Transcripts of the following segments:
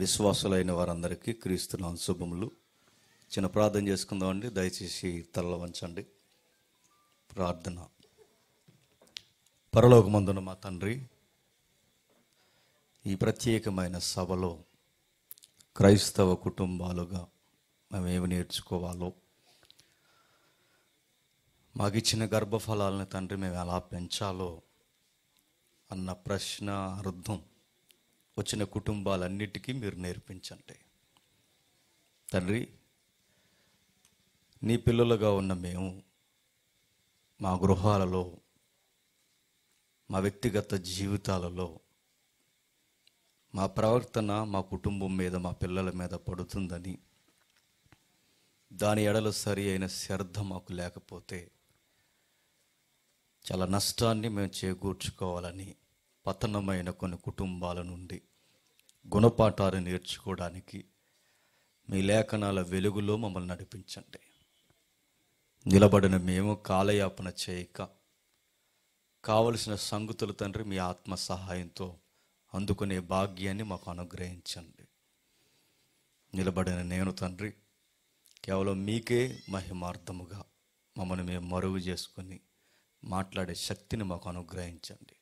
విశ్వాసులైన వారందరికీ క్రీస్తునాం శుభములు చిన్న ప్రార్థన చేసుకుందామండి దయచేసి తల్ల వంచండి ప్రార్థన పరలోకమందున మా తండ్రి ఈ ప్రత్యేకమైన సభలో క్రైస్తవ కుటుంబాలుగా మేమేమి నేర్చుకోవాలో మాకు ఇచ్చిన గర్భఫలాలని తండ్రి మేము ఎలా పెంచాలో అన్న ప్రశ్న అర్థం వచ్చిన కుటుంబాలన్నిటికీ మీరు నేర్పించండి తండ్రి నీ పిల్లలుగా ఉన్న మేము మా గృహాలలో మా వ్యక్తిగత జీవితాలలో మా ప్రవర్తన మా కుటుంబం మీద మా పిల్లల మీద పడుతుందని దాని ఎడలు సరి అయిన శ్రద్ధ మాకు లేకపోతే చాలా నష్టాన్ని మేము చేకూర్చుకోవాలని పతనమైన కొన్ని కుటుంబాల నుండి గుణపాఠాలు నేర్చుకోవడానికి మీ లేఖనాల వెలుగులో మమ్మల్ని నడిపించండి నిలబడిన మేము కాలయాపన చేయక కావలసిన సంగతులు తండ్రి మీ ఆత్మ సహాయంతో అందుకునే భాగ్యాన్ని మాకు అనుగ్రహించండి నిలబడిన నేను తండ్రి కేవలం మీకే మహిమార్థముగా మమ్మల్ని మేము మరుగు చేసుకుని మాట్లాడే శక్తిని మాకు అనుగ్రహించండి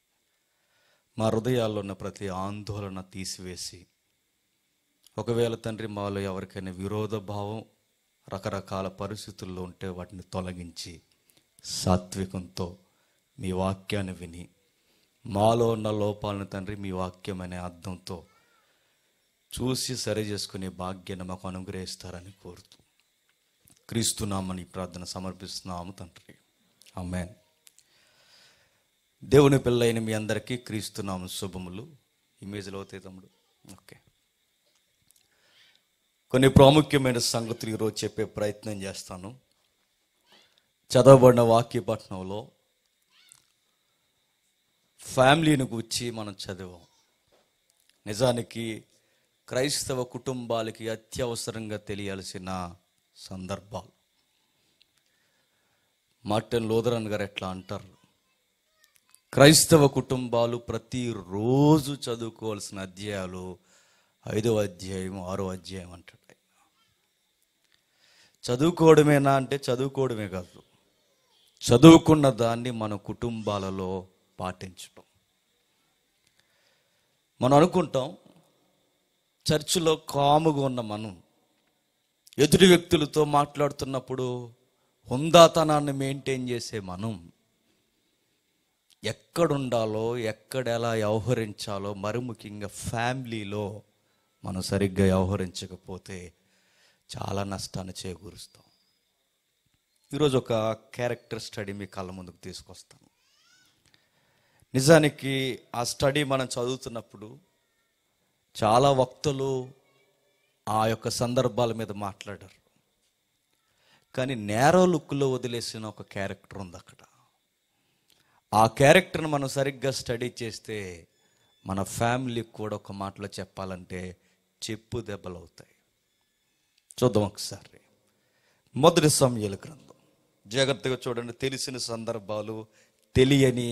మా హృదయాల్లో ఉన్న ప్రతి ఆందోళన తీసివేసి ఒకవేళ తండ్రి మాలో ఎవరికైనా విరోధ భావం రకరకాల పరిస్థితుల్లో ఉంటే వాటిని తొలగించి సాత్వికంతో మీ వాక్యాన్ని విని మాలో ఉన్న లోపాలను తండ్రి మీ వాక్యం అనే అర్థంతో చూసి సరి చేసుకునే భాగ్యాన్ని మాకు అనుగ్రహిస్తారని కోరుతూ క్రీస్తునామని ప్రార్థన సమర్పిస్తున్నాము తండ్రి అమ్మాయి దేవుని పిల్లైన మీ అందరికీ క్రీస్తున్నాము శుభములు ఇమేజ్లో అవుతాయి తమ్ముడు ఓకే కొన్ని ప్రాముఖ్యమైన సంగతులు ఈరోజు చెప్పే ప్రయత్నం చేస్తాను చదవబడిన వాక్య పట్టణంలో ఫ్యామిలీని గురించి మనం చదివాం నిజానికి క్రైస్తవ కుటుంబాలకి అత్యవసరంగా తెలియాల్సిన సందర్భాలు మార్టిన్ లోదరన్ గారు ఎట్లా అంటారు క్రైస్తవ కుటుంబాలు ప్రతిరోజు చదువుకోవాల్సిన అధ్యాయాలు ఐదో అధ్యాయం ఆరో అధ్యాయం అంటాడు చదువుకోవడమేనా అంటే చదువుకోవడమే కాదు చదువుకున్న దాన్ని మన కుటుంబాలలో పాటించడం మనం అనుకుంటాం చర్చిలో కాముగా ఉన్న మనం ఎదుటి వ్యక్తులతో మాట్లాడుతున్నప్పుడు హుందాతనాన్ని మెయింటైన్ చేసే మనం ఎక్కడుండాలో ఎక్కడ ఎలా వ్యవహరించాలో మరి ముఖ్యంగా ఫ్యామిలీలో మనం సరిగ్గా వ్యవహరించకపోతే చాలా నష్టాన్ని చేకూరుస్తాం ఈరోజు ఒక క్యారెక్టర్ స్టడీ మీ కళ్ళ ముందుకు తీసుకొస్తాను నిజానికి ఆ స్టడీ మనం చదువుతున్నప్పుడు చాలా వక్తలు ఆ యొక్క సందర్భాల మీద మాట్లాడారు కానీ నేరో లుక్లో వదిలేసిన ఒక క్యారెక్టర్ ఉంది అక్కడ ఆ క్యారెక్టర్ను మనం సరిగ్గా స్టడీ చేస్తే మన ఫ్యామిలీకి కూడా ఒక మాటలో చెప్పాలంటే చెప్పు దెబ్బలు అవుతాయి చూద్దాం ఒకసారి మొదటి సమయాల గ్రంథం జాగ్రత్తగా చూడండి తెలిసిన సందర్భాలు తెలియని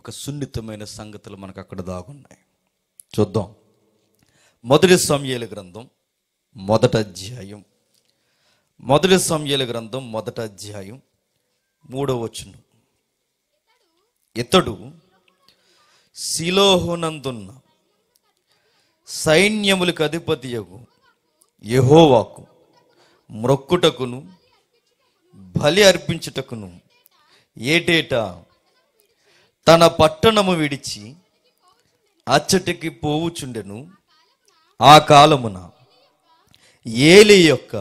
ఒక సున్నితమైన సంగతులు మనకు అక్కడ దాగున్నాయి చూద్దాం మొదటి సమయాల గ్రంథం మొదట అధ్యాయం మొదటి సమయాల గ్రంథం మొదట అధ్యాయం మూడవ వచనం ఇతడు శిలోహునందున్న సైన్యములకు అధిపతియగు యహోవాకు మ్రొక్కుటకును బలి అర్పించుటకును ఏటేటా తన పట్టణము విడిచి అచ్చటికి పోవుచుండెను ఆ కాలమున ఏలి యొక్క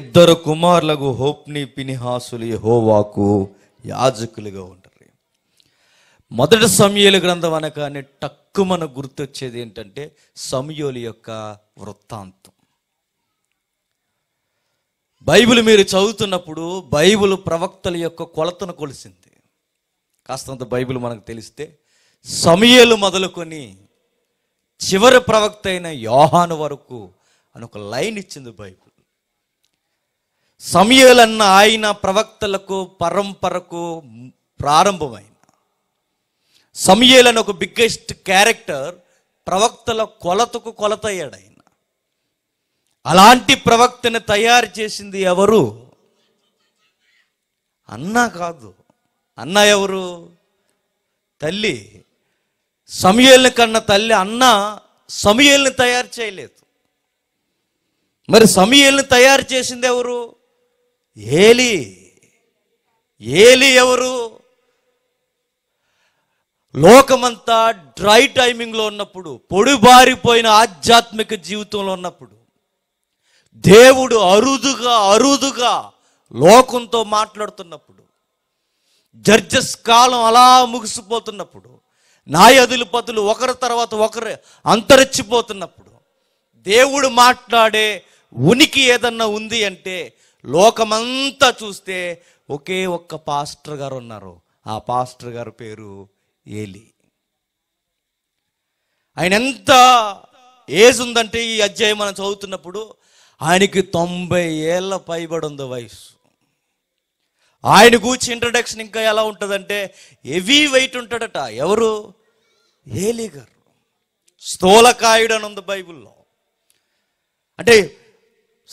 ఇద్దరు కుమారులకు హోప్ని పినిహాసులు హోవాకు యాజకులుగా ఉన్నారు మొదటి సమయలు గ్రంథం అనగానే టక్కు మన గుర్తొచ్చేది ఏంటంటే సమయోలు యొక్క వృత్తాంతం బైబిల్ మీరు చదువుతున్నప్పుడు బైబిల్ ప్రవక్తల యొక్క కొలతను కొలిసింది కాస్తంత బైబిల్ మనకు తెలిస్తే సమయలు మొదలుకొని చివరి ప్రవక్త అయిన యోహాను వరకు అని ఒక లైన్ ఇచ్చింది బైబిల్ సమయలన్న ఆయన ప్రవక్తలకు పరంపరకు ప్రారంభమైంది సమయేల్ అని ఒక బిగ్గెస్ట్ క్యారెక్టర్ ప్రవక్తల కొలతకు కొలత అయ్యాడు ఆయన అలాంటి ప్రవక్తని తయారు చేసింది ఎవరు అన్న కాదు అన్న ఎవరు తల్లి సమయల్ని కన్న తల్లి అన్న సమయల్ని తయారు చేయలేదు మరి సమయల్ని తయారు చేసింది ఎవరు ఏలి ఏలి ఎవరు లోకమంతా డ్రై టైమింగ్లో ఉన్నప్పుడు పొడిబారిపోయిన ఆధ్యాత్మిక జీవితంలో ఉన్నప్పుడు దేవుడు అరుదుగా అరుదుగా లోకంతో మాట్లాడుతున్నప్పుడు జడ్జెస్ కాలం అలా ముగిసిపోతున్నప్పుడు పదులు ఒకరి తర్వాత ఒకరు అంతరించిపోతున్నప్పుడు దేవుడు మాట్లాడే ఉనికి ఏదన్నా ఉంది అంటే లోకమంతా చూస్తే ఒకే ఒక్క పాస్టర్ గారు ఉన్నారు ఆ పాస్టర్ గారు పేరు ఏలి ఆయన ఎంత ఏజ్ ఉందంటే ఈ అధ్యాయం మనం చదువుతున్నప్పుడు ఆయనకి తొంభై ఏళ్ళ పైబడి ఉంది వయసు ఆయన కూర్చి ఇంట్రడక్షన్ ఇంకా ఎలా ఉంటుందంటే హెవీ వెయిట్ ఉంటాడట ఎవరు ఏలి గారు స్థూలకాయుడు అని ఉంది బైబిల్లో అంటే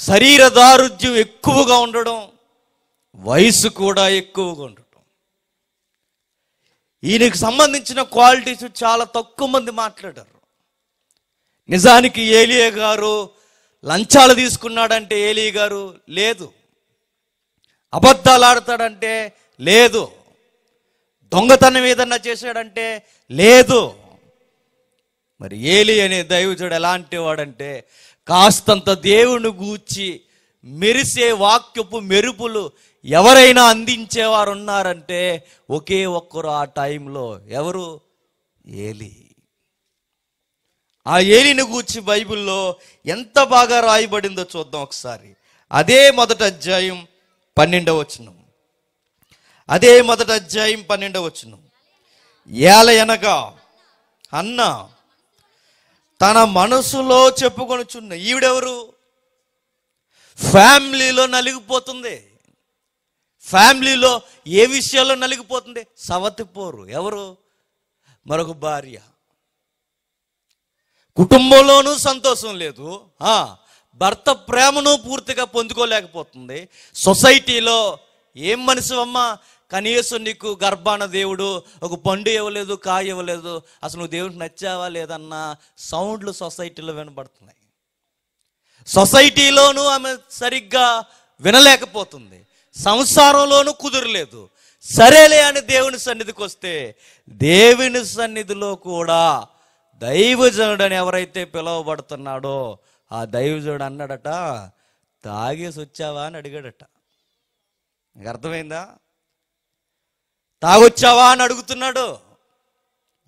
శరీర దారుద్యం ఎక్కువగా ఉండడం వయసు కూడా ఎక్కువగా ఉండడం ఈయనకు సంబంధించిన క్వాలిటీస్ చాలా తక్కువ మంది మాట్లాడారు నిజానికి ఏలియ గారు లంచాలు తీసుకున్నాడంటే ఏలియ గారు లేదు అబద్ధాలు ఆడతాడంటే లేదు దొంగతనం ఏదన్నా చేశాడంటే లేదు మరి ఏలి అనే దైవజుడు ఎలాంటి వాడంటే కాస్తంత దేవుని గూర్చి మెరిసే వాక్యపు మెరుపులు ఎవరైనా అందించేవారు ఉన్నారంటే ఒకే ఒక్కరు ఆ టైంలో ఎవరు ఏలి ఆ ఏలిని గూర్చి బైబిల్లో ఎంత బాగా రాయబడిందో చూద్దాం ఒకసారి అదే మొదట అధ్యాయం పన్నెండవ వచనం అదే మొదట అధ్యాయం పన్నెండవ వచనం ఏల ఎనగా అన్న తన మనసులో చెప్పుకొనుచున్న ఈవిడెవరు ఫ్యామిలీలో నలిగిపోతుంది ఫ్యామిలీలో ఏ విషయాల్లో నలిగిపోతుంది సవతిపోరు ఎవరు మరొక భార్య కుటుంబంలోనూ సంతోషం లేదు భర్త ప్రేమను పూర్తిగా పొందుకోలేకపోతుంది సొసైటీలో ఏం మనిషి అమ్మా కనీసం నీకు గర్భాన దేవుడు ఒక పండు ఇవ్వలేదు కాయ ఇవ్వలేదు అసలు నువ్వు దేవుడికి నచ్చావా లేదన్న సౌండ్లు సొసైటీలో వినబడుతున్నాయి సొసైటీలోనూ ఆమె సరిగ్గా వినలేకపోతుంది సంసారంలోనూ కుదరలేదు సరేలే అని దేవుని సన్నిధికి వస్తే దేవుని సన్నిధిలో కూడా దైవజనుడు అని ఎవరైతే పిలువబడుతున్నాడో ఆ దైవజనుడు అన్నాడట తాగేసి వచ్చావా అని అడిగాడట నీకు అర్థమైందా తాగొచ్చావా అని అడుగుతున్నాడు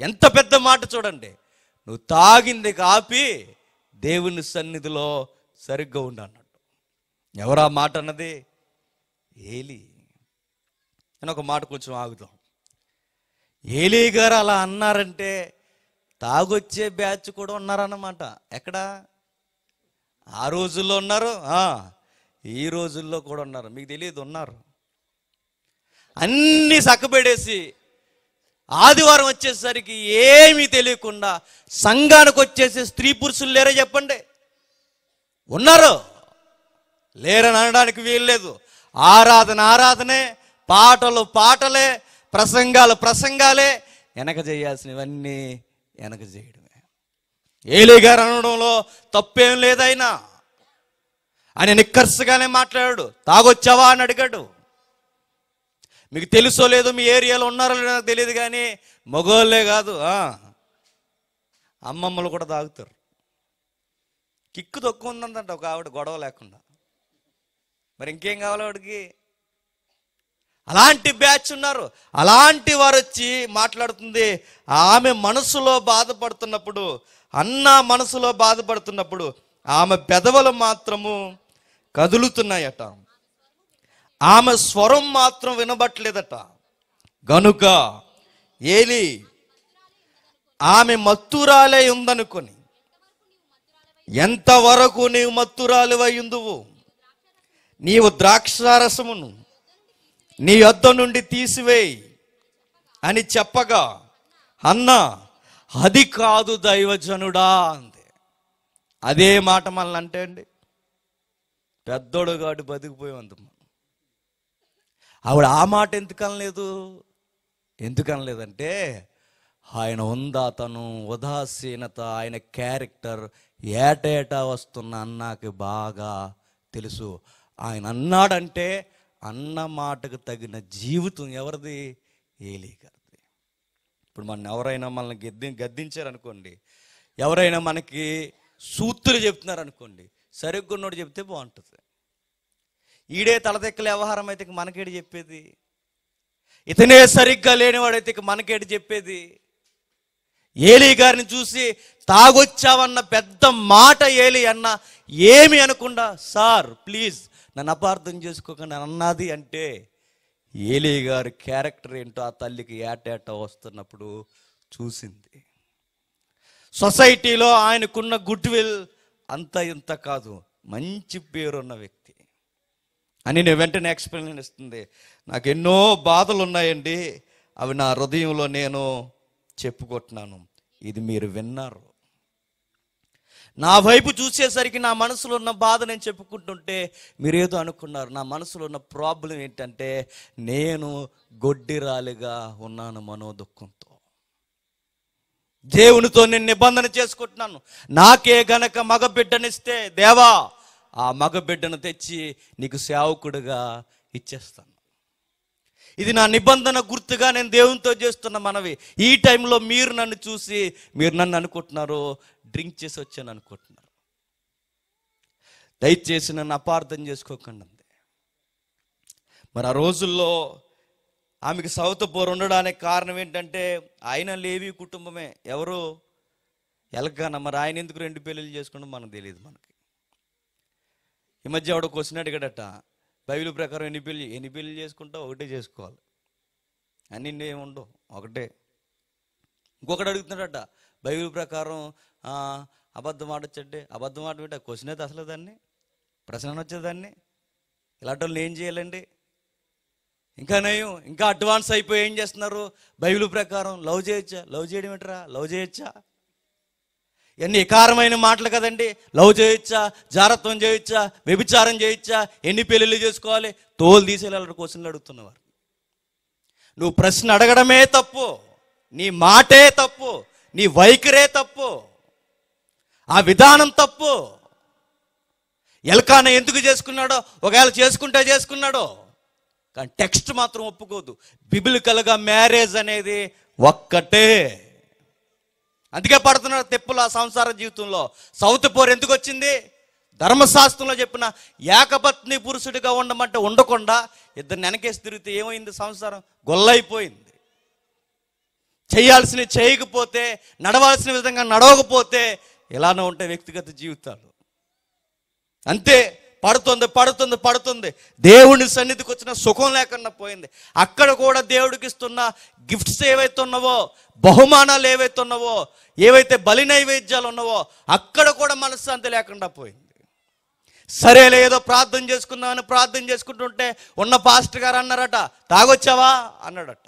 ఎంత పెద్ద మాట చూడండి నువ్వు తాగింది కాపి దేవుని సన్నిధిలో సరిగ్గా అన్నట్టు ఎవరా మాట అన్నది ఏలి నేను ఒక మాట కొంచెం ఆగుదాం ఏలీ గారు అలా అన్నారంటే తాగొచ్చే బ్యాచ్ కూడా ఉన్నారన్నమాట ఎక్కడ ఆ రోజుల్లో ఉన్నారు ఈ రోజుల్లో కూడా ఉన్నారు మీకు తెలియదు ఉన్నారు అన్నీ సక్కబెడేసి ఆదివారం వచ్చేసరికి ఏమీ తెలియకుండా సంఘానికి వచ్చేసి స్త్రీ పురుషులు లేరే చెప్పండి ఉన్నారు లేరని అనడానికి వీల్లేదు ఆరాధన ఆరాధనే పాటలు పాటలే ప్రసంగాలు ప్రసంగాలే వెనక చేయాల్సినవన్నీ వెనక చేయడమే ఏలే గారు అనడంలో తప్పేం లేదైనా అని నిక్కర్సగానే మాట్లాడాడు తాగొచ్చావా అని అడిగాడు మీకు తెలుసో లేదో మీ ఏరియాలో ఉన్నారో లేదో నాకు తెలియదు కానీ మగోళ్ళే కాదు అమ్మమ్మలు కూడా తాగుతారు కిక్కు తక్కువ ఉందంటే ఒక ఆవిడ గొడవ లేకుండా మరి ఇంకేం కావాలి వాడికి అలాంటి బ్యాచ్ ఉన్నారు అలాంటి వారు వచ్చి మాట్లాడుతుంది ఆమె మనసులో బాధపడుతున్నప్పుడు అన్న మనసులో బాధపడుతున్నప్పుడు ఆమె పెదవులు మాత్రము కదులుతున్నాయట ఆమె స్వరం మాత్రం వినబట్టలేదట గనుక ఏలి ఆమె మత్తురాలే ఉందనుకొని ఎంతవరకు నీవు మత్తురాలివై ఉందువు నీవు ద్రాక్షారసమును నీ యొద్ద నుండి తీసివేయి అని చెప్పగా అన్న అది కాదు దైవజనుడా అంది అదే మాట మనల్ని అంటే అండి పెద్దోడు కాడు బతికిపోయేవంత ఆవిడ ఆ మాట ఎందుకు అనలేదు ఎందుకు అనలేదంటే ఆయన ఉందాతను ఉదాసీనత ఆయన క్యారెక్టర్ ఏటేటా వస్తున్న అన్నాకి బాగా తెలుసు ఆయన అన్నాడంటే అన్న మాటకు తగిన జీవితం ఎవరిది ఏలీ గారిది ఇప్పుడు మన ఎవరైనా మనల్ని గద్ది గద్దించారనుకోండి ఎవరైనా మనకి సూత్రులు చెప్తున్నారనుకోండి సరిగ్గున్నోడు చెప్తే బాగుంటుంది ఈడే తలదెక్కల వ్యవహారం అయితే మనకేడు చెప్పేది ఇతనే సరిగ్గా లేనివాడైతే మనకేడు చెప్పేది ఏలీ గారిని చూసి తాగొచ్చావన్న పెద్ద మాట ఏలి అన్న ఏమి అనకుండా సార్ ప్లీజ్ నన్ను అపార్థం చేసుకోకుండా అన్నది అంటే ఏలీ గారి క్యారెక్టర్ ఏంటో ఆ తల్లికి ఏటేట వస్తున్నప్పుడు చూసింది సొసైటీలో ఆయనకున్న గుడ్ విల్ అంత ఇంత కాదు మంచి పేరున్న వ్యక్తి అని నేను వెంటనే ఎక్స్ప్లెయిన్ ఇస్తుంది నాకు ఎన్నో బాధలు ఉన్నాయండి అవి నా హృదయంలో నేను చెప్పుకుంటున్నాను ఇది మీరు విన్నారు నా వైపు చూసేసరికి నా మనసులో ఉన్న బాధ నేను చెప్పుకుంటుంటే మీరేదో అనుకున్నారు నా మనసులో ఉన్న ప్రాబ్లం ఏంటంటే నేను గొడ్డిరాలిగా ఉన్నాను మనోదుఖంతో దేవునితో నేను నిబంధన చేసుకుంటున్నాను నాకే గనక మగబిడ్డనిస్తే దేవా ఆ మగబిడ్డను తెచ్చి నీకు సేవకుడుగా ఇచ్చేస్తాను ఇది నా నిబంధన గుర్తుగా నేను దేవునితో చేస్తున్న మనవి ఈ టైంలో మీరు నన్ను చూసి మీరు నన్ను అనుకుంటున్నారు డ్రింక్ చేసి వచ్చాను అనుకుంటున్నారు దయచేసి నన్ను అపార్థం చేసుకోకుండా మరి ఆ రోజుల్లో ఆమెకి సౌత్ పోర్ ఉండడానికి కారణం ఏంటంటే ఆయన లేవి కుటుంబమే ఎవరు ఎలకన మరి ఆయన ఎందుకు రెండు పెళ్ళిళ్ళు చేసుకుంటూ మనకు తెలియదు మనకి ఈ మధ్య ఆవిడ క్వశ్చన్ అడిగాడట బైబిల్ ప్రకారం ఎన్ని పెళ్ళి ఎన్ని పెళ్ళి చేసుకుంటా ఒకటే చేసుకోవాలి అన్ని ఉండవు ఒకటే ఇంకొకటి అడుగుతున్నాడట బైబిల్ ప్రకారం అబద్ధం ఆడొచ్చండి అబద్ధం ఆడబిట్ట క్వశ్చన్ అయితే అసలు దాన్ని ప్రశ్న దాన్ని ఇలాంటి వాళ్ళు ఏం చేయాలండి ఇంకా నయం ఇంకా అడ్వాన్స్ అయిపోయి ఏం చేస్తున్నారు బైబిల్ ప్రకారం లవ్ చేయొచ్చా లవ్ చేయడం ఏంటరా లవ్ చేయొచ్చా ఎన్ని వికారమైన మాటలు కదండి లవ్ చేయొచ్చా జారత్వం చేయొచ్చా వ్యభిచారం చేయొచ్చా ఎన్ని పెళ్ళిళ్ళు చేసుకోవాలి తోలు తీసేయాలి క్వశ్చన్లు అడుగుతున్నవారు నువ్వు ప్రశ్న అడగడమే తప్పు నీ మాటే తప్పు నీ వైఖరే తప్పు ఆ విధానం తప్పు ఎల్కాన ఎందుకు చేసుకున్నాడో ఒకవేళ చేసుకుంటే చేసుకున్నాడో కానీ టెక్స్ట్ మాత్రం ఒప్పుకోదు కలగా మ్యారేజ్ అనేది ఒక్కటే అందుకే పడుతున్నారు తెప్పులు ఆ సంసార జీవితంలో సౌత్ పోర్ ఎందుకు వచ్చింది ధర్మశాస్త్రంలో చెప్పిన ఏకపత్ని పురుషుడిగా ఉండమంటే ఉండకుండా ఇద్దరు వెనకేసి తిరిగితే ఏమైంది సంసారం గొల్లైపోయింది చేయాల్సినవి చేయకపోతే నడవాల్సిన విధంగా నడవకపోతే ఎలానో ఉంటాయి వ్యక్తిగత జీవితాలు అంతే పడుతుంది పడుతుంది పడుతుంది దేవుని సన్నిధికి వచ్చిన సుఖం లేకుండా పోయింది అక్కడ కూడా దేవుడికి ఇస్తున్న గిఫ్ట్స్ ఏవైతే ఉన్నావో బహుమానాలు ఏవైతే ఉన్నావో ఏవైతే బలి నైవేద్యాలు ఉన్నావో అక్కడ కూడా మనశ్శాంతి లేకుండా పోయింది సరేలే ఏదో ప్రార్థన చేసుకుందామని ప్రార్థన చేసుకుంటుంటే ఉన్న పాస్టర్ గారు అన్నారట తాగొచ్చావా అన్నాడట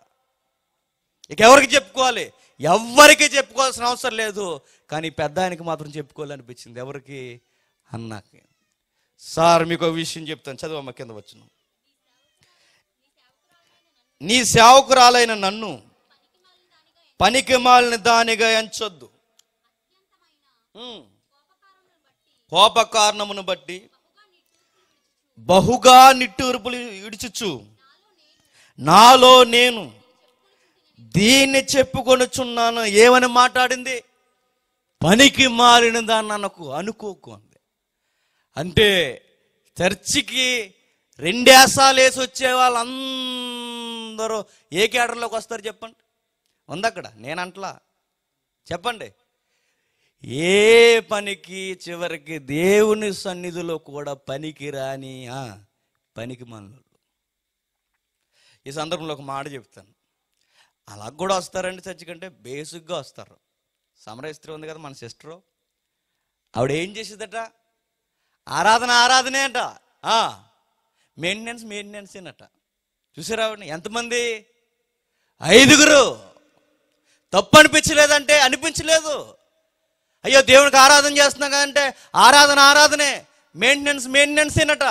ఇక ఎవరికి చెప్పుకోవాలి ఎవరికి చెప్పుకోవాల్సిన అవసరం లేదు కానీ పెద్ద ఆయనకి మాత్రం చెప్పుకోవాలనిపించింది ఎవరికి అన్నకి సార్ మీకు ఒక విషయం చెప్తాను చదువు అమ్మ కింద వచ్చిన నీ సేవకురాలైన నన్ను పనికి మాలిన దానిగా ఎంచొద్దు కోప కారణమును బట్టి బహుగా నిట్టూర్పులు ఇడిచుచు నాలో నేను దీన్ని చెప్పుకొనుచున్నాను ఏమని మాట్లాడింది పనికి మారిన దాన్ని నాకు అనుకోకు అంది అంటే చర్చికి రెండేసాలు వేసి వచ్చే వాళ్ళందరూ ఏ క్యాడర్లోకి వస్తారు చెప్పండి ఉంది అక్కడ నేనంట్లా చెప్పండి ఏ పనికి చివరికి దేవుని సన్నిధిలో కూడా పనికి రాని పనికి మనలు ఈ సందర్భంలో ఒక మాట చెప్తాను అలా కూడా వస్తారండి చర్చి కంటే బేసిక్గా వస్తారు సమరస్త్రీ ఉంది కదా మన సిస్టరు ఆవిడ ఏం చేసేదట ఆరాధన ఆరాధనే అట మెయింటెనెన్స్ అట చూసారా ఆవిడని ఎంతమంది ఐదుగురు తప్పు అనిపించలేదంటే అనిపించలేదు అయ్యో దేవునికి ఆరాధన చేస్తున్నా కదంటే ఆరాధన ఆరాధనే మెయింటెనెన్స్ మెయింటెనెన్సేనట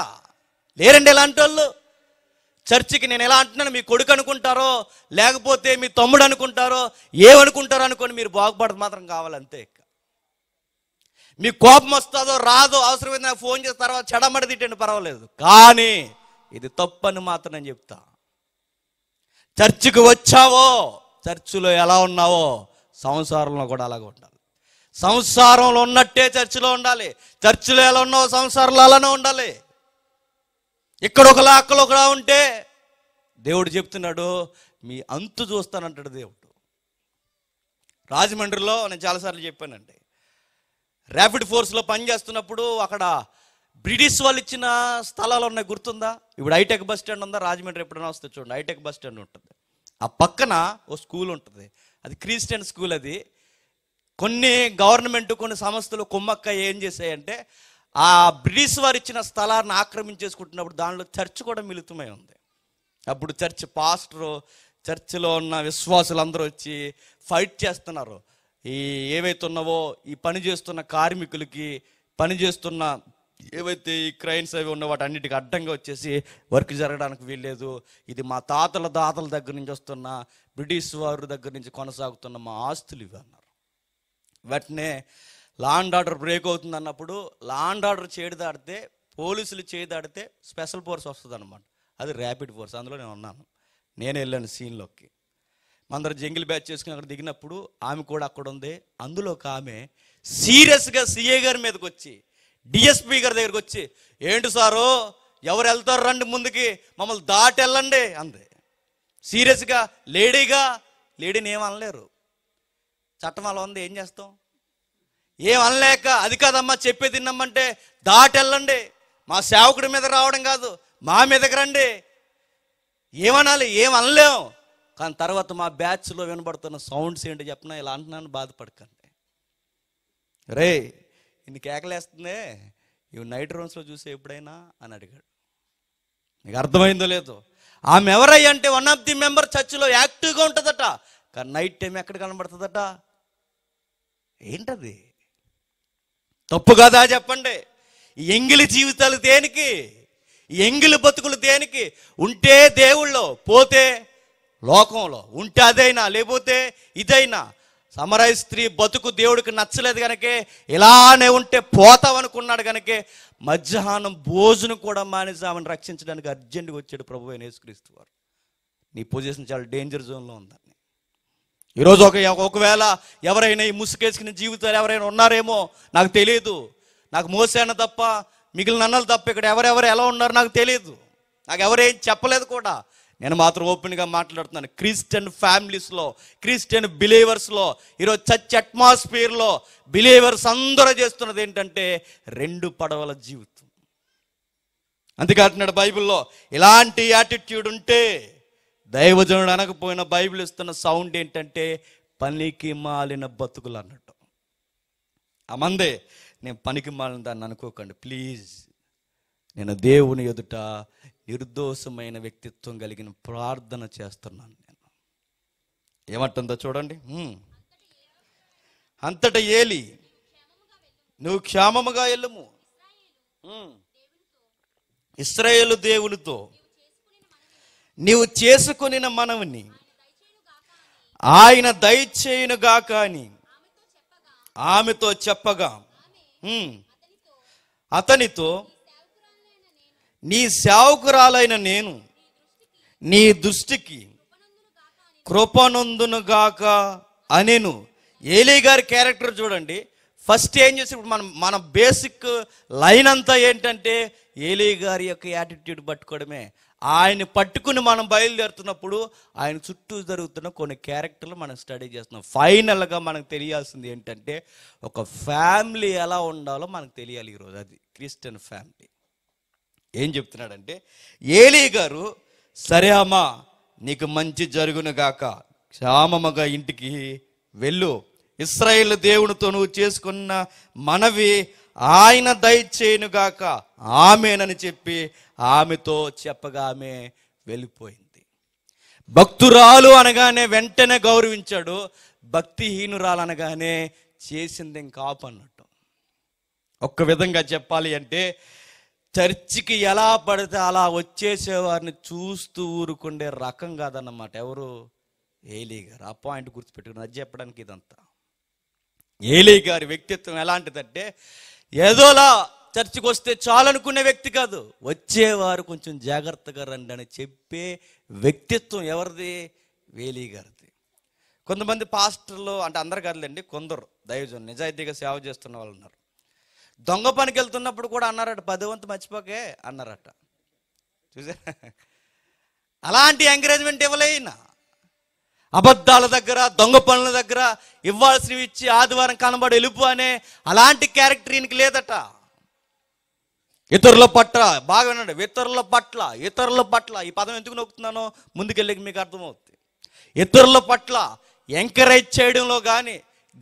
లేరండి ఎలాంటి వాళ్ళు చర్చికి నేను ఎలా అంటున్నాను మీ కొడుకు అనుకుంటారో లేకపోతే మీ తమ్ముడు అనుకుంటారో ఏమనుకుంటారో అనుకోని మీరు బాగుపడదు మాత్రం కావాలంతే మీ కోపం వస్తుందో రాదో అవసరమైతే ఫోన్ చేసిన తర్వాత చెడమడి తిట్టండి పర్వాలేదు కానీ ఇది తప్పని మాత్రం నేను చెప్తా చర్చికి వచ్చావో చర్చిలో ఎలా ఉన్నావో సంసారంలో కూడా అలాగే ఉండాలి సంసారంలో ఉన్నట్టే చర్చిలో ఉండాలి చర్చిలో ఎలా ఉన్నావో సంసారంలో అలానే ఉండాలి ఇక్కడ ఒకలా అక్కడ ఒకలా ఉంటే దేవుడు చెప్తున్నాడు మీ అంతు చూస్తానంటాడు దేవుడు రాజమండ్రిలో నేను చాలాసార్లు చెప్పానండి ర్యాపిడ్ ఫోర్స్లో పనిచేస్తున్నప్పుడు అక్కడ బ్రిటిష్ వాళ్ళు ఇచ్చిన స్థలాలు ఉన్నాయి గుర్తుందా ఇప్పుడు హైటెక్ బస్ స్టాండ్ ఉందా రాజమండ్రి ఎప్పుడైనా వస్తే చూడండి హైటెక్ బస్ స్టాండ్ ఉంటుంది ఆ పక్కన ఓ స్కూల్ ఉంటుంది అది క్రిస్టియన్ స్కూల్ అది కొన్ని గవర్నమెంట్ కొన్ని సంస్థలు కుమ్మక్క ఏం చేశాయంటే ఆ బ్రిటిష్ వారు ఇచ్చిన స్థలాన్ని ఆక్రమించేసుకుంటున్నప్పుడు దానిలో చర్చ్ కూడా మిలితమై ఉంది అప్పుడు చర్చ్ పాస్టరు చర్చిలో ఉన్న విశ్వాసులందరూ వచ్చి ఫైట్ చేస్తున్నారు ఈ ఏవైతే ఉన్నావో ఈ పని చేస్తున్న కార్మికులకి పని చేస్తున్న ఏవైతే ఈ క్రైన్స్ అవి ఉన్న వాటి అన్నిటికి అడ్డంగా వచ్చేసి వర్క్ జరగడానికి వీల్లేదు ఇది మా తాతల దాతల దగ్గర నుంచి వస్తున్న బ్రిటిష్ వారి దగ్గర నుంచి కొనసాగుతున్న మా ఆస్తులు ఇవి అన్నారు వెంటనే లా అండ్ ఆర్డర్ బ్రేక్ అవుతుంది అన్నప్పుడు లా అండ్ ఆర్డర్ దాడితే పోలీసులు చేయిదాడితే స్పెషల్ ఫోర్స్ వస్తుంది అనమాట అది ర్యాపిడ్ ఫోర్స్ అందులో నేను ఉన్నాను నేను వెళ్ళాను సీన్లోకి మందరు జంగిల్ బ్యాచ్ చేసుకుని అక్కడ దిగినప్పుడు ఆమె కూడా అక్కడ ఉంది అందులో ఒక ఆమె సీరియస్గా సిఏ గారి మీదకి వచ్చి డిఎస్పి గారి దగ్గరకు వచ్చి ఏంటి సారు ఎవరు వెళ్తారు రండి ముందుకి మమ్మల్ని దాటి వెళ్ళండి అంది సీరియస్గా లేడీగా లేడీని ఏమనలేరు చట్టం అలా ఉంది ఏం చేస్తాం ఏమనలేక అది కాదమ్మా చెప్పి తిన్నామంటే దాటెళ్ళండి మా సేవకుడి మీద రావడం కాదు మా మీదకి రండి ఏమనాలి ఏమనలేం కానీ తర్వాత మా బ్యాచ్లో వినబడుతున్న సౌండ్స్ ఏంటి చెప్పిన ఇలా అంటున్నాను బాధపడకండి రే ఇన్ని కేకలేస్తుందే ఇవి నైట్ రూమ్స్లో చూసే ఎప్పుడైనా అని అడిగాడు నీకు అర్థమైందో లేదో ఆమె ఎవరై అంటే వన్ ఆఫ్ ది మెంబర్ చర్చిలో యాక్టివ్గా ఉంటుందట కానీ నైట్ టైం ఎక్కడ కనబడుతుందట ఏంటది తప్పు కదా చెప్పండి ఎంగిలి జీవితాలు దేనికి ఎంగిలి బతుకులు దేనికి ఉంటే దేవుళ్ళో పోతే లోకంలో ఉంటే అదైనా లేకపోతే ఇదైనా సమరాయి స్త్రీ బతుకు దేవుడికి నచ్చలేదు కనుకే ఇలానే ఉంటే పోతామనుకున్నాడు కనుకే మధ్యాహ్నం భోజనం కూడా మానేసామని రక్షించడానికి అర్జెంటుగా వచ్చాడు ప్రభు అయిన యేసుక్రీస్తు వారు నీ పొజిషన్ చాలా డేంజర్ జోన్లో ఉందని ఈరోజు ఒక ఒకవేళ ఎవరైనా ఈ ముసుకేసుకునే జీవితాలు ఎవరైనా ఉన్నారేమో నాకు తెలియదు నాకు మోసాను తప్ప మిగిలిన అన్నలు తప్ప ఇక్కడ ఎవరెవరు ఎలా ఉన్నారో నాకు తెలియదు నాకు ఎవరేం చెప్పలేదు కూడా నేను మాత్రం ఓపెన్గా మాట్లాడుతున్నాను క్రిస్టియన్ ఫ్యామిలీస్లో క్రిస్టియన్ బిలీవర్స్లో ఈరోజు చచ్చి అట్మాస్ఫియర్లో బిలీవర్స్ అందరూ చేస్తున్నది ఏంటంటే రెండు పడవల జీవితం అందుకే అంటున్నాడు బైబిల్లో ఇలాంటి యాటిట్యూడ్ ఉంటే దైవజనుడు అనకపోయిన బైబిల్ ఇస్తున్న సౌండ్ ఏంటంటే పనికి మాలిన బతుకులు అన్నట్టు అమందే నేను పనికి మాలిన దాన్ని అనుకోకండి ప్లీజ్ నేను దేవుని ఎదుట నిర్దోషమైన వ్యక్తిత్వం కలిగిన ప్రార్థన చేస్తున్నాను నేను ఏమంటుందో చూడండి అంతటా ఏలి నువ్వు క్షేమముగా వెళ్ళము ఇస్రాయేలు దేవునితో నీవు చేసుకుని మనవుని ఆయన దయచేయునుగా అని ఆమెతో చెప్పగా అతనితో నీ సేవకురాలైన నేను నీ దృష్టికి కృపనందునుగాక అనేను ఏలీ గారి క్యారెక్టర్ చూడండి ఫస్ట్ ఏం చేసి ఇప్పుడు మనం మన బేసిక్ లైన్ అంతా ఏంటంటే ఏలీ గారి యొక్క యాటిట్యూడ్ పట్టుకోవడమే ఆయన పట్టుకుని మనం బయలుదేరుతున్నప్పుడు ఆయన చుట్టూ జరుగుతున్న కొన్ని క్యారెక్టర్లు మనం స్టడీ చేస్తున్నాం ఫైనల్గా మనకు తెలియాల్సింది ఏంటంటే ఒక ఫ్యామిలీ ఎలా ఉండాలో మనకు తెలియాలి ఈరోజు అది క్రిస్టియన్ ఫ్యామిలీ ఏం చెప్తున్నాడంటే ఏలీ గారు సరే అమ్మా నీకు మంచి జరుగును గాక క్షామగా ఇంటికి వెళ్ళు ఇస్రాయేల్ దేవునితో నువ్వు చేసుకున్న మనవి ఆయన దయచేయునుగాక ఆమెనని చెప్పి ఆమెతో చెప్పగా ఆమె వెళ్ళిపోయింది భక్తురాలు అనగానే వెంటనే గౌరవించాడు భక్తిహీనురాలు అనగానే చేసింది ఇంకా అన్నట్టు ఒక్క విధంగా చెప్పాలి అంటే చర్చికి ఎలా పడితే అలా వచ్చేసేవారిని చూస్తూ ఊరుకుండే రకం కాదన్నమాట ఎవరు ఏలీ గారు ఆ పాయింట్ గుర్తుపెట్టుకుని అది చెప్పడానికి ఇదంతా ఏలీ గారి వ్యక్తిత్వం ఎలాంటిదంటే ఏదోలా చర్చికి వస్తే చాలనుకునే వ్యక్తి కాదు వచ్చేవారు కొంచెం జాగ్రత్తగా రండి అని చెప్పే వ్యక్తిత్వం ఎవరిది వేలి గారిది కొంతమంది పాస్టర్లు అంటే అందరు కాదులేండి కొందరు దైవజన్ నిజాయితీగా సేవ చేస్తున్న వాళ్ళు ఉన్నారు దొంగ పనికి వెళ్తున్నప్పుడు కూడా అన్నారట పదవంతు మర్చిపోకే అన్నారట చూసారా అలాంటి ఎంకరేజ్మెంట్ ఇవ్వలేనా అబద్ధాల దగ్గర దొంగ పనుల దగ్గర ఇవ్వాల్సినవి ఇచ్చి ఆదివారం కనబడి వెళ్ళిపో అనే అలాంటి క్యారెక్టర్ ఈయనకి లేదట ఇతరుల పట్ల బాగా వినండి ఇతరుల పట్ల ఇతరుల పట్ల ఈ పదం ఎందుకు నొక్కుతున్నానో ముందుకెళ్ళి మీకు అర్థమవుతుంది ఇతరుల పట్ల ఎంకరేజ్ చేయడంలో కానీ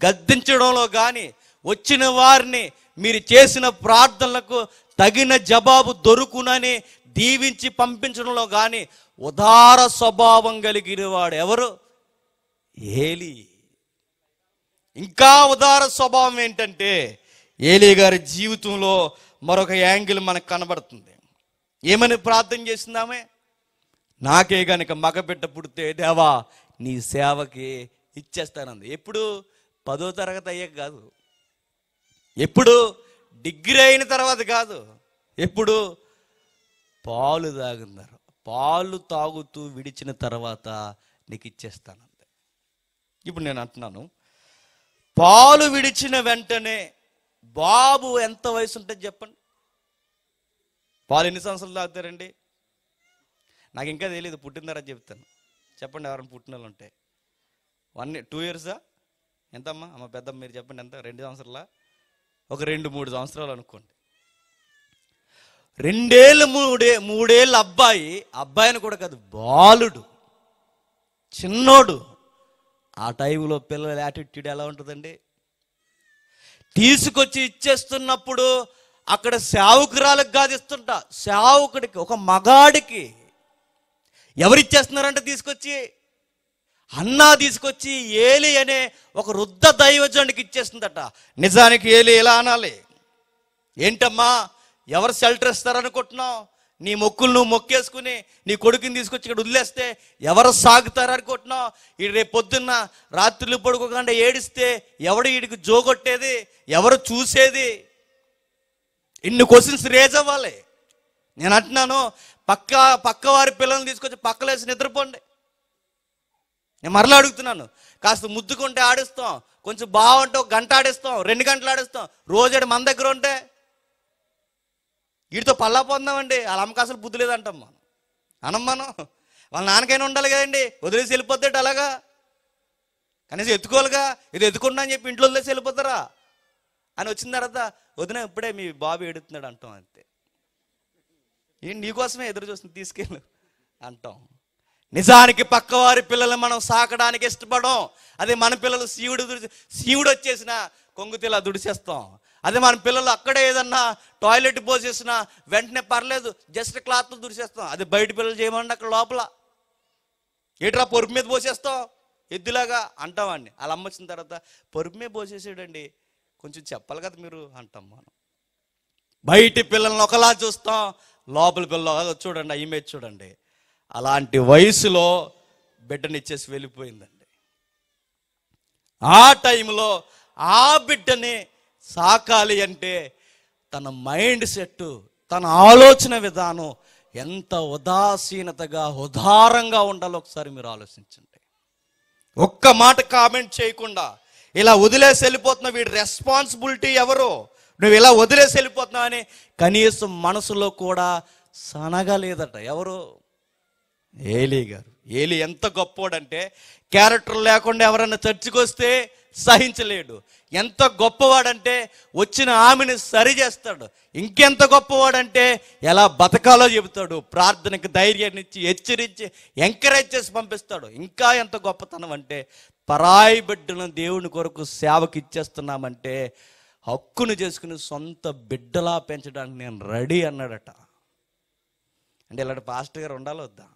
గద్దించడంలో కానీ వచ్చిన వారిని మీరు చేసిన ప్రార్థనలకు తగిన జవాబు దొరుకునని దీవించి పంపించడంలో కానీ ఉదార స్వభావం కలిగిన వాడు ఎవరు ఏలి ఇంకా ఉదార స్వభావం ఏంటంటే ఏలి గారి జీవితంలో మరొక యాంగిల్ మనకు కనబడుతుంది ఏమని ప్రార్థన చేసిందామే నాకే కనుక మగబిడ్డ పుడితే దేవా నీ సేవకి ఇచ్చేస్తానంది ఎప్పుడు పదో తరగతి అయ్యాక కాదు ఎప్పుడు డిగ్రీ అయిన తర్వాత కాదు ఎప్పుడు పాలు తాగున్నారు పాలు తాగుతూ విడిచిన తర్వాత నీకు ఇచ్చేస్తానంది ఇప్పుడు నేను అంటున్నాను పాలు విడిచిన వెంటనే బాబు ఎంత వయసు ఉంటుంది చెప్పండి పాలు ఎన్ని సంవత్సరాలు తాగుతారండి నాకు ఇంకా తెలియదు పుట్టిందారా చెప్తాను చెప్పండి ఎవరైనా పుట్టిన వాళ్ళు ఉంటే వన్ టూ ఇయర్సా ఎంతమ్మా అమ్మ పెద్దమ్మ మీరు చెప్పండి ఎంత రెండు సంవత్సరాల ఒక రెండు మూడు సంవత్సరాలు అనుకోండి రెండేళ్ళు మూడే మూడేళ్ళ అబ్బాయి అబ్బాయిని కూడా కాదు బాలుడు చిన్నోడు ఆ టైంలో పిల్లల యాటిట్యూడ్ ఎలా ఉంటుందండి తీసుకొచ్చి ఇచ్చేస్తున్నప్పుడు అక్కడ సేవకురాలకు కాదు ఇస్తుంట సేవకుడికి ఒక మగాడికి ఎవరిచ్చేస్తున్నారంట తీసుకొచ్చి అన్నా తీసుకొచ్చి ఏలి అనే ఒక వృద్ధ దైవజనుడికి ఇచ్చేస్తుందట నిజానికి ఏలి ఎలా అనాలి ఏంటమ్మా ఎవరు షెల్టర్ ఇస్తారనుకుంటున్నావు నీ మొక్కులు నువ్వు మొక్కేసుకుని నీ కొడుకుని తీసుకొచ్చి ఇక్కడ వదిలేస్తే ఎవరు సాగుతారు అనుకుంటున్నావు ఈ రేపు పొద్దున్న రాత్రులు పడుకోకుండా ఏడిస్తే ఎవడు వీడికి జోగొట్టేది ఎవరు చూసేది ఇన్ని క్వశ్చన్స్ రేజ్ అవ్వాలి నేను అంటున్నాను పక్క పక్క వారి పిల్లల్ని తీసుకొచ్చి పక్కలేసి నిద్రపోండి నేను మరలా అడుగుతున్నాను కాస్త ముద్దుకుంటే ఆడిస్తాం కొంచెం బాగుంటే ఒక గంట ఆడిస్తాం రెండు గంటలు ఆడిస్తాం రోజు మన దగ్గర ఉంటే వీటితో పల్లా పొందామండి వాళ్ళ అమ్మకి అసలు బుద్ధి లేదంటాం మనం అనం మనం వాళ్ళ నాన్నకైనా ఉండాలి కదండి వదిలేసి వెళ్ళిపోతాడు అలాగా కనీసం ఎత్తుకోవాలిగా ఇది ఎత్తుకున్నా అని చెప్పి ఇంట్లో వదిలేసి వెళ్ళిపోతారా అని వచ్చిన తర్వాత వదిన ఇప్పుడే మీ బాబు ఏడుతున్నాడు అంటాం అంతే ఏంటి నీకోసమే ఎదురు చూస్తుంది తీసుకెళ్ళు అంటాం నిజానికి పక్కవారి పిల్లలు మనం సాకడానికి ఇష్టపడం అదే మన పిల్లలు శివుడు శివుడు వచ్చేసిన కొంగుతిలా దుడిసేస్తాం అదే మన పిల్లలు అక్కడే ఏదన్నా టాయిలెట్ పోసేసినా వెంటనే పర్లేదు జస్ట్ క్లాత్ దురిసేస్తాం అది బయట పిల్లలు చేయమండి అక్కడ లోపల ఏట్రా పొరుపు మీద పోసేస్తాం ఎద్దులాగా అంటామండి అలా అమ్మొచ్చిన తర్వాత పొరుపు మీద పోసేసాడండి కొంచెం చెప్పాలి కదా మీరు అంటాం మనం బయటి పిల్లల్ని ఒకలా చూస్తాం లోపల పిల్లలు చూడండి మీద చూడండి అలాంటి వయసులో బిడ్డనిచ్చేసి వెళ్ళిపోయిందండి ఆ టైంలో ఆ బిడ్డని సాకాలి అంటే తన మైండ్ సెట్ తన ఆలోచన విధానం ఎంత ఉదాసీనతగా ఉదారంగా ఉండాలో ఒకసారి మీరు ఆలోచించండి ఒక్క మాట కామెంట్ చేయకుండా ఇలా వదిలేసి వెళ్ళిపోతున్న వీడి రెస్పాన్సిబిలిటీ ఎవరు నువ్వు ఇలా వదిలేసి వెళ్ళిపోతున్నావు అని కనీసం మనసులో కూడా సనగలేదట ఎవరు ఏలీ గారు ఏలి ఎంత గొప్పోడంటే క్యారెక్టర్ లేకుండా ఎవరైనా చర్చికి వస్తే సహించలేడు ఎంత గొప్పవాడంటే వచ్చిన ఆమెను సరిచేస్తాడు ఇంకెంత గొప్పవాడంటే ఎలా బతకాలో చెబుతాడు ప్రార్థనకు ధైర్యాన్ని ఇచ్చి హెచ్చరించి ఎంకరేజ్ చేసి పంపిస్తాడు ఇంకా ఎంత గొప్పతనం అంటే పరాయి బిడ్డను దేవుని కొరకు సేవకి ఇచ్చేస్తున్నామంటే హక్కును చేసుకుని సొంత బిడ్డలా పెంచడానికి నేను రెడీ అన్నాడట అంటే ఇలాంటి పాస్టర్ గారు ఉండాలి వద్దా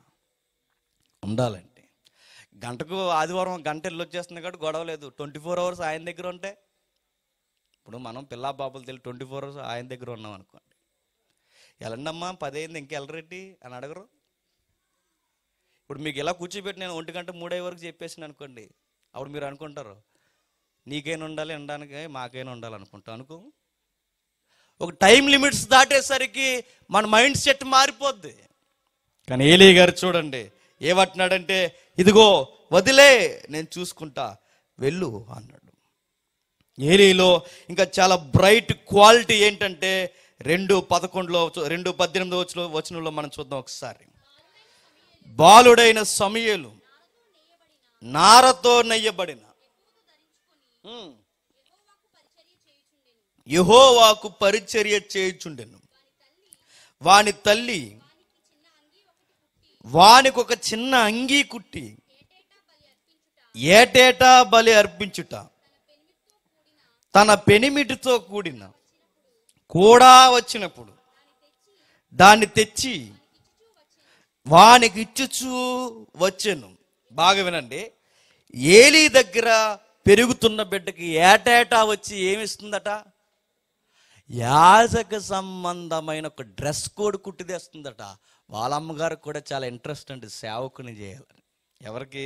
ఉండాలండి గంటకు ఆదివారం గంట ఇల్లు వచ్చేస్తుంది కాబట్టి గొడవ లేదు ట్వంటీ ఫోర్ అవర్స్ ఆయన దగ్గర ఉంటే ఇప్పుడు మనం పిల్లా బాబులు తెలియదు ట్వంటీ ఫోర్ అవర్స్ ఆయన దగ్గర ఉన్నాం అనుకోండి ఎలాండమ్మా పదైంది ఇంకెళ్ళరెడ్డి అని అడగరు ఇప్పుడు మీకు ఎలా కూర్చోబెట్టి నేను ఒంటి గంట మూడై వరకు చెప్పేసిన అనుకోండి అప్పుడు మీరు అనుకుంటారు నీకైనా ఉండాలి వినడానికి మాకైనా ఉండాలి అనుకుంటా అనుకో ఒక టైం లిమిట్స్ దాటేసరికి మన మైండ్ సెట్ మారిపోద్ది కానీ ఏలీ గారు చూడండి ఏమంటున్నాడంటే ఇదిగో వదిలే నేను చూసుకుంటా వెళ్ళు అన్నాడు ఏలీలో ఇంకా చాలా బ్రైట్ క్వాలిటీ ఏంటంటే రెండు పదకొండులో రెండు పద్దెనిమిది వచ్చిన వచనంలో మనం చూద్దాం ఒకసారి బాలుడైన సమయలు నారతో నెయ్యబడిన యహోవాకు పరిచర్య చేయుచుండెను వాని తల్లి వానికి ఒక చిన్న అంగీ కుట్టి ఏటేటా బలి అర్పించుట తన పెనిమిటితో కూడిన కూడా వచ్చినప్పుడు దాన్ని తెచ్చి వానికి ఇచ్చుచూ వచ్చాను బాగా వినండి ఏలీ దగ్గర పెరుగుతున్న బిడ్డకి ఏటేటా వచ్చి ఏమిస్తుందట యాజక సంబంధమైన ఒక డ్రెస్ కోడ్ కుట్టిదేస్తుందట వాళ్ళ కూడా చాలా ఇంట్రెస్ట్ అండి సేవకుని చేయాలని ఎవరికి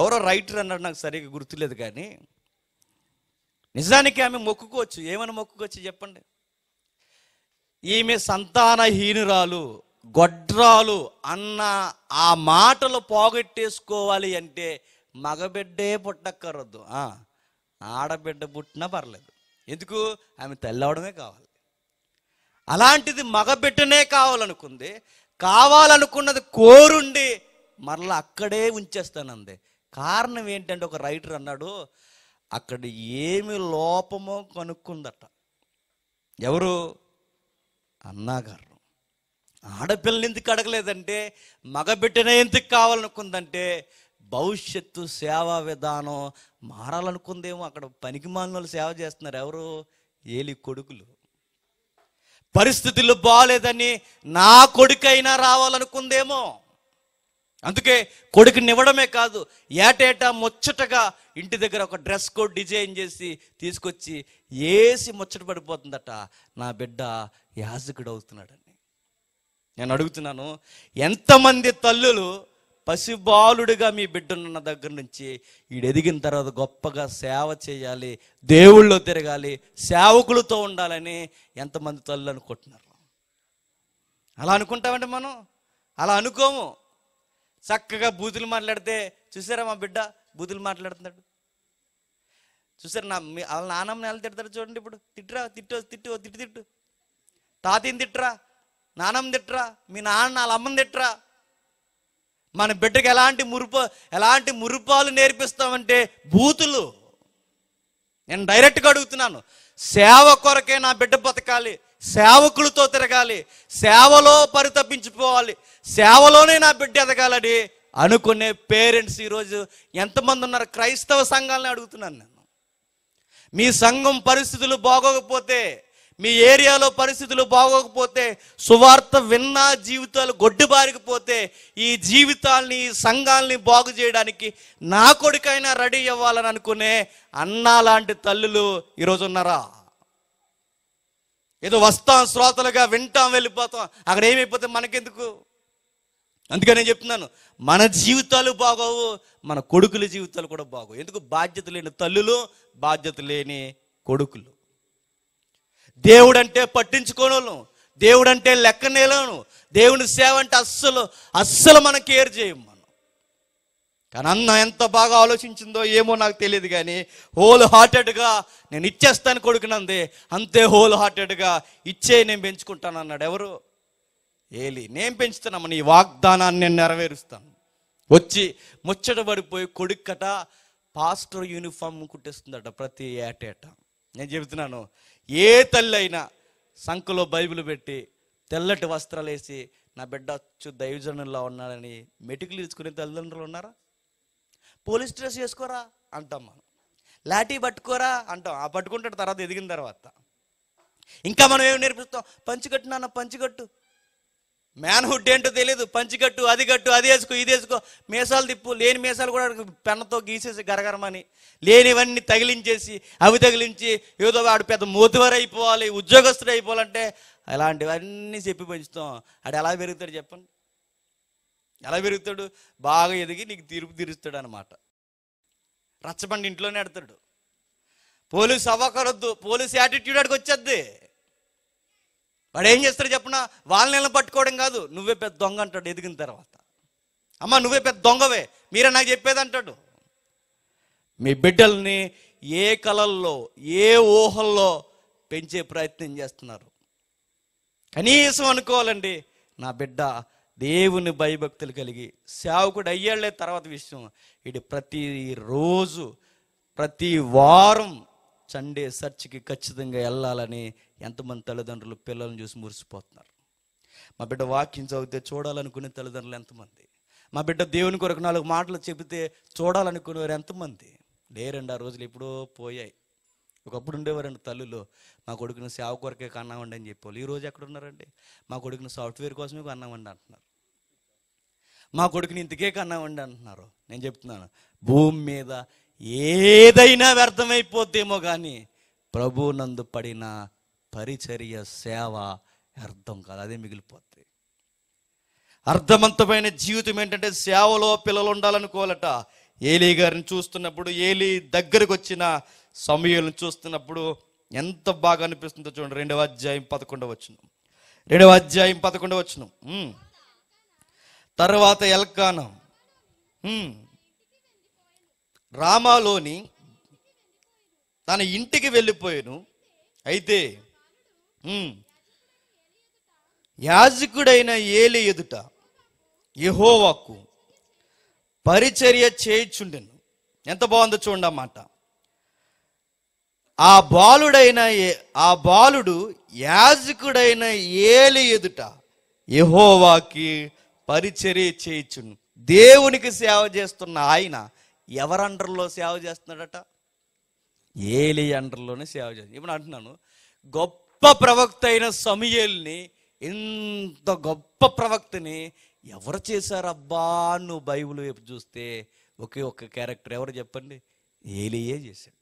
ఎవరో రైటర్ అన్నారు నాకు సరిగ్గా గుర్తులేదు కానీ నిజానికి ఆమె మొక్కుకోవచ్చు ఏమైనా మొక్కుకోవచ్చు చెప్పండి ఈమె సంతానహీనురాలు గొడ్రాలు అన్న ఆ మాటలు పోగొట్టేసుకోవాలి అంటే మగబిడ్డే పుట్టక్కరద్దు ఆడబిడ్డ పుట్టినా పర్లేదు ఎందుకు ఆమె తెల్లవడమే కావాలి అలాంటిది మగబిడ్డనే కావాలనుకుంది కావాలనుకున్నది కోరుండి మరలా అక్కడే ఉంచేస్తానంది కారణం ఏంటంటే ఒక రైటర్ అన్నాడు అక్కడ ఏమి లోపమో కనుక్కుందట ఎవరు అన్నాగారు ఆడపిల్లని ఎందుకు అడగలేదంటే మగబిడ్డనే ఎందుకు కావాలనుకుందంటే భవిష్యత్తు సేవా విధానం మారాలనుకుందేమో అక్కడ పనికి సేవ చేస్తున్నారు ఎవరు ఏలి కొడుకులు పరిస్థితులు బాగాలేదని నా కొడుకైనా రావాలనుకుందేమో అందుకే కొడుకునివ్వడమే ఇవ్వడమే కాదు ఏటేటా ముచ్చటగా ఇంటి దగ్గర ఒక డ్రెస్ కోడ్ డిజైన్ చేసి తీసుకొచ్చి ఏసి ముచ్చట పడిపోతుందట నా బిడ్డ యాజకుడు అవుతున్నాడని నేను అడుగుతున్నాను ఎంతమంది తల్లులు పసిబాలుడిగా మీ బిడ్డనున్న దగ్గర నుంచి వీడు ఎదిగిన తర్వాత గొప్పగా సేవ చేయాలి దేవుళ్ళో తిరగాలి సేవకులతో ఉండాలని ఎంతమంది తల్లు అనుకుంటున్నారు అలా అనుకుంటామంటే మనం అలా అనుకోము చక్కగా బూతులు మాట్లాడితే చూసారా మా బిడ్డ బూతులు మాట్లాడుతున్నాడు చూసారు నా వాళ్ళ నాన్నమ్మని ఎలా తిడతారు చూడండి ఇప్పుడు తిట్టురా తిట్టు తిట్టు తిట్టు తిట్టు తాతయ్యని తిట్టురా నానమ్మ తిట్టురా మీ నాన్న వాళ్ళ అమ్మని తిట్టురా మన బిడ్డకి ఎలాంటి మురుప ఎలాంటి మురుపాలు నేర్పిస్తామంటే బూతులు నేను డైరెక్ట్గా అడుగుతున్నాను సేవ కొరకే నా బిడ్డ బతకాలి సేవకులతో తిరగాలి సేవలో పరితపించిపోవాలి సేవలోనే నా బిడ్డ ఎదగాలని అనుకునే పేరెంట్స్ ఈరోజు ఎంతమంది ఉన్నారు క్రైస్తవ సంఘాలని అడుగుతున్నాను నేను మీ సంఘం పరిస్థితులు బాగోకపోతే మీ ఏరియాలో పరిస్థితులు బాగోకపోతే సువార్త విన్నా జీవితాలు గొడ్డుబారికపోతే ఈ జీవితాల్ని ఈ సంఘాలని బాగు చేయడానికి నా కొడుకైనా రెడీ అవ్వాలని అనుకునే అన్న లాంటి తల్లులు ఈరోజు ఉన్నారా ఏదో వస్తాం శ్రోతలుగా వింటాం వెళ్ళిపోతాం అక్కడ ఏమైపోతే మనకెందుకు అందుకని నేను చెప్తున్నాను మన జీవితాలు బాగోవు మన కొడుకుల జీవితాలు కూడా బాగోవు ఎందుకు బాధ్యత లేని తల్లులు బాధ్యత లేని కొడుకులు దేవుడంటే పట్టించుకోను దేవుడంటే లెక్కనేలోను దేవుని సేవ అంటే అస్సలు అస్సలు మనం కేర్ చేయం మనం కానీ అన్న ఎంత బాగా ఆలోచించిందో ఏమో నాకు తెలియదు కానీ హోల్ హార్టెడ్గా నేను ఇచ్చేస్తాను కొడుకునంది అంతే హోల్ హార్టెడ్గా ఇచ్చే నేను పెంచుకుంటాను అన్నాడు ఎవరు ఏలి నేను పెంచుతున్నాము నీ వాగ్దానాన్ని నేను నెరవేరుస్తాను వచ్చి ముచ్చట పడిపోయి కొడుక్కట పాస్టర్ యూనిఫామ్ కుట్టేస్తుందట ప్రతి ఏటేట నేను చెబుతున్నాను ఏ తల్లి అయినా సంఖలో బైబిల్ పెట్టి తెల్లటి వస్త్రాలు వేసి నా బిడ్డ వచ్చు దైవజనుల్లో ఉన్నాడని మెటికలు ఇచ్చుకునే తల్లిదండ్రులు ఉన్నారా పోలీస్ డ్రెస్ వేసుకోరా అంటాం మనం లాఠీ పట్టుకోరా అంటాం ఆ పట్టుకుంటాడు తర్వాత ఎదిగిన తర్వాత ఇంకా మనం ఏం నేర్పిస్తాం పంచికట్టు నాన్న పంచికట్టు మ్యాన్హుడ్ ఏంటో తెలియదు పంచికట్టు అది కట్టు అది వేసుకో ఇది వేసుకో మీసాలు తిప్పు లేని మీసాలు కూడా పెన్నతో గీసేసి గరగరమని లేనివన్నీ తగిలించేసి అవి తగిలించి ఏదో వాడు పెద్ద మోతువారు అయిపోవాలి ఉద్యోగస్తుడు అయిపోవాలంటే అలాంటివన్నీ చెప్పి పెంచుతాం ఆడు ఎలా పెరుగుతాడు చెప్పండి ఎలా పెరుగుతాడు బాగా ఎదిగి నీకు తీర్పు తీరుస్తాడు అనమాట రచ్చబండి ఇంట్లోనే ఆడతాడు పోలీస్ అవ్వకరొద్దు పోలీస్ యాటిట్యూడ్ ఆడికి వచ్చేద్ది వాడు ఏం చేస్తాడు చెప్పిన వాళ్ళని పట్టుకోవడం కాదు నువ్వే పెద్ద దొంగ అంటాడు ఎదిగిన తర్వాత అమ్మ నువ్వే పెద్ద దొంగవే మీరే నాకు చెప్పేది అంటాడు మీ బిడ్డల్ని ఏ కళల్లో ఏ ఊహల్లో పెంచే ప్రయత్నం చేస్తున్నారు కనీసం అనుకోవాలండి నా బిడ్డ దేవుని భయభక్తులు కలిగి సేవకుడు అయ్యాళ్ళే తర్వాత విషయం ఇది ప్రతిరోజు ప్రతి వారం సండే చర్చికి ఖచ్చితంగా వెళ్ళాలని ఎంతమంది తల్లిదండ్రులు పిల్లల్ని చూసి మురిసిపోతున్నారు మా బిడ్డ వాక్యం చదివితే చూడాలనుకునే తల్లిదండ్రులు ఎంతమంది మా బిడ్డ దేవుని కొరకు నాలుగు మాటలు చెబితే చూడాలనుకునేవారు ఎంతమంది లేరండి ఆ రోజులు ఎప్పుడో పోయాయి ఒకప్పుడు ఉండేవారండి తల్లులు మా కొడుకుని సేవ కొరకే కన్నామండి అని చెప్పేవాళ్ళు ఈరోజు ఉన్నారండి మా కొడుకుని సాఫ్ట్వేర్ కోసమే కన్నామండి అంటున్నారు మా కొడుకుని ఇంతకే కన్నామండి అంటున్నారు నేను చెప్తున్నాను భూమి మీద ఏదైనా వ్యర్థమైపోతేమో కానీ ప్రభు నందు పడిన పరిచర్య సేవ అర్థం కాదు అదే మిగిలిపోతుంది అర్థవంతమైన జీవితం ఏంటంటే సేవలో పిల్లలు ఉండాలనుకోవాలట ఏలీ గారిని చూస్తున్నప్పుడు ఏలీ దగ్గరకు వచ్చిన సమయాలను చూస్తున్నప్పుడు ఎంత బాగా అనిపిస్తుందో చూడండి రెండవ అధ్యాయం పదకొండవ వచ్చిన రెండవ అధ్యాయం పదకొండవ వచ్చిన తర్వాత ఎల్కానం రామాలోని తన ఇంటికి వెళ్ళిపోయాను అయితే యాజకుడైన ఏలి ఎదుట యహోవాకు పరిచర్య చేయిచుండెను ఎంత బాగుందో చూడండి అన్నమాట ఆ బాలుడైన ఆ బాలుడు యాజకుడైన ఏలి ఎదుట యహోవాకి పరిచర్య చేయిచుండు దేవునికి సేవ చేస్తున్న ఆయన ఎవరి అండర్లో సేవ చేస్తున్నాడట ఏలి అండర్లోనే సేవ చేస్తుంది ఇప్పుడు అంటున్నాను గొప్ప ప్రవక్త అయిన సమయల్ని ఇంత గొప్ప ప్రవక్తని ఎవరు చేశారబ్బా నువ్వు బైబుల్ వైపు చూస్తే ఒకే ఒక్క క్యారెక్టర్ ఎవరు చెప్పండి ఏలియే చేశాడు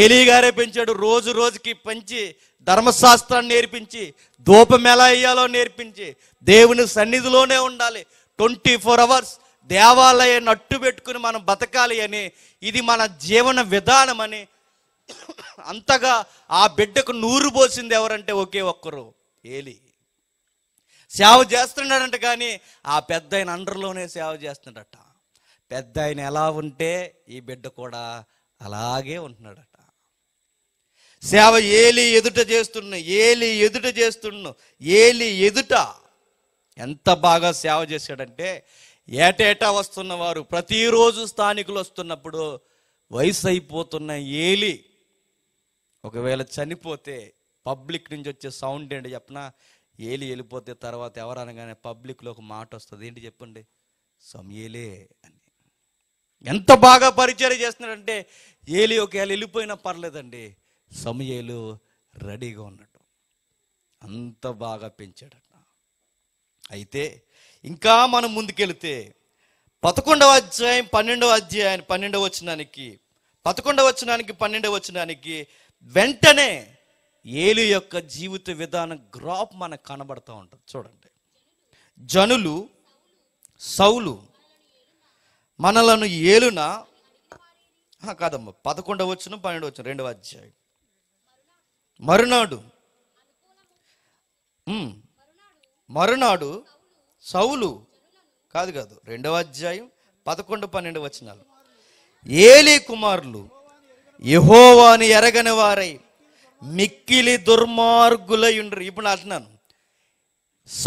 ఏలీ గారే పెంచాడు రోజు రోజుకి పెంచి ధర్మశాస్త్రాన్ని నేర్పించి ధూపం ఎలా అయ్యాలో నేర్పించి దేవుని సన్నిధిలోనే ఉండాలి ట్వంటీ ఫోర్ అవర్స్ దేవాలయ నట్టు పెట్టుకుని మనం బతకాలి అని ఇది మన జీవన విధానం అని అంతగా ఆ బిడ్డకు నూరు పోసింది ఎవరంటే ఒకే ఒక్కరు ఏలి సేవ చేస్తున్నాడంట కానీ ఆ పెద్ద ఆయన అండర్లోనే సేవ చేస్తున్నాడట పెద్ద ఆయన ఎలా ఉంటే ఈ బిడ్డ కూడా అలాగే ఉంటున్నాడట సేవ ఏలి ఎదుట చేస్తున్న ఏలి ఎదుట చేస్తున్న ఏలి ఎదుట ఎంత బాగా సేవ చేశాడంటే ఏటేటా వస్తున్నవారు ప్రతిరోజు స్థానికులు వస్తున్నప్పుడు వయసు అయిపోతున్న ఏలి ఒకవేళ చనిపోతే పబ్లిక్ నుంచి వచ్చే సౌండ్ ఏంటి చెప్పిన ఏలి వెళ్ళిపోతే తర్వాత ఎవరు అనగానే పబ్లిక్లో ఒక మాట వస్తుంది ఏంటి చెప్పండి సమయలే అని ఎంత బాగా పరిచయం చేస్తున్నాడంటే ఏలి ఒకవేళ వెళ్ళిపోయినా పర్లేదండి సమయలు రెడీగా ఉన్నట్టు అంత బాగా పెంచాడట అయితే ఇంకా మనం ముందుకెళితే పదకొండవ అధ్యాయం పన్నెండవ అధ్యాయం పన్నెండవ వచ్చినానికి పదకొండవ వచ్చినానికి పన్నెండవ వచ్చినానికి వెంటనే ఏలు యొక్క జీవిత విధానం గ్రాప్ మనకు కనబడుతూ ఉంటుంది చూడండి జనులు సౌలు మనలను ఏలున కాదమ్మా పదకొండవ వచ్చిన పన్నెండవ వచ్చిన రెండవ అధ్యాయం మరునాడు మరునాడు సౌలు కాదు కాదు రెండవ అధ్యాయం పదకొండు పన్నెండు వచనాలు ఏలి కుమారులు యహోవాని ఎరగని వారై మిక్కిలి దుర్మార్గులై ఉండరు ఇప్పుడు అంటున్నాను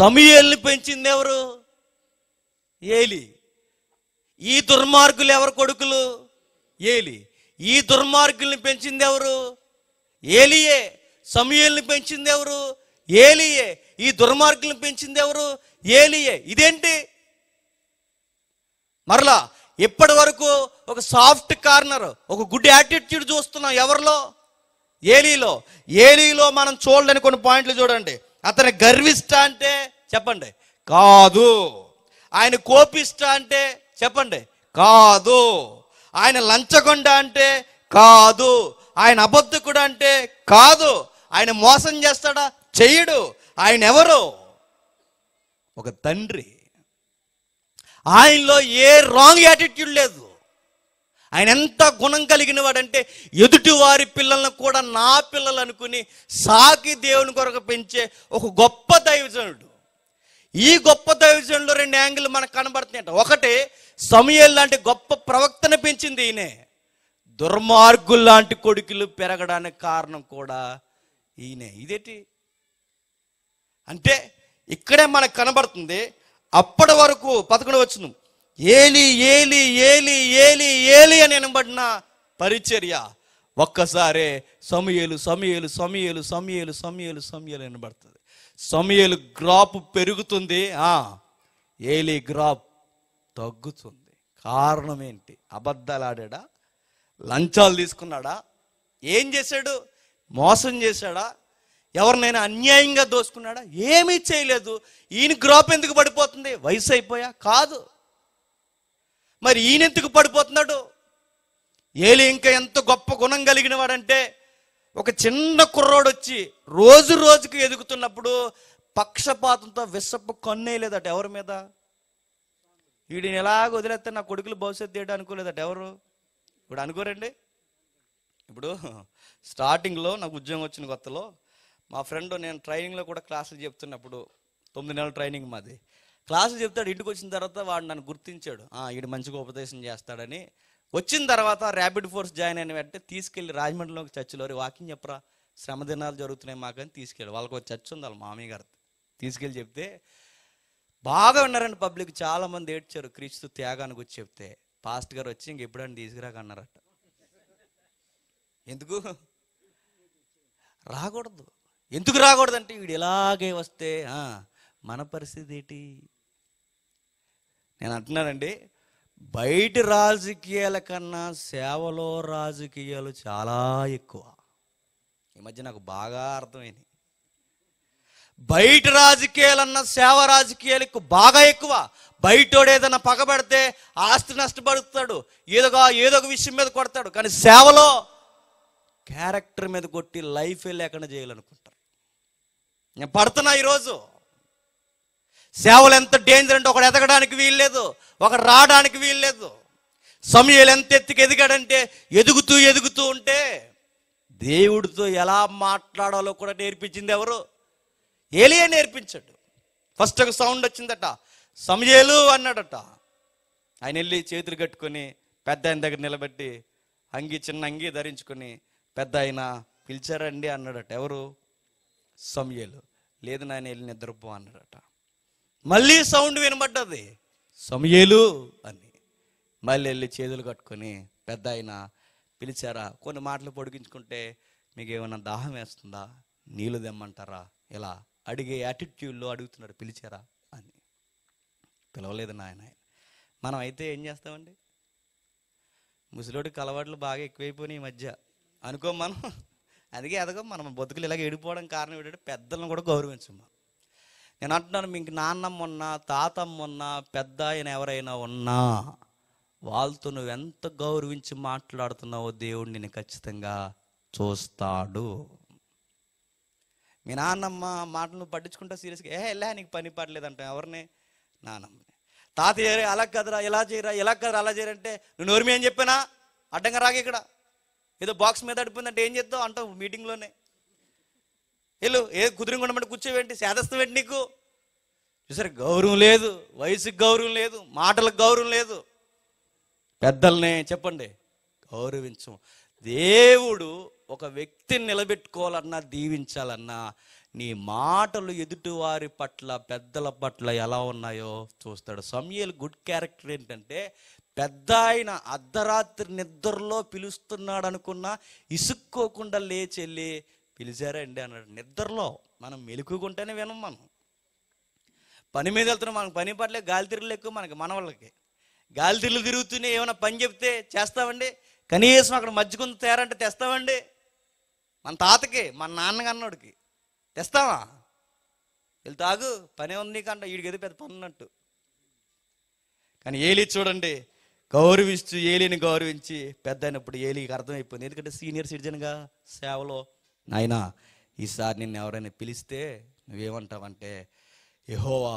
సమయల్ని పెంచింది ఎవరు ఏలి ఈ దుర్మార్గులు ఎవరు కొడుకులు ఏలి ఈ దుర్మార్గుల్ని పెంచింది ఎవరు ఏలియే సమయల్ని పెంచింది ఎవరు ఏలియే ఈ దుర్మార్గుల్ని పెంచింది ఎవరు ఏలియే ఇదేంటి మరలా ఇప్పటి వరకు ఒక సాఫ్ట్ కార్నర్ ఒక గుడ్ యాటిట్యూడ్ చూస్తున్నాం ఎవరిలో ఏలీలో ఏలీలో మనం చూడలేని కొన్ని పాయింట్లు చూడండి అతని గర్విష్ట అంటే చెప్పండి కాదు ఆయన కోపిష్ట అంటే చెప్పండి కాదు ఆయన లంచగొండ అంటే కాదు ఆయన అబద్ధకుడు అంటే కాదు ఆయన మోసం చేస్తాడా చెయ్యడు ఆయన ఎవరు ఒక తండ్రి ఆయనలో ఏ రాంగ్ యాటిట్యూడ్ లేదు ఆయన ఎంత గుణం కలిగిన వాడంటే ఎదుటి వారి పిల్లలను కూడా నా పిల్లలు అనుకుని సాకి దేవుని కొరకు పెంచే ఒక గొప్ప దైవజనుడు ఈ గొప్ప దైవజనుడు రెండు యాంగిల్ మనకు కనబడుతున్నాయంట ఒకటి సమయల్ లాంటి గొప్ప ప్రవక్తను పెంచింది ఈయనే దుర్మార్గు లాంటి కొడుకులు పెరగడానికి కారణం కూడా ఈయనే ఇదేంటి అంటే ఇక్కడే మనకు కనబడుతుంది అప్పటి వరకు పదకొండు వచ్చిన ఏలి ఏలి ఏలి ఏలి ఏలి అని వినబడిన పరిచర్య ఒక్కసారే సమయలు సమయలు సమయలు సమయలు సమయలు సమయలు వినబడుతుంది సమయలు గ్రాప్ పెరుగుతుంది ఏలి గ్రాప్ తగ్గుతుంది కారణం ఏంటి అబద్ధాలు ఆడాడా లంచాలు తీసుకున్నాడా ఏం చేశాడు మోసం చేశాడా ఎవరినైనా అన్యాయంగా దోసుకున్నాడా ఏమీ చేయలేదు ఈయన గ్రోప్ ఎందుకు పడిపోతుంది వయసు అయిపోయా కాదు మరి ఈయన ఎందుకు పడిపోతున్నాడు ఏలి ఇంకా ఎంత గొప్ప గుణం కలిగిన వాడంటే ఒక చిన్న కుర్రోడు వచ్చి రోజు రోజుకి ఎదుగుతున్నప్పుడు పక్షపాతంతో విసప్పు కొన్నేయలేదట ఎవరి మీద వీడిని ఎలాగ వదిలేస్తే నా కొడుకులు భవిష్యత్తు ఏంటో అనుకోలేదట ఎవరు ఇప్పుడు అనుకోరండి ఇప్పుడు స్టార్టింగ్లో నాకు ఉద్యోగం వచ్చిన కొత్తలో మా ఫ్రెండ్ నేను ట్రైనింగ్లో కూడా క్లాసులు చెప్తున్నప్పుడు తొమ్మిది నెలల ట్రైనింగ్ మాది క్లాసులు చెప్తాడు ఇంటికి వచ్చిన తర్వాత వాడు నన్ను గుర్తించాడు ఈడు మంచిగా ఉపదేశం చేస్తాడని వచ్చిన తర్వాత ర్యాపిడ్ ఫోర్స్ జాయిన్ అయిన వెంటనే తీసుకెళ్ళి రాజమండ్రిలోకి చర్చిలో వాకింగ్ చెప్పరా శ్రమ దినాలు జరుగుతున్నాయి మాకని తీసుకెళ్ళి వాళ్ళకి ఒక చర్చ ఉంది వాళ్ళ మామయ్య గారు తీసుకెళ్ళి చెప్తే బాగా ఉన్నారండి పబ్లిక్ చాలామంది ఏడ్చారు క్రీస్తు త్యాగానికి వచ్చి చెప్తే పాస్ట్ గారు వచ్చి ఇంకెప్పుడని తీసుకురాక అన్నారట ఎందుకు రాకూడదు ఎందుకు రాకూడదంటే వీడు ఇలాగే వస్తే మన పరిస్థితి ఏంటి నేను అంటున్నానండి బయట రాజకీయాల కన్నా సేవలో రాజకీయాలు చాలా ఎక్కువ ఈ మధ్య నాకు బాగా అర్థమైంది బయట రాజకీయాలన్నా సేవ రాజకీయాలు ఎక్కువ బాగా ఎక్కువ బయటోడు ఏదైనా పగబడితే ఆస్తి నష్టపడుతాడు ఏదో ఏదో ఒక విషయం మీద కొడతాడు కానీ సేవలో క్యారెక్టర్ మీద కొట్టి లైఫ్ లేకుండా ఎక్కడ చేయాలనుకుంటాడు నేను పడుతున్నా ఈరోజు సేవలు ఎంత డేంజర్ అంటే ఒకడు ఎదగడానికి వీల్లేదు ఒకడు రావడానికి వీల్లేదు సమయాలు ఎంత ఎత్తుకు ఎదిగాడంటే ఎదుగుతూ ఎదుగుతూ ఉంటే దేవుడితో ఎలా మాట్లాడాలో కూడా నేర్పించింది ఎవరు ఏలియే నేర్పించాడు ఫస్ట్ ఒక సౌండ్ వచ్చిందట సమయలు అన్నాడట ఆయన వెళ్ళి చేతులు కట్టుకొని పెద్ద ఆయన దగ్గర నిలబెట్టి అంగి చిన్న అంగి ధరించుకొని పెద్ద ఆయన పిలిచారండి అన్నాడట ఎవరు సమయలు లేదు నాయన వెళ్ళి నిద్రపో అన్నాడట మళ్ళీ సౌండ్ వినబడ్డది సమయలు అని మళ్ళీ వెళ్ళి చేతులు కట్టుకొని పెద్ద ఆయన పిలిచారా కొన్ని మాటలు పొడిగించుకుంటే మీకు ఏమైనా దాహం వేస్తుందా నీళ్ళు తెమ్మంటారా ఇలా అడిగే యాటిట్యూడ్లో అడుగుతున్నాడు పిలిచారా అని పిలవలేదు నాయన మనం అయితే ఏం చేస్తామండి ముసలోడికి అలవాట్లు బాగా ఎక్కువైపోయినాయి ఈ మధ్య అనుకో మనం అందుకే అదిగో మనం బతుకులు ఇలాగ ఎడిపోవడం కారణం ఏంటంటే పెద్దలను కూడా గౌరవించమ్మా నేను అంటున్నాను మీకు నాన్నమ్మ ఉన్నా తాతమ్మ ఉన్నా పెద్ద ఆయన ఎవరైనా ఉన్నా వాళ్ళతో నువ్వు ఎంత గౌరవించి మాట్లాడుతున్నావో దేవుడు నేను ఖచ్చితంగా చూస్తాడు మీ నాన్నమ్మ మాటలు పట్టించుకుంటా సీరియస్గా ఏ ఎలా నీకు పని పడలేదంట ఎవరిని నానమ్మని తాతయ్య అలా కదరా ఇలా చేయరా ఇలా కదరా అలా చేయరంటే నువ్వు నోరు ఏం చెప్పినా అడ్డంగా రాగా ఇక్కడ ఏదో బాక్స్ మీద అడిపోయిందంటే ఏం చేద్దాం అంటావు మీటింగ్లోనే వెళ్ళు ఏ కుదిరి ఉండమంటే కూర్చోవేంటి శాదస్తమేంటి నీకు చూసారు గౌరవం లేదు వయసుకు గౌరవం లేదు మాటలకు గౌరవం లేదు పెద్దల్ని చెప్పండి గౌరవించం దేవుడు ఒక వ్యక్తిని నిలబెట్టుకోవాలన్నా దీవించాలన్నా నీ మాటలు ఎదుటివారి పట్ల పెద్దల పట్ల ఎలా ఉన్నాయో చూస్తాడు సమయల్ గుడ్ క్యారెక్టర్ ఏంటంటే పెద్ద ఆయన అర్ధరాత్రి నిద్రలో పిలుస్తున్నాడు అనుకున్నా ఇసుక్కోకుండా లేచి వెళ్ళి పిలిచారండి అన్నాడు నిద్రలో మనం మెలుకుంటేనే వినం మనం పని మీద వెళ్తున్నాం మనకు పని పడలేదు గాలి తిరుగులు ఎక్కువ మనకి మన వాళ్ళకి గాలి తిరుగులు తిరుగుతూనే ఏమైనా పని చెప్తే చేస్తామండి కనీసం అక్కడ మజ్జిగుంత తేరంటే తెస్తామండి మన తాతకి మన నాన్నగన్నోడికి తెస్తావా వెళ్ళి తాగు పని ఉంది కంట వీడికి ఏదో పెద్ద పనున్నట్టు కానీ ఏలి చూడండి గౌరవిస్తూ ఏలిని గౌరవించి పెద్ద అయినప్పుడు ఏలికి అర్థమైపోయింది ఎందుకంటే సీనియర్ సిటిజన్గా సేవలో నాయన ఈసారి నిన్ను ఎవరైనా పిలిస్తే నువ్వేమంటావంటే యహోవా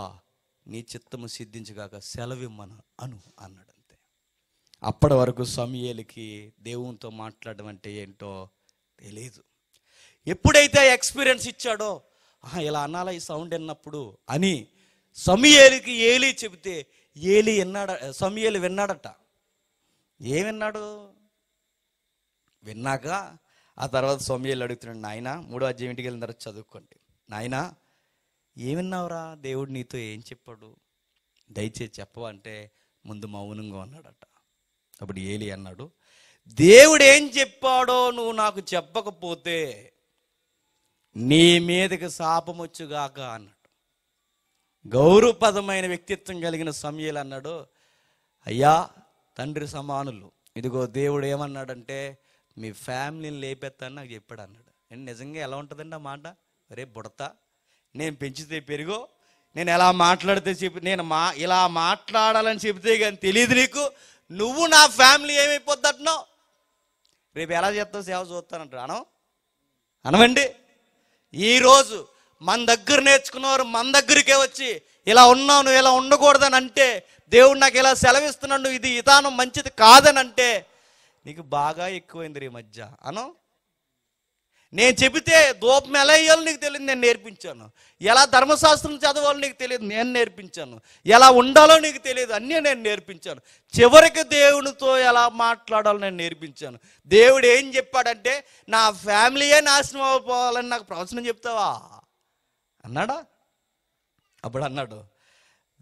నీ చిత్తము సిద్ధించగాక సెలవిమ్మన అను అన్నాడు అంతే అప్పటి వరకు సమయలకి దేవునితో మాట్లాడడం అంటే ఏంటో తెలియదు ఎప్పుడైతే ఎక్స్పీరియన్స్ ఇచ్చాడో ఇలా అన్నాలా ఈ సౌండ్ విన్నప్పుడు అని సమయలికి ఏలి చెబితే ఏలి విన్నాడ సమయలు విన్నాడట ఏం విన్నాడు విన్నాక ఆ తర్వాత సోమ్యలు అడుగుతున్నాడు నాయన మూడో అధ్యాయం ఇంటికి వెళ్ళిన తర్వాత చదువుకోండి నాయన ఏమిన్నావురా దేవుడు నీతో ఏం చెప్పాడు దయచేసి చెప్పవంటే ముందు మౌనంగా ఉన్నాడట అప్పుడు ఏలి అన్నాడు దేవుడు ఏం చెప్పాడో నువ్వు నాకు చెప్పకపోతే నీ మీదకి శాపం వచ్చుగాక అన్నాడు గౌరవపదమైన వ్యక్తిత్వం కలిగిన సమయలు అన్నాడు అయ్యా తండ్రి సమానులు ఇదిగో దేవుడు ఏమన్నాడంటే మీ ఫ్యామిలీని లేపెత్తాను నాకు చెప్పాడు అన్నాడు నేను నిజంగా ఎలా ఉంటుందండి ఆ మాట రే బుడతా నేను పెంచితే పెరుగో నేను ఎలా మాట్లాడితే చెప్పి నేను మా ఇలా మాట్లాడాలని చెబితే కానీ తెలియదు నీకు నువ్వు నా ఫ్యామిలీ ఏమైపోద్ది అంటున్నావు రేపు ఎలా చేస్తావు సేవ చూస్తానంటాడు అనవు అనవండి ఈరోజు మన దగ్గర నేర్చుకున్నవారు మన దగ్గరికే వచ్చి ఇలా ఉన్నావు నువ్వు ఇలా ఉండకూడదని అంటే దేవుడు నాకు ఇలా సెలవిస్తున్నాడు ఇది ఇతానం మంచిది కాదని అంటే నీకు బాగా ఎక్కువైంది ఈ మధ్య అను నేను చెబితే దూపం ఎలా వేయాలో నీకు తెలియదు నేను నేర్పించాను ఎలా ధర్మశాస్త్రం చదవాలో నీకు తెలియదు నేను నేర్పించాను ఎలా ఉండాలో నీకు తెలియదు అన్నీ నేను నేర్పించాను చివరికి దేవునితో ఎలా మాట్లాడాలో నేను నేర్పించాను దేవుడు ఏం చెప్పాడంటే నా ఫ్యామిలీయే నాశనం అయిపోవాలని నాకు ప్రవచనం చెప్తావా అన్నాడా అప్పుడు అన్నాడు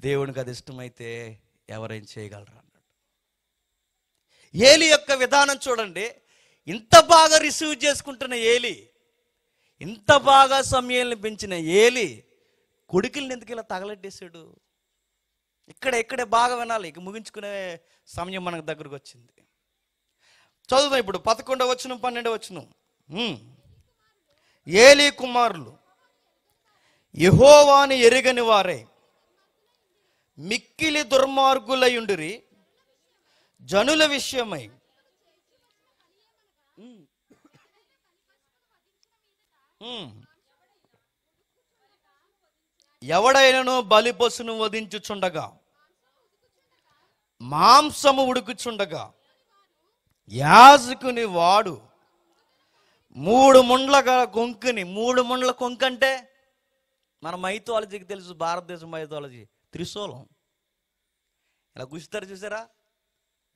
దేవునికి అది ఇష్టమైతే ఎవరైనా చేయగలరా అన్నాడు ఏలి యొక్క విధానం చూడండి ఇంత బాగా రిసీవ్ చేసుకుంటున్న ఏలి ఇంత బాగా సమయాలను పెంచిన ఏలి కొడుకుల్ని ఎందుకు ఇలా తగలెట్టేశాడు ఇక్కడ ఇక్కడే బాగా వినాలి ఇక ముగించుకునే సమయం మనకు దగ్గరకు వచ్చింది చదువుదాం ఇప్పుడు పదకొండవ వచ్చును పన్నెండవ వచ్చినం ఏలి కుమారులు యహోవాని ఎరుగని వారే మిక్కిలి దుర్మార్గులయుండిరి జనుల విషయమై ఎవడైనను బలిపశును వధించుచుండగా మాంసము ఉడుకుచుండగా యాజకుని వాడు మూడు ముండ్ల గొంకుని కొంకుని మూడు ముండ్ల కొంకంటే అంటే మన మైథాలజీకి తెలుసు భారతదేశం మైథాలజీ త్రిశూలం ఇలా గుస్తారు చూసారా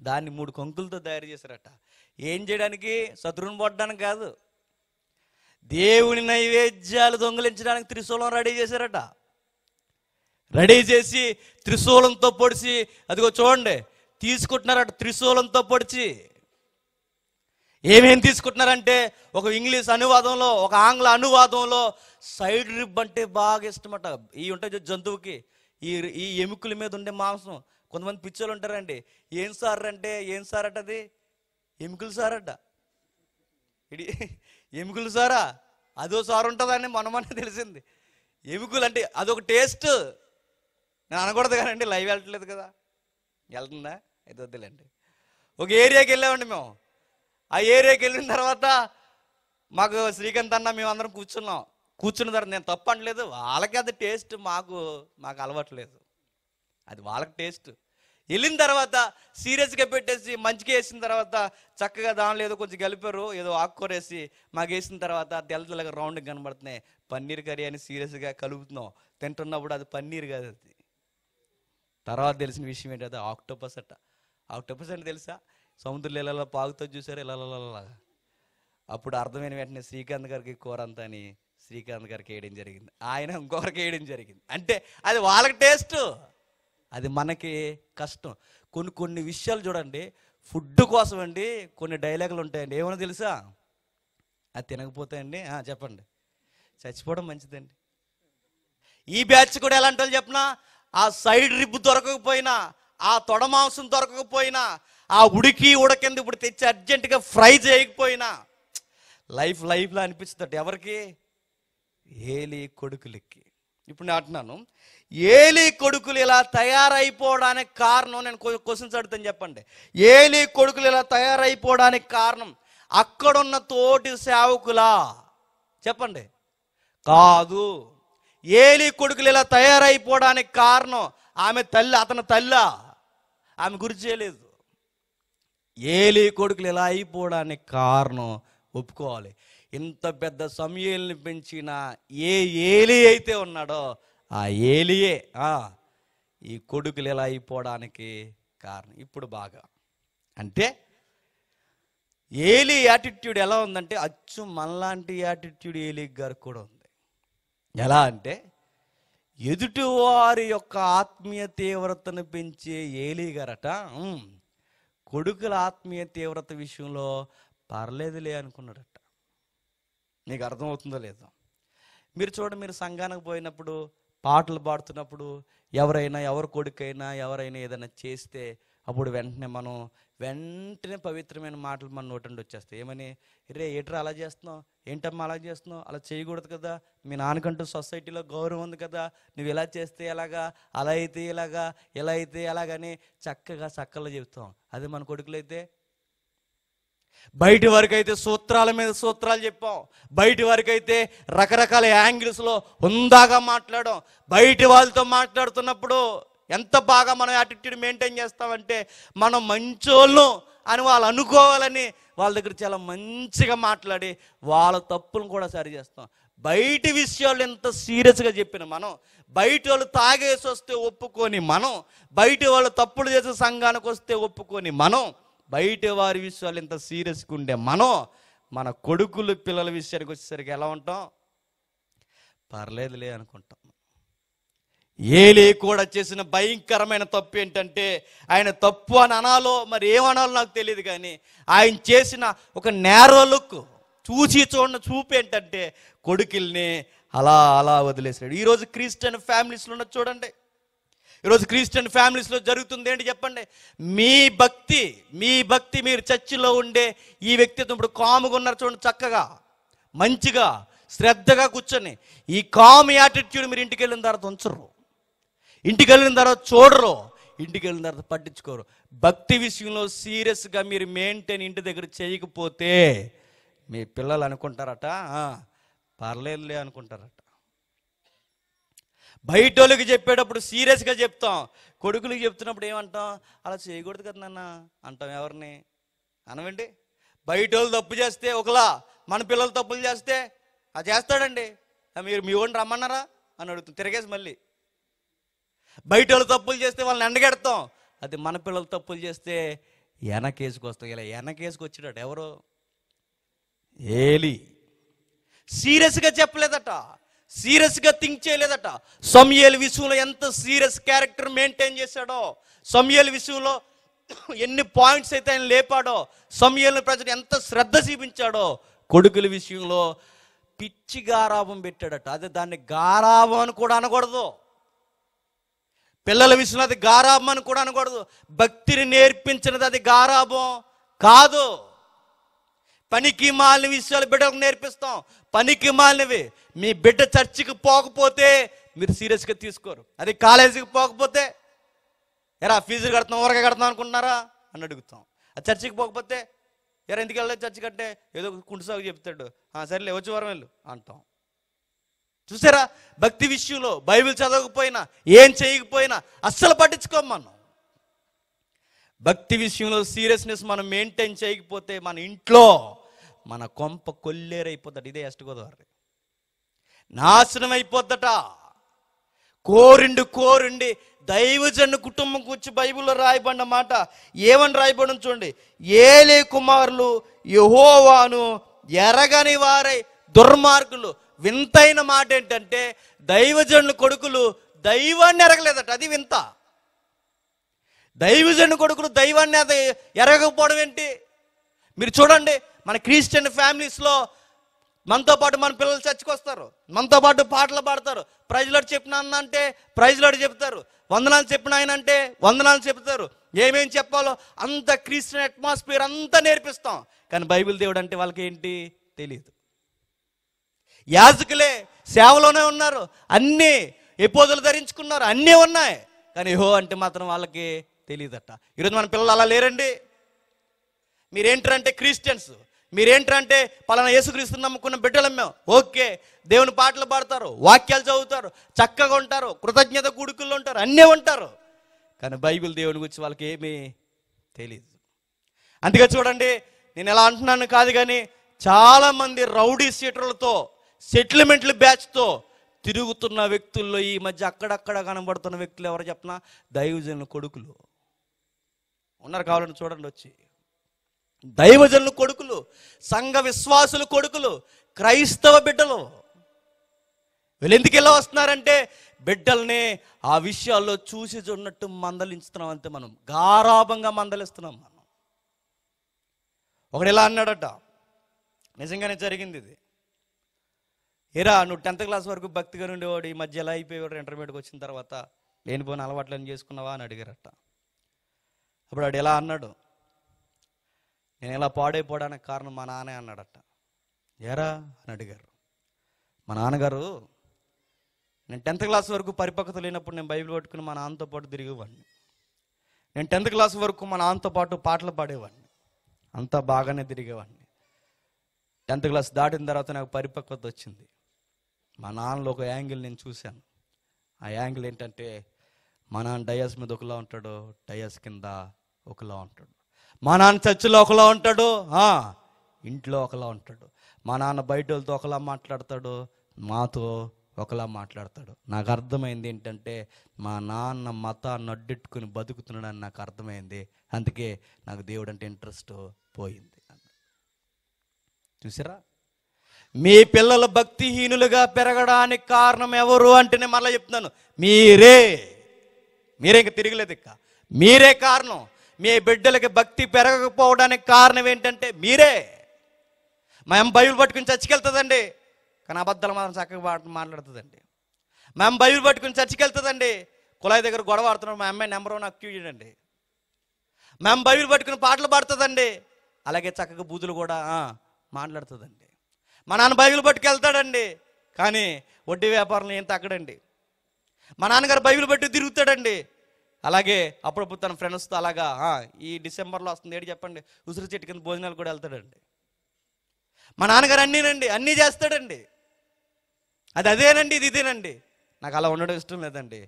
దాన్ని మూడు కంకులతో తయారు చేశారట ఏం చేయడానికి శత్రువుని పడ్డానికి కాదు దేవుని నైవేద్యాలు దొంగిలించడానికి త్రిశూలం రెడీ చేశారట రెడీ చేసి త్రిశూలంతో పొడిచి అదిగో చూడండి తీసుకుంటున్నారట త్రిశూలంతో పొడిచి ఏమేం తీసుకుంటున్నారంటే ఒక ఇంగ్లీష్ అనువాదంలో ఒక ఆంగ్ల అనువాదంలో సైడ్ రిబ్ అంటే బాగా ఇష్టమట ఈ ఉంటాయి జంతువుకి ఈ ఈ ఎముకల మీద ఉండే మాంసం కొంతమంది పిచ్చోళ్ళు ఉంటారండి ఏం సార్ అంటే ఏం సార్ అట అది ఎముకలు సార్ అట ఇది ఎముకలు సారా అదో సార్ ఉంటుందని మనమనే తెలిసింది ఎముకలు అంటే అదొక టేస్ట్ నేను అనకూడదు కానీ లైవ్ వెళ్ళట్లేదు కదా వెళ్తుందా అయితే వద్దులేండి ఒక ఏరియాకి వెళ్ళామండి మేము ఆ ఏరియాకి వెళ్ళిన తర్వాత మాకు శ్రీకాంత్ అన్న మేమందరం కూర్చున్నాం కూర్చున్న తర్వాత నేను తప్పు అనలేదు వాళ్ళకి అది టేస్ట్ మాకు మాకు అలవట్లేదు అది వాళ్ళకి టేస్ట్ వెళ్ళిన తర్వాత సీరియస్గా పెట్టేసి మంచిగా వేసిన తర్వాత చక్కగా దానిలో ఏదో కొంచెం కలిపారు ఏదో ఆకుకూర వేసి మాకు వేసిన తర్వాత తెల్ల తెల్లగా రౌండ్గా కనబడుతున్నాయి పన్నీర్ కర్రీ అని సీరియస్గా కలుపుతున్నాం తింటున్నప్పుడు అది పన్నీర్ కాదు అది తర్వాత తెలిసిన విషయం ఏంటంటే ఆక్టోపస్ అట్ట ఆక్టోపస్ అంటే తెలుసా సముద్రంలో ఇలా పాగుతో చూసారు ఇలా అప్పుడు అర్థమైన వెంటనే శ్రీకాంత్ గారికి కూరంతా అని శ్రీకాంత్ గారికి వేయడం జరిగింది ఆయన ఇంకొకరికి వేయడం జరిగింది అంటే అది వాళ్ళకి టేస్ట్ అది మనకి కష్టం కొన్ని కొన్ని విషయాలు చూడండి ఫుడ్ కోసం అండి కొన్ని డైలాగులు ఉంటాయండి ఏమైనా తెలుసా అది తినకపోతే అండి చెప్పండి చచ్చిపోవడం మంచిదండి ఈ బ్యాచ్ కూడా ఎలాంటి వాళ్ళు చెప్పినా ఆ సైడ్ రిబ్ దొరకకపోయినా ఆ తొడ మాంసం దొరకకపోయినా ఆ ఉడికి ఉడకింది ఇప్పుడు తెచ్చి అర్జెంటుగా ఫ్రై చేయకపోయినా లైఫ్ లైఫ్లో అనిపిస్తుంది ఎవరికి ఏలి కొడుకులకి ఇప్పుడు నేను అంటున్నాను ఏలి కొడుకులు ఇలా తయారైపోవడానికి కారణం నేను క్వశ్చన్స్ అడుగుతాను చెప్పండి ఏలి కొడుకులు ఇలా తయారైపోవడానికి కారణం అక్కడున్న తోటి సేవకులా చెప్పండి కాదు ఏలి కొడుకులు ఇలా తయారైపోవడానికి కారణం ఆమె తల్లి అతని తల్లా ఆమె గురి చేయలేదు ఏలి కొడుకులు ఇలా అయిపోవడానికి కారణం ఒప్పుకోవాలి ఇంత పెద్ద సమయల్ని పెంచిన ఏ ఏలి అయితే ఉన్నాడో ఆ ఏలియే ఈ కొడుకులు ఇలా అయిపోవడానికి కారణం ఇప్పుడు బాగా అంటే ఏలి యాటిట్యూడ్ ఎలా ఉందంటే అచ్చు మనలాంటి యాటిట్యూడ్ ఏలి గారు కూడా ఉంది ఎలా అంటే ఎదుటివారి యొక్క ఆత్మీయ తీవ్రతను పెంచే ఏలి గారట కొడుకుల ఆత్మీయ తీవ్రత విషయంలో పర్లేదులే అనుకున్నాడట నీకు అర్థమవుతుందో లేదో మీరు చూడండి మీరు సంఘానికి పోయినప్పుడు పాటలు పాడుతున్నప్పుడు ఎవరైనా ఎవరు కొడుకైనా ఎవరైనా ఏదైనా చేస్తే అప్పుడు వెంటనే మనం వెంటనే పవిత్రమైన మాటలు మన నోటండి వచ్చేస్తాయి ఏమని రే ఏట్రా అలా చేస్తున్నావు ఏంటమ్మా అలా చేస్తున్నావు అలా చేయకూడదు కదా మీ నాన్నకంటూ సొసైటీలో గౌరవం ఉంది కదా నువ్వు ఇలా చేస్తే ఎలాగా అలా అయితే ఇలాగా ఇలా అయితే ఎలాగని చక్కగా చక్కలో చెప్తాం అదే మన కొడుకులైతే బయటి వరకు అయితే సూత్రాల మీద సూత్రాలు చెప్పాం బయటి వరకు అయితే రకరకాల యాంగిల్స్లో ఉందాగా మాట్లాడడం బయటి వాళ్ళతో మాట్లాడుతున్నప్పుడు ఎంత బాగా మనం యాటిట్యూడ్ మెయింటైన్ చేస్తామంటే మనం మంచోళ్ళం అని వాళ్ళు అనుకోవాలని వాళ్ళ దగ్గర చాలా మంచిగా మాట్లాడి వాళ్ళ తప్పులను కూడా సరి చేస్తాం బయట విషయాలు ఎంత సీరియస్గా చెప్పిన మనం బయట వాళ్ళు తాగేసి వస్తే ఒప్పుకొని మనం బయట వాళ్ళు తప్పులు చేసే సంఘానికి వస్తే ఒప్పుకొని మనం బయట వారి విషయాలు ఎంత సీరియస్గా ఉండే మనం మన కొడుకులు పిల్లల విషయానికి వచ్చేసరికి ఎలా ఉంటాం పర్లేదులే అనుకుంటాం ఏలే కూడా చేసిన భయంకరమైన తప్పు ఏంటంటే ఆయన తప్పు అని అనాలో మరి ఏమనాలో నాకు తెలియదు కానీ ఆయన చేసిన ఒక నేరో లుక్ చూసి చూడ చూపు ఏంటంటే కొడుకుల్ని అలా అలా వదిలేసాడు ఈరోజు క్రిస్టియన్ ఫ్యామిలీస్లో ఉన్న చూడండి ఈరోజు క్రిస్టియన్ ఫ్యామిలీస్లో జరుగుతుంది ఏంటి చెప్పండి మీ భక్తి మీ భక్తి మీరు చర్చిలో ఉండే ఈ వ్యక్తిత్వం ఇప్పుడు కాముగా ఉన్నారు చూడండి చక్కగా మంచిగా శ్రద్ధగా కూర్చొని ఈ కామ్ యాటిట్యూడ్ మీరు ఇంటికి వెళ్ళిన తర్వాత ఉంచరు ఇంటికి వెళ్ళిన తర్వాత చూడరు ఇంటికి వెళ్ళిన తర్వాత పట్టించుకోరు భక్తి విషయంలో సీరియస్గా మీరు మెయింటైన్ ఇంటి దగ్గర చేయకపోతే మీ పిల్లలు అనుకుంటారట పర్లేదులే అనుకుంటారట బయట వాళ్ళకి చెప్పేటప్పుడు సీరియస్గా చెప్తాం కొడుకులకి చెప్తున్నప్పుడు ఏమంటాం అలా చేయకూడదు కదా నాన్న అంటాం ఎవరిని అనవండి బయట వాళ్ళు తప్పు చేస్తే ఒకలా మన పిల్లలు తప్పులు చేస్తే అది చేస్తాడండి మీరు మీ ఓడిని రమ్మన్నారా అని అడుగుతుంది తిరగేసి మళ్ళీ బయట వాళ్ళు తప్పులు చేస్తే వాళ్ళని ఎండగెడతాం అది మన పిల్లలు తప్పులు చేస్తే వస్తాం ఇలా వెనకేసుకొచ్చాడట ఎవరు ఏలి సీరియస్గా చెప్పలేదట సీరియస్గా థింక్ చేయలేదట సమయల్ విషయంలో ఎంత సీరియస్ క్యారెక్టర్ మెయింటైన్ చేశాడో సమయల్ విషయంలో ఎన్ని పాయింట్స్ అయితే ఆయన లేపాడో సమయల్ని ప్రజలు ఎంత శ్రద్ధ చూపించాడో కొడుకుల విషయంలో పిచ్చి గారాభం పెట్టాడట అదే దాన్ని గారాభం అని కూడా అనకూడదు పిల్లల విషయంలో అది గారాబం అని కూడా అనకూడదు భక్తిని నేర్పించినది అది గారాబం కాదు పనికి మాలిన విషయాలు బిడ్డకు నేర్పిస్తాం పనికి మాలినవి మీ బిడ్డ చర్చికి పోకపోతే మీరు సీరియస్గా తీసుకోరు అది కాలేజీకి పోకపోతే ఎరా ఫీజులు కడతాం ఊరకే కడతాం అనుకుంటున్నారా అని అడుగుతాం ఆ చర్చికి పోకపోతే ఎరా ఎందుకు వెళ్ళలేదు చర్చి కట్టే ఏదో కుంటుసాగు చెప్తాడు సరేలే వచ్చి వారం వెళ్ళు అంటాం చూసారా భక్తి విషయంలో బైబిల్ చదవకపోయినా ఏం చేయకపోయినా అస్సలు పట్టించుకో మనం భక్తి విషయంలో సీరియస్నెస్ మనం మెయింటైన్ చేయకపోతే మన ఇంట్లో మన కొంప కొల్లేరైపోతాడు ఇదే అష్ట గోదావరి నాశనం అయిపోద్దట కోరిండు కోరిండి దైవజన్ను కుటుంబం గురించి బైబిల్లో రాయబడిన మాట ఏమని రాయబడి చూడండి ఏలే కుమారులు యహోవాను ఎరగని వారై దుర్మార్గులు వింతైన మాట ఏంటంటే దైవజనుల కొడుకులు దైవాన్ని ఎరగలేదట అది వింత దైవజను కొడుకులు దైవాన్ని అది ఎరగకపోవడం ఏంటి మీరు చూడండి మన క్రిస్టియన్ ఫ్యామిలీస్లో మనతో పాటు మన పిల్లలు చచ్చుకొస్తారు మనతో పాటు పాటలు పాడతారు ప్రైజ్లాడు చెప్పిన అంటే ప్రైజ్లాడు చెప్తారు వందనాలు చెప్పిన ఆయన అంటే వందనాలు చెప్తారు ఏమేం చెప్పాలో అంత క్రిస్టియన్ అట్మాస్ఫియర్ అంతా నేర్పిస్తాం కానీ బైబిల్ దేవుడు అంటే వాళ్ళకి ఏంటి తెలియదు యాజకులే సేవలోనే ఉన్నారు అన్నీ ఎపోజులు ధరించుకున్నారు అన్నీ ఉన్నాయి కానీ హో అంటే మాత్రం వాళ్ళకి తెలియదట ఈరోజు మన పిల్లలు అలా లేరండి మీరేంటారంటే క్రిస్టియన్స్ మీరేంటారంటే పలానా యేసుక్రీస్తుని నమ్ముకున్న బిడ్డలు మేము ఓకే దేవుని పాటలు పాడతారు వాక్యాలు చదువుతారు చక్కగా ఉంటారు కృతజ్ఞత కూడుకుల్లో ఉంటారు అన్నీ ఉంటారు కానీ బైబిల్ దేవుని గురించి వాళ్ళకి ఏమీ తెలియదు అందుకే చూడండి నేను ఎలా అంటున్నాను కాదు కానీ చాలామంది రౌడీ సీటర్లతో సెటిల్మెంట్లు బ్యాచ్తో తిరుగుతున్న వ్యక్తుల్లో ఈ మధ్య అక్కడక్కడ కనబడుతున్న వ్యక్తులు ఎవరు చెప్పినా దైవజనుల కొడుకులు ఉన్నారు కావాలని చూడండి వచ్చి దైవజనుల కొడుకులు సంఘ విశ్వాసుల కొడుకులు క్రైస్తవ బిడ్డలు వీళ్ళు ఎందుకు ఇలా వస్తున్నారంటే బిడ్డల్ని ఆ విషయాల్లో చూసి చూడనట్టు మందలించుతున్నాం అంతే మనం గారాభంగా మందలిస్తున్నాం మనం ఒకడు ఇలా అన్నాడట నిజంగానే జరిగింది ఇది ఏరా నువ్వు టెన్త్ క్లాస్ వరకు భక్తిగా ఉండేవాడు ఈ మధ్య ఎలా అయిపోయేవాడు ఇంటర్మీడియట్కి వచ్చిన తర్వాత లేనిపోయిన అలవాట్లను చేసుకున్నావా అని అడిగారట అప్పుడు వాడు ఎలా అన్నాడు నేను ఇలా పాడైపోవడానికి కారణం మా నాన్నే అన్నాడట ఏరా అని అడిగారు మా నాన్నగారు నేను టెన్త్ క్లాస్ వరకు పరిపక్వత లేనప్పుడు నేను బైబిల్ పట్టుకుని మా నాన్నతో పాటు తిరిగేవాడిని నేను టెన్త్ క్లాస్ వరకు మా నాన్నతో పాటు పాటలు పాడేవాడిని అంతా బాగానే తిరిగేవాడిని టెన్త్ క్లాస్ దాటిన తర్వాత నాకు పరిపక్వత వచ్చింది మా నాన్నలో ఒక యాంగిల్ నేను చూశాను ఆ యాంగిల్ ఏంటంటే మా నాన్న డయాస్ మీద ఒకలా ఉంటాడు డయాస్ కింద ఒకలా ఉంటాడు మా నాన్న చర్చిలో ఒకలా ఉంటాడు ఇంట్లో ఒకలా ఉంటాడు మా నాన్న బయట వాళ్ళతో ఒకలా మాట్లాడతాడు మాతో ఒకలా మాట్లాడతాడు నాకు అర్థమైంది ఏంటంటే మా నాన్న మతాన్ని అడ్డెట్టుకుని బతుకుతున్నాడని నాకు అర్థమైంది అందుకే నాకు దేవుడు అంటే ఇంట్రెస్ట్ పోయింది చూసారా మీ పిల్లలు భక్తిహీనులుగా పెరగడానికి కారణం ఎవరు అంటే నేను మళ్ళీ చెప్తున్నాను మీరే మీరే ఇంక తిరగలేదు ఇక మీరే కారణం మీ బిడ్డలకి భక్తి పెరగకపోవడానికి కారణం ఏంటంటే మీరే మేము బైబిల్ పట్టుకుని చచ్చికెళ్తుందండి కానీ అబద్ధాలు మాత్రం చక్కగా మాట్లాడుతుందండి మేము బైబిల్ పట్టుకుని చచ్చికెళ్తుందండి కుళాయి దగ్గర గొడవ ఆడుతున్నాడు మా అమ్మాయి నెంబర్ వన్ అక్యూ చేయండి మేము బైబిల్ పట్టుకుని పాటలు పాడుతుందండి అలాగే చక్కగా బూతులు కూడా మాట్లాడుతుందండి మా నాన్న బైబిల్ పట్టుకెళ్తాడండి కానీ వడ్డీ వ్యాపారంలో ఏం తగ్గడండి మా నాన్నగారు బైబిల్ పట్టి తిరుగుతాడండి అలాగే అప్పుడప్పుడు తన ఫ్రెండ్స్తో అలాగా ఈ డిసెంబర్లో వస్తుంది ఏడు చెప్పండి ఉసిరి చెట్టు కింద భోజనాలు కూడా వెళ్తాడండి మా నాన్నగారు అన్నీనండి అన్నీ చేస్తాడండి అది అదేనండి ఇది ఇదేనండి నాకు అలా ఉండడం ఇష్టం లేదండి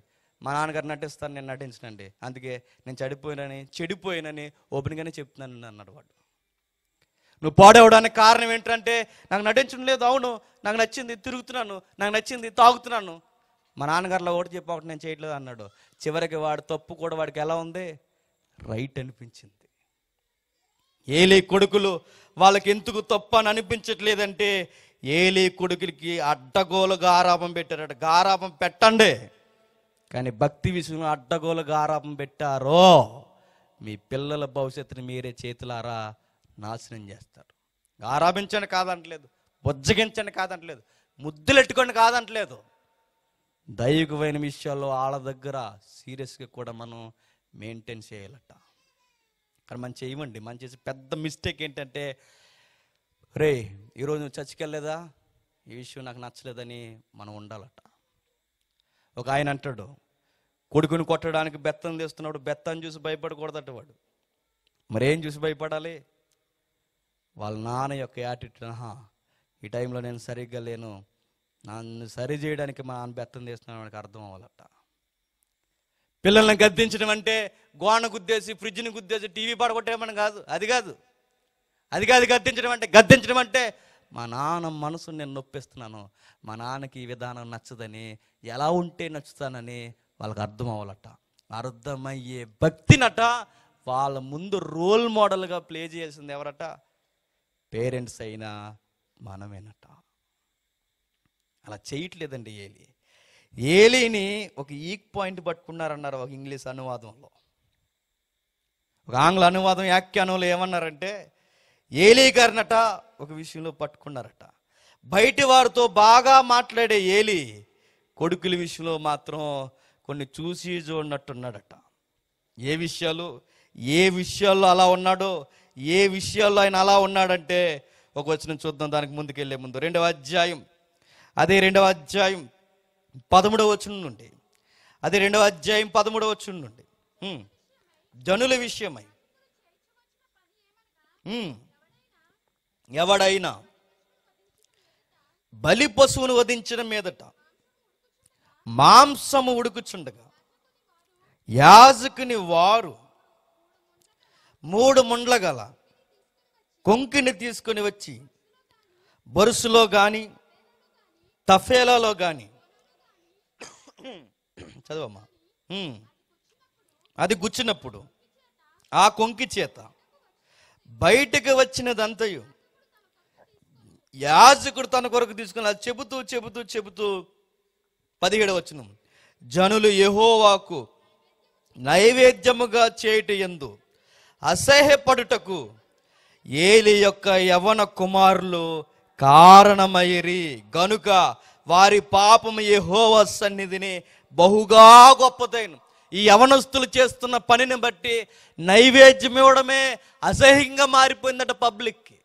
మా నాన్నగారు నటిస్తాను నేను నటించనండి అందుకే నేను చెడిపోయినని చెడిపోయినని ఓపెన్గానే చెప్తున్నాను అన్నాడు వాడు నువ్వు పాడవడానికి కారణం ఏంటంటే నాకు నటించడం లేదు అవును నాకు నచ్చింది తిరుగుతున్నాను నాకు నచ్చింది తాగుతున్నాను మా నాన్నగారిలో ఓటు చెప్పి ఒకటి నేను చేయట్లేదు అన్నాడు చివరికి వాడు తప్పు కూడా వాడికి ఎలా ఉంది రైట్ అనిపించింది ఏలి కొడుకులు వాళ్ళకి ఎందుకు తప్పు అని అనిపించట్లేదంటే ఏలి కొడుకులకి అడ్డగోలు గారాపం పెట్టారట గారాపం పెట్టండి కానీ భక్తి విషయంలో అడ్డగోలు గారాపం పెట్టారో మీ పిల్లల భవిష్యత్తుని మీరే చేతులారా నాశనం చేస్తారు ఆరాభించండి కాదంటలేదు బొజ్జగించండి కాదంటలేదు ముద్దులెట్టుకోండి కాదంటలేదు దైవికమైన విషయాల్లో వాళ్ళ దగ్గర సీరియస్గా కూడా మనం మెయింటైన్ చేయాలట కానీ మనం చేయమండి మనం చేసే పెద్ద మిస్టేక్ ఏంటంటే రే ఈరోజు నువ్వు చచ్చికెళ్ళలేదా ఈ విషయం నాకు నచ్చలేదని మనం ఉండాలట ఒక ఆయన అంటాడు కొడుకుని కొట్టడానికి బెత్తం తీస్తున్నాడు బెత్తం చూసి భయపడకూడదట వాడు మరేం చూసి భయపడాలి వాళ్ళ నాన్న యొక్క యాటిట్యూడ్ ఆహా ఈ టైంలో నేను సరిగ్గా లేను నన్ను సరి చేయడానికి మా నాన్న బెత్తం చేస్తున్నాను అర్థం అవ్వాలట పిల్లల్ని గద్దించడం అంటే గోడ గుద్దేసి ఫ్రిడ్జ్ని గుద్దేసి టీవీ పడగొట్టేయమని కాదు అది కాదు అది కాదు గద్దించడం అంటే గద్దించడం అంటే మా నాన్న మనసును నేను నొప్పిస్తున్నాను మా నాన్నకి ఈ విధానం నచ్చదని ఎలా ఉంటే నచ్చుతానని వాళ్ళకి అర్థం అవ్వాలట అర్థమయ్యే భక్తినట వాళ్ళ ముందు రోల్ మోడల్గా ప్లే చేసింది ఎవరట పేరెంట్స్ అయినా మనమేనట అలా చేయట్లేదండి ఏలి ఏలిని ఒక ఈక్ పాయింట్ పట్టుకున్నారన్నారు ఒక ఇంగ్లీష్ అనువాదంలో ఒక ఆంగ్ల అనువాదం వ్యాఖ్యానంలో ఏమన్నారంటే ఏలీ గారినట ఒక విషయంలో పట్టుకున్నారట బయటి వారితో బాగా మాట్లాడే ఏలి కొడుకుల విషయంలో మాత్రం కొన్ని చూసి చూడనట్టున్నాడట ఏ విషయాలు ఏ విషయాల్లో అలా ఉన్నాడో ఏ విషయాల్లో ఆయన అలా ఉన్నాడంటే ఒక వచ్చిన చూద్దాం దానికి ముందుకెళ్లే ముందు రెండవ అధ్యాయం అదే రెండవ అధ్యాయం పదమూడవ వచ్చిన నుండి అదే రెండవ అధ్యాయం పదమూడవ వచ్చిన నుండి జనుల విషయమై ఎవడైనా బలి పశువును వధించిన మీదట మాంసము ఉడుకుచుండగా యాజకుని వారు మూడు ముండ్ల గల కొంకిని తీసుకుని వచ్చి బరుసులో కానీ తఫేలాలో కానీ చదవమ్మా అది గుచ్చినప్పుడు ఆ కొంకి చేత బయటకు వచ్చినదంతయు యాజకుడు తన కొరకు తీసుకుని అది చెబుతూ చెబుతూ చెబుతూ పదిహేడు వచ్చిన జనులు యహోవాకు నైవేద్యముగా చేయట ఎందు అసహ్యపడుటకు ఏలి యొక్క యవన కుమారులు కారణమయ్యి గనుక వారి పాపం యహోవ సన్నిధిని బహుగా గొప్పదైన ఈ యవనస్తులు చేస్తున్న పనిని బట్టి నైవేద్యం ఇవ్వడమే అసహ్యంగా మారిపోయిందట పబ్లిక్కి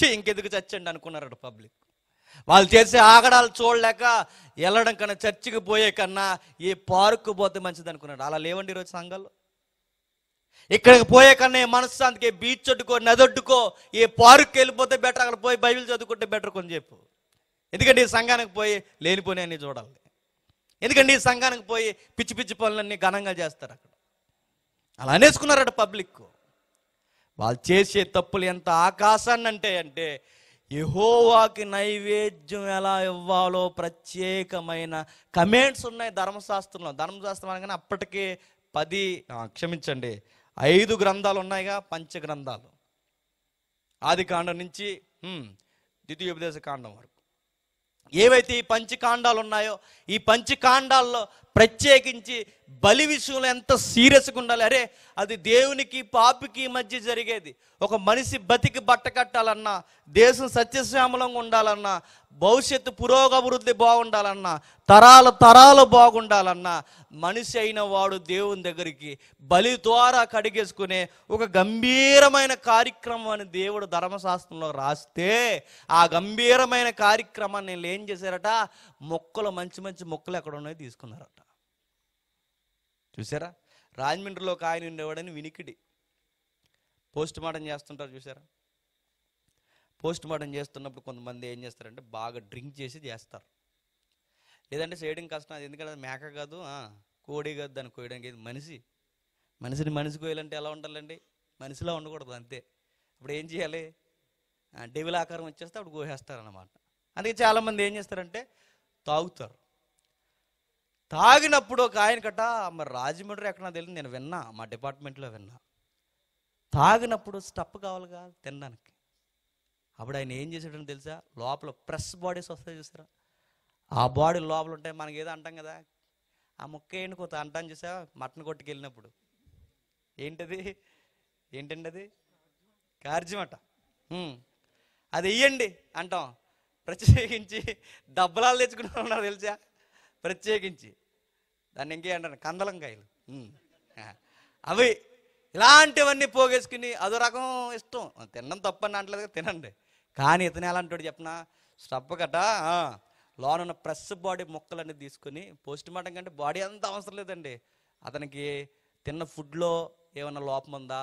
చీ ఇంకెందుకు చచ్చండి అనుకున్నారట పబ్లిక్ వాళ్ళు చేసే ఆగడాలు చూడలేక వెళ్ళడం కన్నా చర్చికి పోయే కన్నా ఈ పార్కు పోతే మంచిది అనుకున్నాడు అలా లేవండి ఈరోజు సంఘాలు ఇక్కడికి పోయే కన్నా ఏ మనశ్శాంతికి ఏ బీచ్ అడ్డుకో నదొడ్డుకో ఈ ఏ పార్క్కి వెళ్ళిపోతే బెటర్ అక్కడ పోయి బైబిల్ చదువుకుంటే బెటర్ కొంచెం చెప్పు ఎందుకంటే ఈ సంఘానికి పోయి లేనిపోయి అన్నీ చూడాలి ఎందుకంటే ఈ సంఘానికి పోయి పిచ్చి పిచ్చి పనులన్నీ ఘనంగా చేస్తారు అక్కడ అలా అనేసుకున్నారట పబ్లిక్ వాళ్ళు చేసే తప్పులు ఎంత ఆకాశాన్ని అంటే అంటే యహోవాకి నైవేద్యం ఎలా ఇవ్వాలో ప్రత్యేకమైన కమెంట్స్ ఉన్నాయి ధర్మశాస్త్రంలో ధర్మశాస్త్రం అనగానే అప్పటికే పది క్షమించండి ఐదు గ్రంథాలు ఉన్నాయిగా పంచ గ్రంథాలు ఆది కాండం నుంచి ద్వితీయోపదేశ కాండం వరకు ఏవైతే ఈ పంచకాండాలు ఉన్నాయో ఈ పంచకాండాల్లో ప్రత్యేకించి బలి విషయంలో ఎంత సీరియస్గా ఉండాలి అరే అది దేవునికి పాపికి మధ్య జరిగేది ఒక మనిషి బతికి బట్ట కట్టాలన్నా దేశం సత్యశ్యామలంగా ఉండాలన్నా భవిష్యత్తు పురోగభివృద్ధి బాగుండాలన్నా తరాల తరాలు బాగుండాలన్నా మనిషి అయిన వాడు దేవుని దగ్గరికి బలి ద్వారా కడిగేసుకునే ఒక గంభీరమైన కార్యక్రమం అని దేవుడు ధర్మశాస్త్రంలో రాస్తే ఆ గంభీరమైన కార్యక్రమాన్ని వీళ్ళు ఏం చేశారట మొక్కలు మంచి మంచి మొక్కలు ఎక్కడ ఉన్నాయో తీసుకున్నారట చూసారా రాజమండ్రిలో ఒక ఆయన ఉండేవాడని వినికిడి పోస్ట్ మార్టం చేస్తుంటారు చూసారా పోస్ట్ మార్టం చేస్తున్నప్పుడు కొంతమంది ఏం చేస్తారంటే బాగా డ్రింక్ చేసి చేస్తారు లేదంటే చేయడం కష్టం అది ఎందుకంటే మేక కాదు కోడి కాదు దాన్ని కోయడానికి మనిషి మనిషిని మనిషి కోయాలంటే ఎలా ఉండాలండి మనిషిలా ఉండకూడదు అంతే ఇప్పుడు ఏం చేయాలి డెవిల్ ఆకారం వచ్చేస్తే అప్పుడు అన్నమాట అందుకే చాలామంది ఏం చేస్తారంటే తాగుతారు తాగినప్పుడు ఒక ఆయన కట్ట మరి రాజమండ్రి ఎక్కడ తెలియదు నేను విన్నా మా డిపార్ట్మెంట్లో విన్నా తాగినప్పుడు స్టప్ కావాలిగా తినడానికి అప్పుడు ఆయన ఏం చేసాడని తెలుసా లోపల ప్రెస్ బాడీస్ వస్తాయి చూసారా ఆ బాడీ లోపల ఉంటే మనకి ఏదో అంటాం కదా ఆ ముక్క ఏంటి కొత్త అంటాం చూసా మటన్ కొట్టుకెళ్ళినప్పుడు ఏంటది ఏంటండి అది కార్జమట అది ఇయ్యండి అంటాం ప్రత్యేకించి డబ్బలాలు తెచ్చుకుంటా ఉన్నారు తెలుసా ప్రత్యేకించి దాన్ని ఇంకే కందలం కాయలు అవి ఇలాంటివన్నీ పోగేసుకుని అదో రకం ఇష్టం తినడం తప్పని అంటలేదు తినండి కానీ ఇతను ఎలాంటి చెప్పిన స్టప్పకట లోనున్న ప్రెస్ బాడీ మొక్కలన్నీ తీసుకుని పోస్ట్ మార్టం కంటే బాడీ అంత అవసరం లేదండి అతనికి తిన్న ఫుడ్లో ఏమన్నా లోపం ఉందా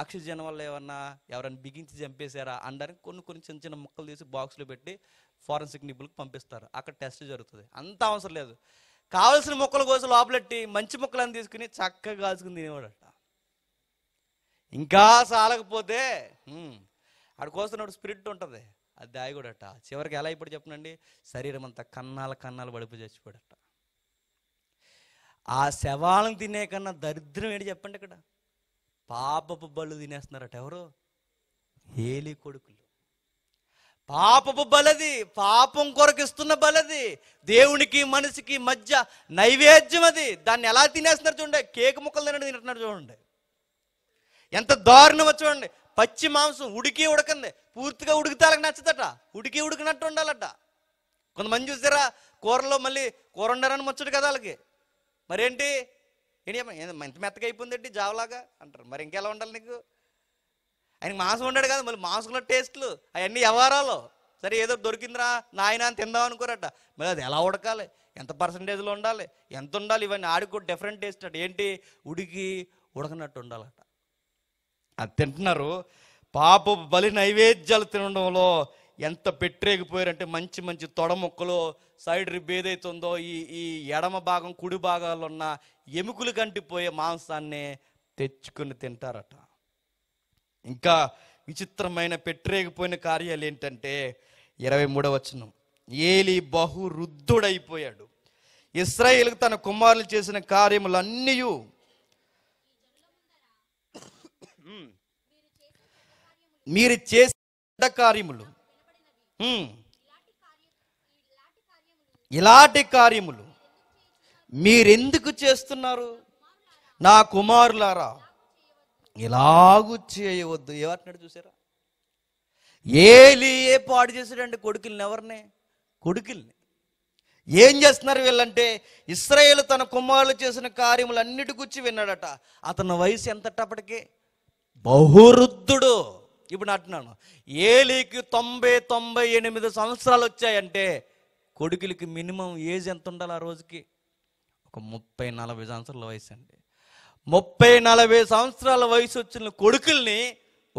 ఆక్సిజన్ వల్ల ఏమన్నా ఎవరైనా బిగించి చంపేశారా అనడానికి కొన్ని కొన్ని చిన్న చిన్న మొక్కలు తీసి బాక్స్లో పెట్టి ఫారెన్సిక్ నిపుణులకు పంపిస్తారు అక్కడ టెస్ట్ జరుగుతుంది అంత అవసరం లేదు కావలసిన మొక్కల కోసం లోపలెట్టి మంచి మొక్కలను తీసుకుని చక్కగా కాల్చుకుని తినేవాడట ఇంకా సాలకపోతే అక్కడ కోసినప్పుడు స్పిరిట్ ఉంటుంది అది దాయకూడట చివరికి ఎలా ఇప్పుడు చెప్పనండి శరీరం అంతా కన్నాల కన్నాలు బడిపు చచ్చిపోడట ఆ శవాలను తినే కన్నా దరిద్రం ఏంటి చెప్పండి ఇక్కడ పాపపు బళ్ళు తినేస్తున్నారట ఎవరు ఏలి కొడుకు పాపపు బలది పాపం కొరకిస్తున్న బలది దేవునికి మనిషికి మధ్య నైవేద్యం అది దాన్ని ఎలా తినేస్తున్నారు చూడండి కేక్ ముక్కలు తినడం తింటున్నారు చూడండి ఎంత దారుణమో చూడండి పచ్చి మాంసం ఉడికి ఉడకంది పూర్తిగా ఉడికితే అలాగ నచ్చదట ఉడికి ఉడికినట్టు ఉండాలట కొంతమంది చూసారా కూరలో మళ్ళీ కూర ఉండరని ముచ్చడు కదా వాళ్ళకి మరేంటి ఏంటి ఇంత మెత్తగా అయిపోయిందండి జావలాగా అంటారు మరి ఇంకెలా ఉండాలి నీకు ఆయనకి మాంసం ఉండడు కదా మళ్ళీ మాంసంలో టేస్ట్లు అవన్నీ ఎవరాలో సరే ఏదో దొరికిందిరా నాయన అని తిందాం అనుకోరట మరి అది ఎలా ఉడకాలి ఎంత పర్సంటేజ్లో ఉండాలి ఎంత ఉండాలి ఇవన్నీ ఆడికో డిఫరెంట్ టేస్ట్ అట ఏంటి ఉడికి ఉడకనట్టు ఉండాలట అది తింటున్నారు పాప బలి నైవేద్యాలు తినడంలో ఎంత పెట్టరేగిపోయారంటే మంచి మంచి తొడ మొక్కలు సైడ్ రిబ్ ఏదైతుందో ఈ ఈ ఎడమ భాగం కుడి భాగాల్లో ఉన్న ఎముకలు కంటిపోయే మాంసాన్ని తెచ్చుకుని తింటారట ఇంకా విచిత్రమైన పెట్టరేగిపోయిన కార్యాలు ఏంటంటే ఇరవై మూడవచనం ఏలి బహు రుద్ధుడైపోయాడు ఇస్రాయేల్కి తన కుమారులు చేసిన కార్యములన్నీ మీరు చేసే కార్యములు ఇలాంటి కార్యములు మీరెందుకు చేస్తున్నారు నా కుమారులారా ఎలాగూ చేయవద్దు ఏమంటున్నాడు చూసారా ఏలి ఏ పాడు చేశాడండి కొడుకుల్ని ఎవరిని కొడుకుల్ని ఏం చేస్తున్నారు వీళ్ళంటే ఇస్రాయేల్ తన కుమారులు చేసిన కార్యములన్నిటి గుచ్చి విన్నాడట అతని వయసు ఎంతటప్పటికే బహురుద్ధుడు ఇప్పుడు అంటున్నాను ఏలీకి తొంభై తొంభై ఎనిమిది సంవత్సరాలు వచ్చాయంటే కొడుకులకి మినిమం ఏజ్ ఎంత ఉండాలి ఆ రోజుకి ఒక ముప్పై నలభై సంవత్సరాల వయసు అండి ముప్పై నలభై సంవత్సరాల వయసు వచ్చిన కొడుకుల్ని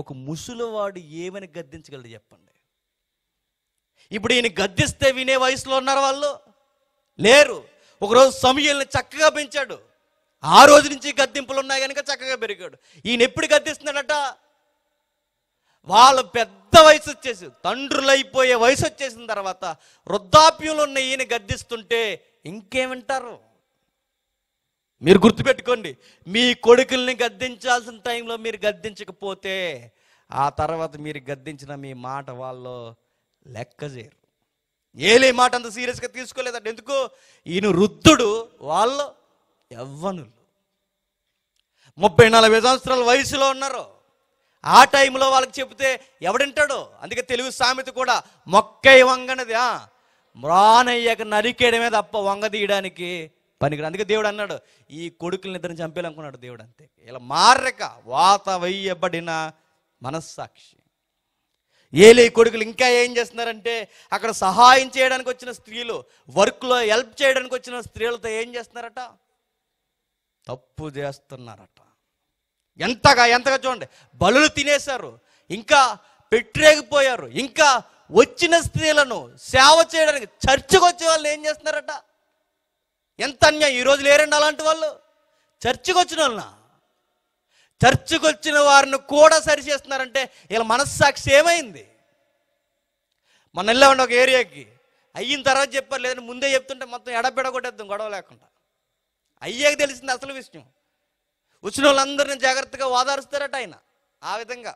ఒక ముసలివాడు ఏమని గద్దించగలడు చెప్పండి ఇప్పుడు ఈయన గద్దిస్తే వినే వయసులో ఉన్నారు వాళ్ళు లేరు ఒకరోజు సమయల్ని చక్కగా పెంచాడు ఆ రోజు నుంచి గద్దింపులు ఉన్నాయి కనుక చక్కగా పెరిగాడు ఈయన ఎప్పుడు గద్దిస్తున్నాడట వాళ్ళ పెద్ద వయసు వచ్చేసి తండ్రులైపోయే వయసు వచ్చేసిన తర్వాత వృద్ధాప్యంలో ఉన్న ఈయన గద్దిస్తుంటే ఇంకేమంటారు మీరు గుర్తుపెట్టుకోండి మీ కొడుకుల్ని గద్దించాల్సిన టైంలో మీరు గద్దించకపోతే ఆ తర్వాత మీరు గద్దించిన మీ మాట వాళ్ళు లెక్క చేయరు ఏలే మాట అంత సీరియస్గా తీసుకోలేదండి ఎందుకు ఈయన వృద్ధుడు వాళ్ళు ఎవ్వనులు ముప్పై నలభై సంవత్సరాల వయసులో ఉన్నారు ఆ టైంలో వాళ్ళకి చెబితే ఎవడింటాడు అందుకే తెలుగు సామెత కూడా మొక్కై వంగనది రానయ్యాక నరికేయడమే తప్ప వంగ తీయడానికి పనికిరా అందుకే దేవుడు అన్నాడు ఈ కొడుకుల్ని ఇద్దరిని చంపేయాలనుకున్నాడు దేవుడు అంతే ఇలా మారక వాత వేయబడిన మనస్సాక్షి ఏలే కొడుకులు ఇంకా ఏం చేస్తున్నారంటే అక్కడ సహాయం చేయడానికి వచ్చిన స్త్రీలు వర్క్లో హెల్ప్ చేయడానికి వచ్చిన స్త్రీలతో ఏం చేస్తున్నారట తప్పు చేస్తున్నారట ఎంతగా ఎంతగా చూడండి బలులు తినేశారు ఇంకా పెట్టేకపోయారు ఇంకా వచ్చిన స్త్రీలను సేవ చేయడానికి చర్చకు వచ్చే వాళ్ళు ఏం చేస్తున్నారట ఎంత అన్యాయం ఈరోజు లేరండి అలాంటి వాళ్ళు చర్చికి వచ్చిన వాళ్ళ చర్చికి వచ్చిన వారిని కూడా సరి చేస్తున్నారంటే వీళ్ళ మనస్సాక్షి ఏమైంది మన వెళ్ళామండి ఒక ఏరియాకి అయిన తర్వాత చెప్పారు లేదంటే ముందే చెప్తుంటే మొత్తం ఎడబెడ కొట్టేద్దాం గొడవ లేకుండా అయ్యాక తెలిసింది అసలు విషయం వచ్చిన వాళ్ళందరినీ జాగ్రత్తగా ఓదారుస్తారట ఆయన ఆ విధంగా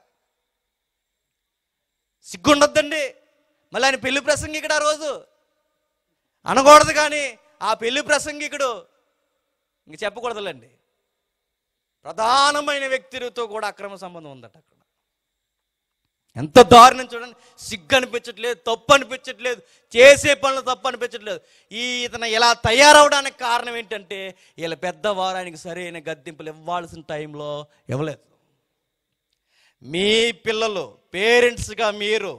సిగ్గుండొద్దండి మళ్ళీ ఆయన పెళ్లి ప్రసంగి ఇక్కడ ఆ రోజు అనకూడదు కానీ ఆ పెళ్లి ప్రసంగికుడు ఇంక చెప్పకూడదులండి ప్రధానమైన వ్యక్తులతో కూడా అక్రమ సంబంధం ఉందట అక్కడ ఎంత దారుణం చూడండి సిగ్గు అనిపించట్లేదు తప్పు అనిపించట్లేదు చేసే పనులు తప్పు అనిపించట్లేదు ఈ ఇతను ఇలా తయారవడానికి కారణం ఏంటంటే వీళ్ళ పెద్దవారు ఆయనకి సరైన గద్దెంపులు ఇవ్వాల్సిన టైంలో ఇవ్వలేదు మీ పిల్లలు పేరెంట్స్గా మీరు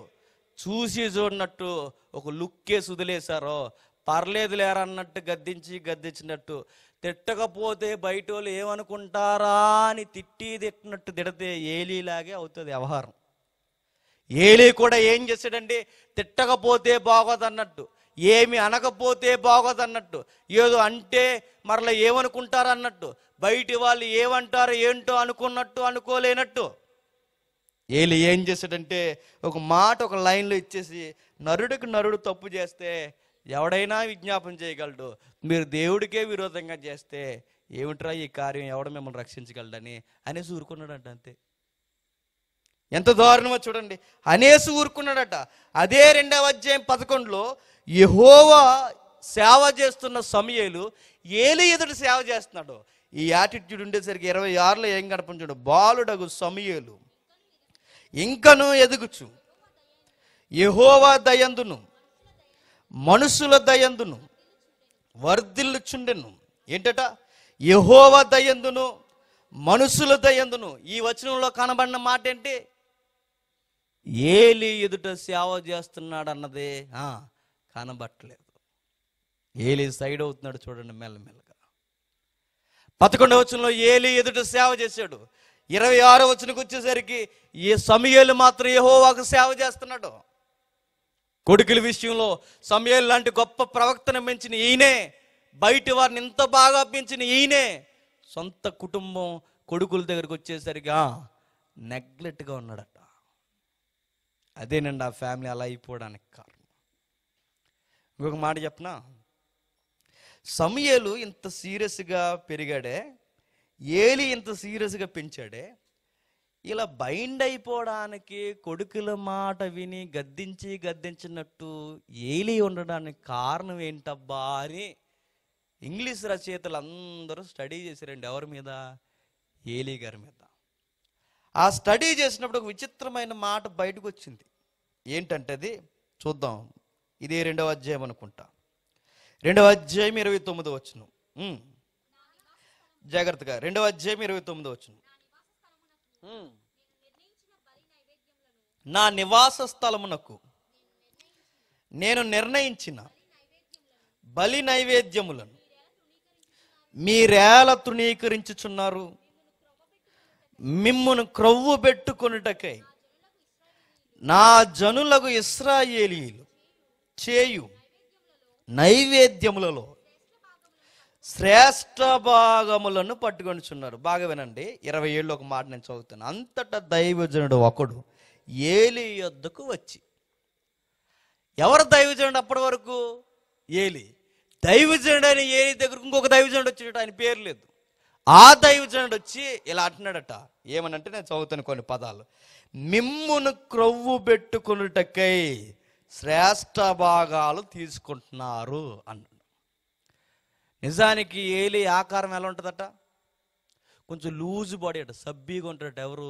చూసి చూడనట్టు ఒక లుక్కే సుదిలేశారో పర్లేదు లేరన్నట్టు గద్దించి గద్దించినట్టు తిట్టకపోతే బయట వాళ్ళు ఏమనుకుంటారా అని తిట్టి తిట్టినట్టు తిడితే ఏలీలాగే అవుతుంది వ్యవహారం ఏలీ కూడా ఏం చేశాడండి తిట్టకపోతే బాగోదన్నట్టు ఏమి అనకపోతే బాగోదన్నట్టు ఏదో అంటే మరలా ఏమనుకుంటారు అన్నట్టు బయటి వాళ్ళు ఏమంటారు ఏంటో అనుకున్నట్టు అనుకోలేనట్టు ఏలి ఏం చేశాడంటే ఒక మాట ఒక లైన్లో ఇచ్చేసి నరుడికి నరుడు తప్పు చేస్తే ఎవడైనా విజ్ఞాపం చేయగలడు మీరు దేవుడికే విరోధంగా చేస్తే ఏమిట్రా ఈ కార్యం ఎవడ మిమ్మల్ని రక్షించగలడని అనేసి ఊరుకున్నాడట అంతే ఎంత దారుణమో చూడండి అనేసి ఊరుకున్నాడట అదే రెండవ అధ్యాయం పదకొండులో యహోవా సేవ చేస్తున్న సమయలు ఏలి ఎదుటి సేవ చేస్తున్నాడు ఈ యాటిట్యూడ్ ఉండేసరికి ఇరవై ఆరులో ఏం కనిపించాడు బాలుడగు సమయలు ఇంకను ఎదుగుచు యహోవా దయందును మనుషుల దయందును చుండెను ఏంటట యహోవ దయందును మనుషుల దయందును ఈ వచనంలో కనబడిన మాట ఏంటి ఏలి ఎదుట సేవ చేస్తున్నాడు అన్నదే కనబట్టలేదు ఏలి సైడ్ అవుతున్నాడు చూడండి మెల్లమెల్లగా పదకొండవ వచనంలో ఏలి ఎదుట సేవ చేశాడు ఇరవై ఆరో వచనకు వచ్చేసరికి ఈ సమయలు మాత్రం ఒక సేవ చేస్తున్నాడు కొడుకుల విషయంలో సమయాలు లాంటి గొప్ప ప్రవక్తను మించిన ఈయనే బయటి వారిని ఇంత బాగా పెంచిన ఈయనే సొంత కుటుంబం కొడుకుల దగ్గరకు వచ్చేసరికి నెగ్లెట్గా ఉన్నాడట అదేనండి ఆ ఫ్యామిలీ అలా అయిపోవడానికి కారణం ఇంకొక మాట చెప్పనా సమయలు ఇంత సీరియస్గా పెరిగాడే ఏలి ఇంత సీరియస్గా పెంచాడే ఇలా బైండ్ అయిపోవడానికి కొడుకుల మాట విని గద్దించి గద్దించినట్టు ఏలి ఉండడానికి కారణం ఏంటబ్బా అని ఇంగ్లీష్ రచయితలు అందరూ స్టడీ చేశారండి ఎవరి మీద ఏలి గారి మీద ఆ స్టడీ చేసినప్పుడు ఒక విచిత్రమైన మాట బయటకు వచ్చింది ఏంటంటేది చూద్దాం ఇదే రెండవ అధ్యాయం అనుకుంటా రెండవ అధ్యాయం ఇరవై తొమ్మిది వచ్చును జాగ్రత్తగా రెండవ అధ్యాయం ఇరవై తొమ్మిది వచ్చును నా నివాస స్థలమునకు నేను నిర్ణయించిన బలి నైవేద్యములను మీరేల తృణీకరించుచున్నారు మిమ్మును క్రొవ్వు పెట్టుకొనుటకై నా జనులకు ఇస్రాయేలీలు చేయు నైవేద్యములలో శ్రేష్ట భాగములను పట్టుకొనిచున్నారు బాగా వినండి ఇరవై ఏళ్ళు ఒక మాట నేను చదువుతాను అంతటా దైవజనుడు ఒకడు ఏలి యొద్దకు వచ్చి ఎవరు దైవజనుడు అప్పటి వరకు ఏలి దైవజనుడు అని ఏలి దగ్గరకు ఇంకొక దైవజనుడు వచ్చినట్టు ఆయన పేరు లేదు ఆ దైవజనుడు వచ్చి ఇలా అంటున్నాడట ఏమనంటే నేను చదువుతున్న కొన్ని పదాలు మిమ్మును క్రొవ్వు పెట్టుకున్నటకై శ్రేష్ట భాగాలు తీసుకుంటున్నారు అన్నాడు నిజానికి ఏలి ఆకారం ఎలా ఉంటుందట కొంచెం లూజ్ బాడీ అట సబ్బీగా ఉంటాడట ఎవరు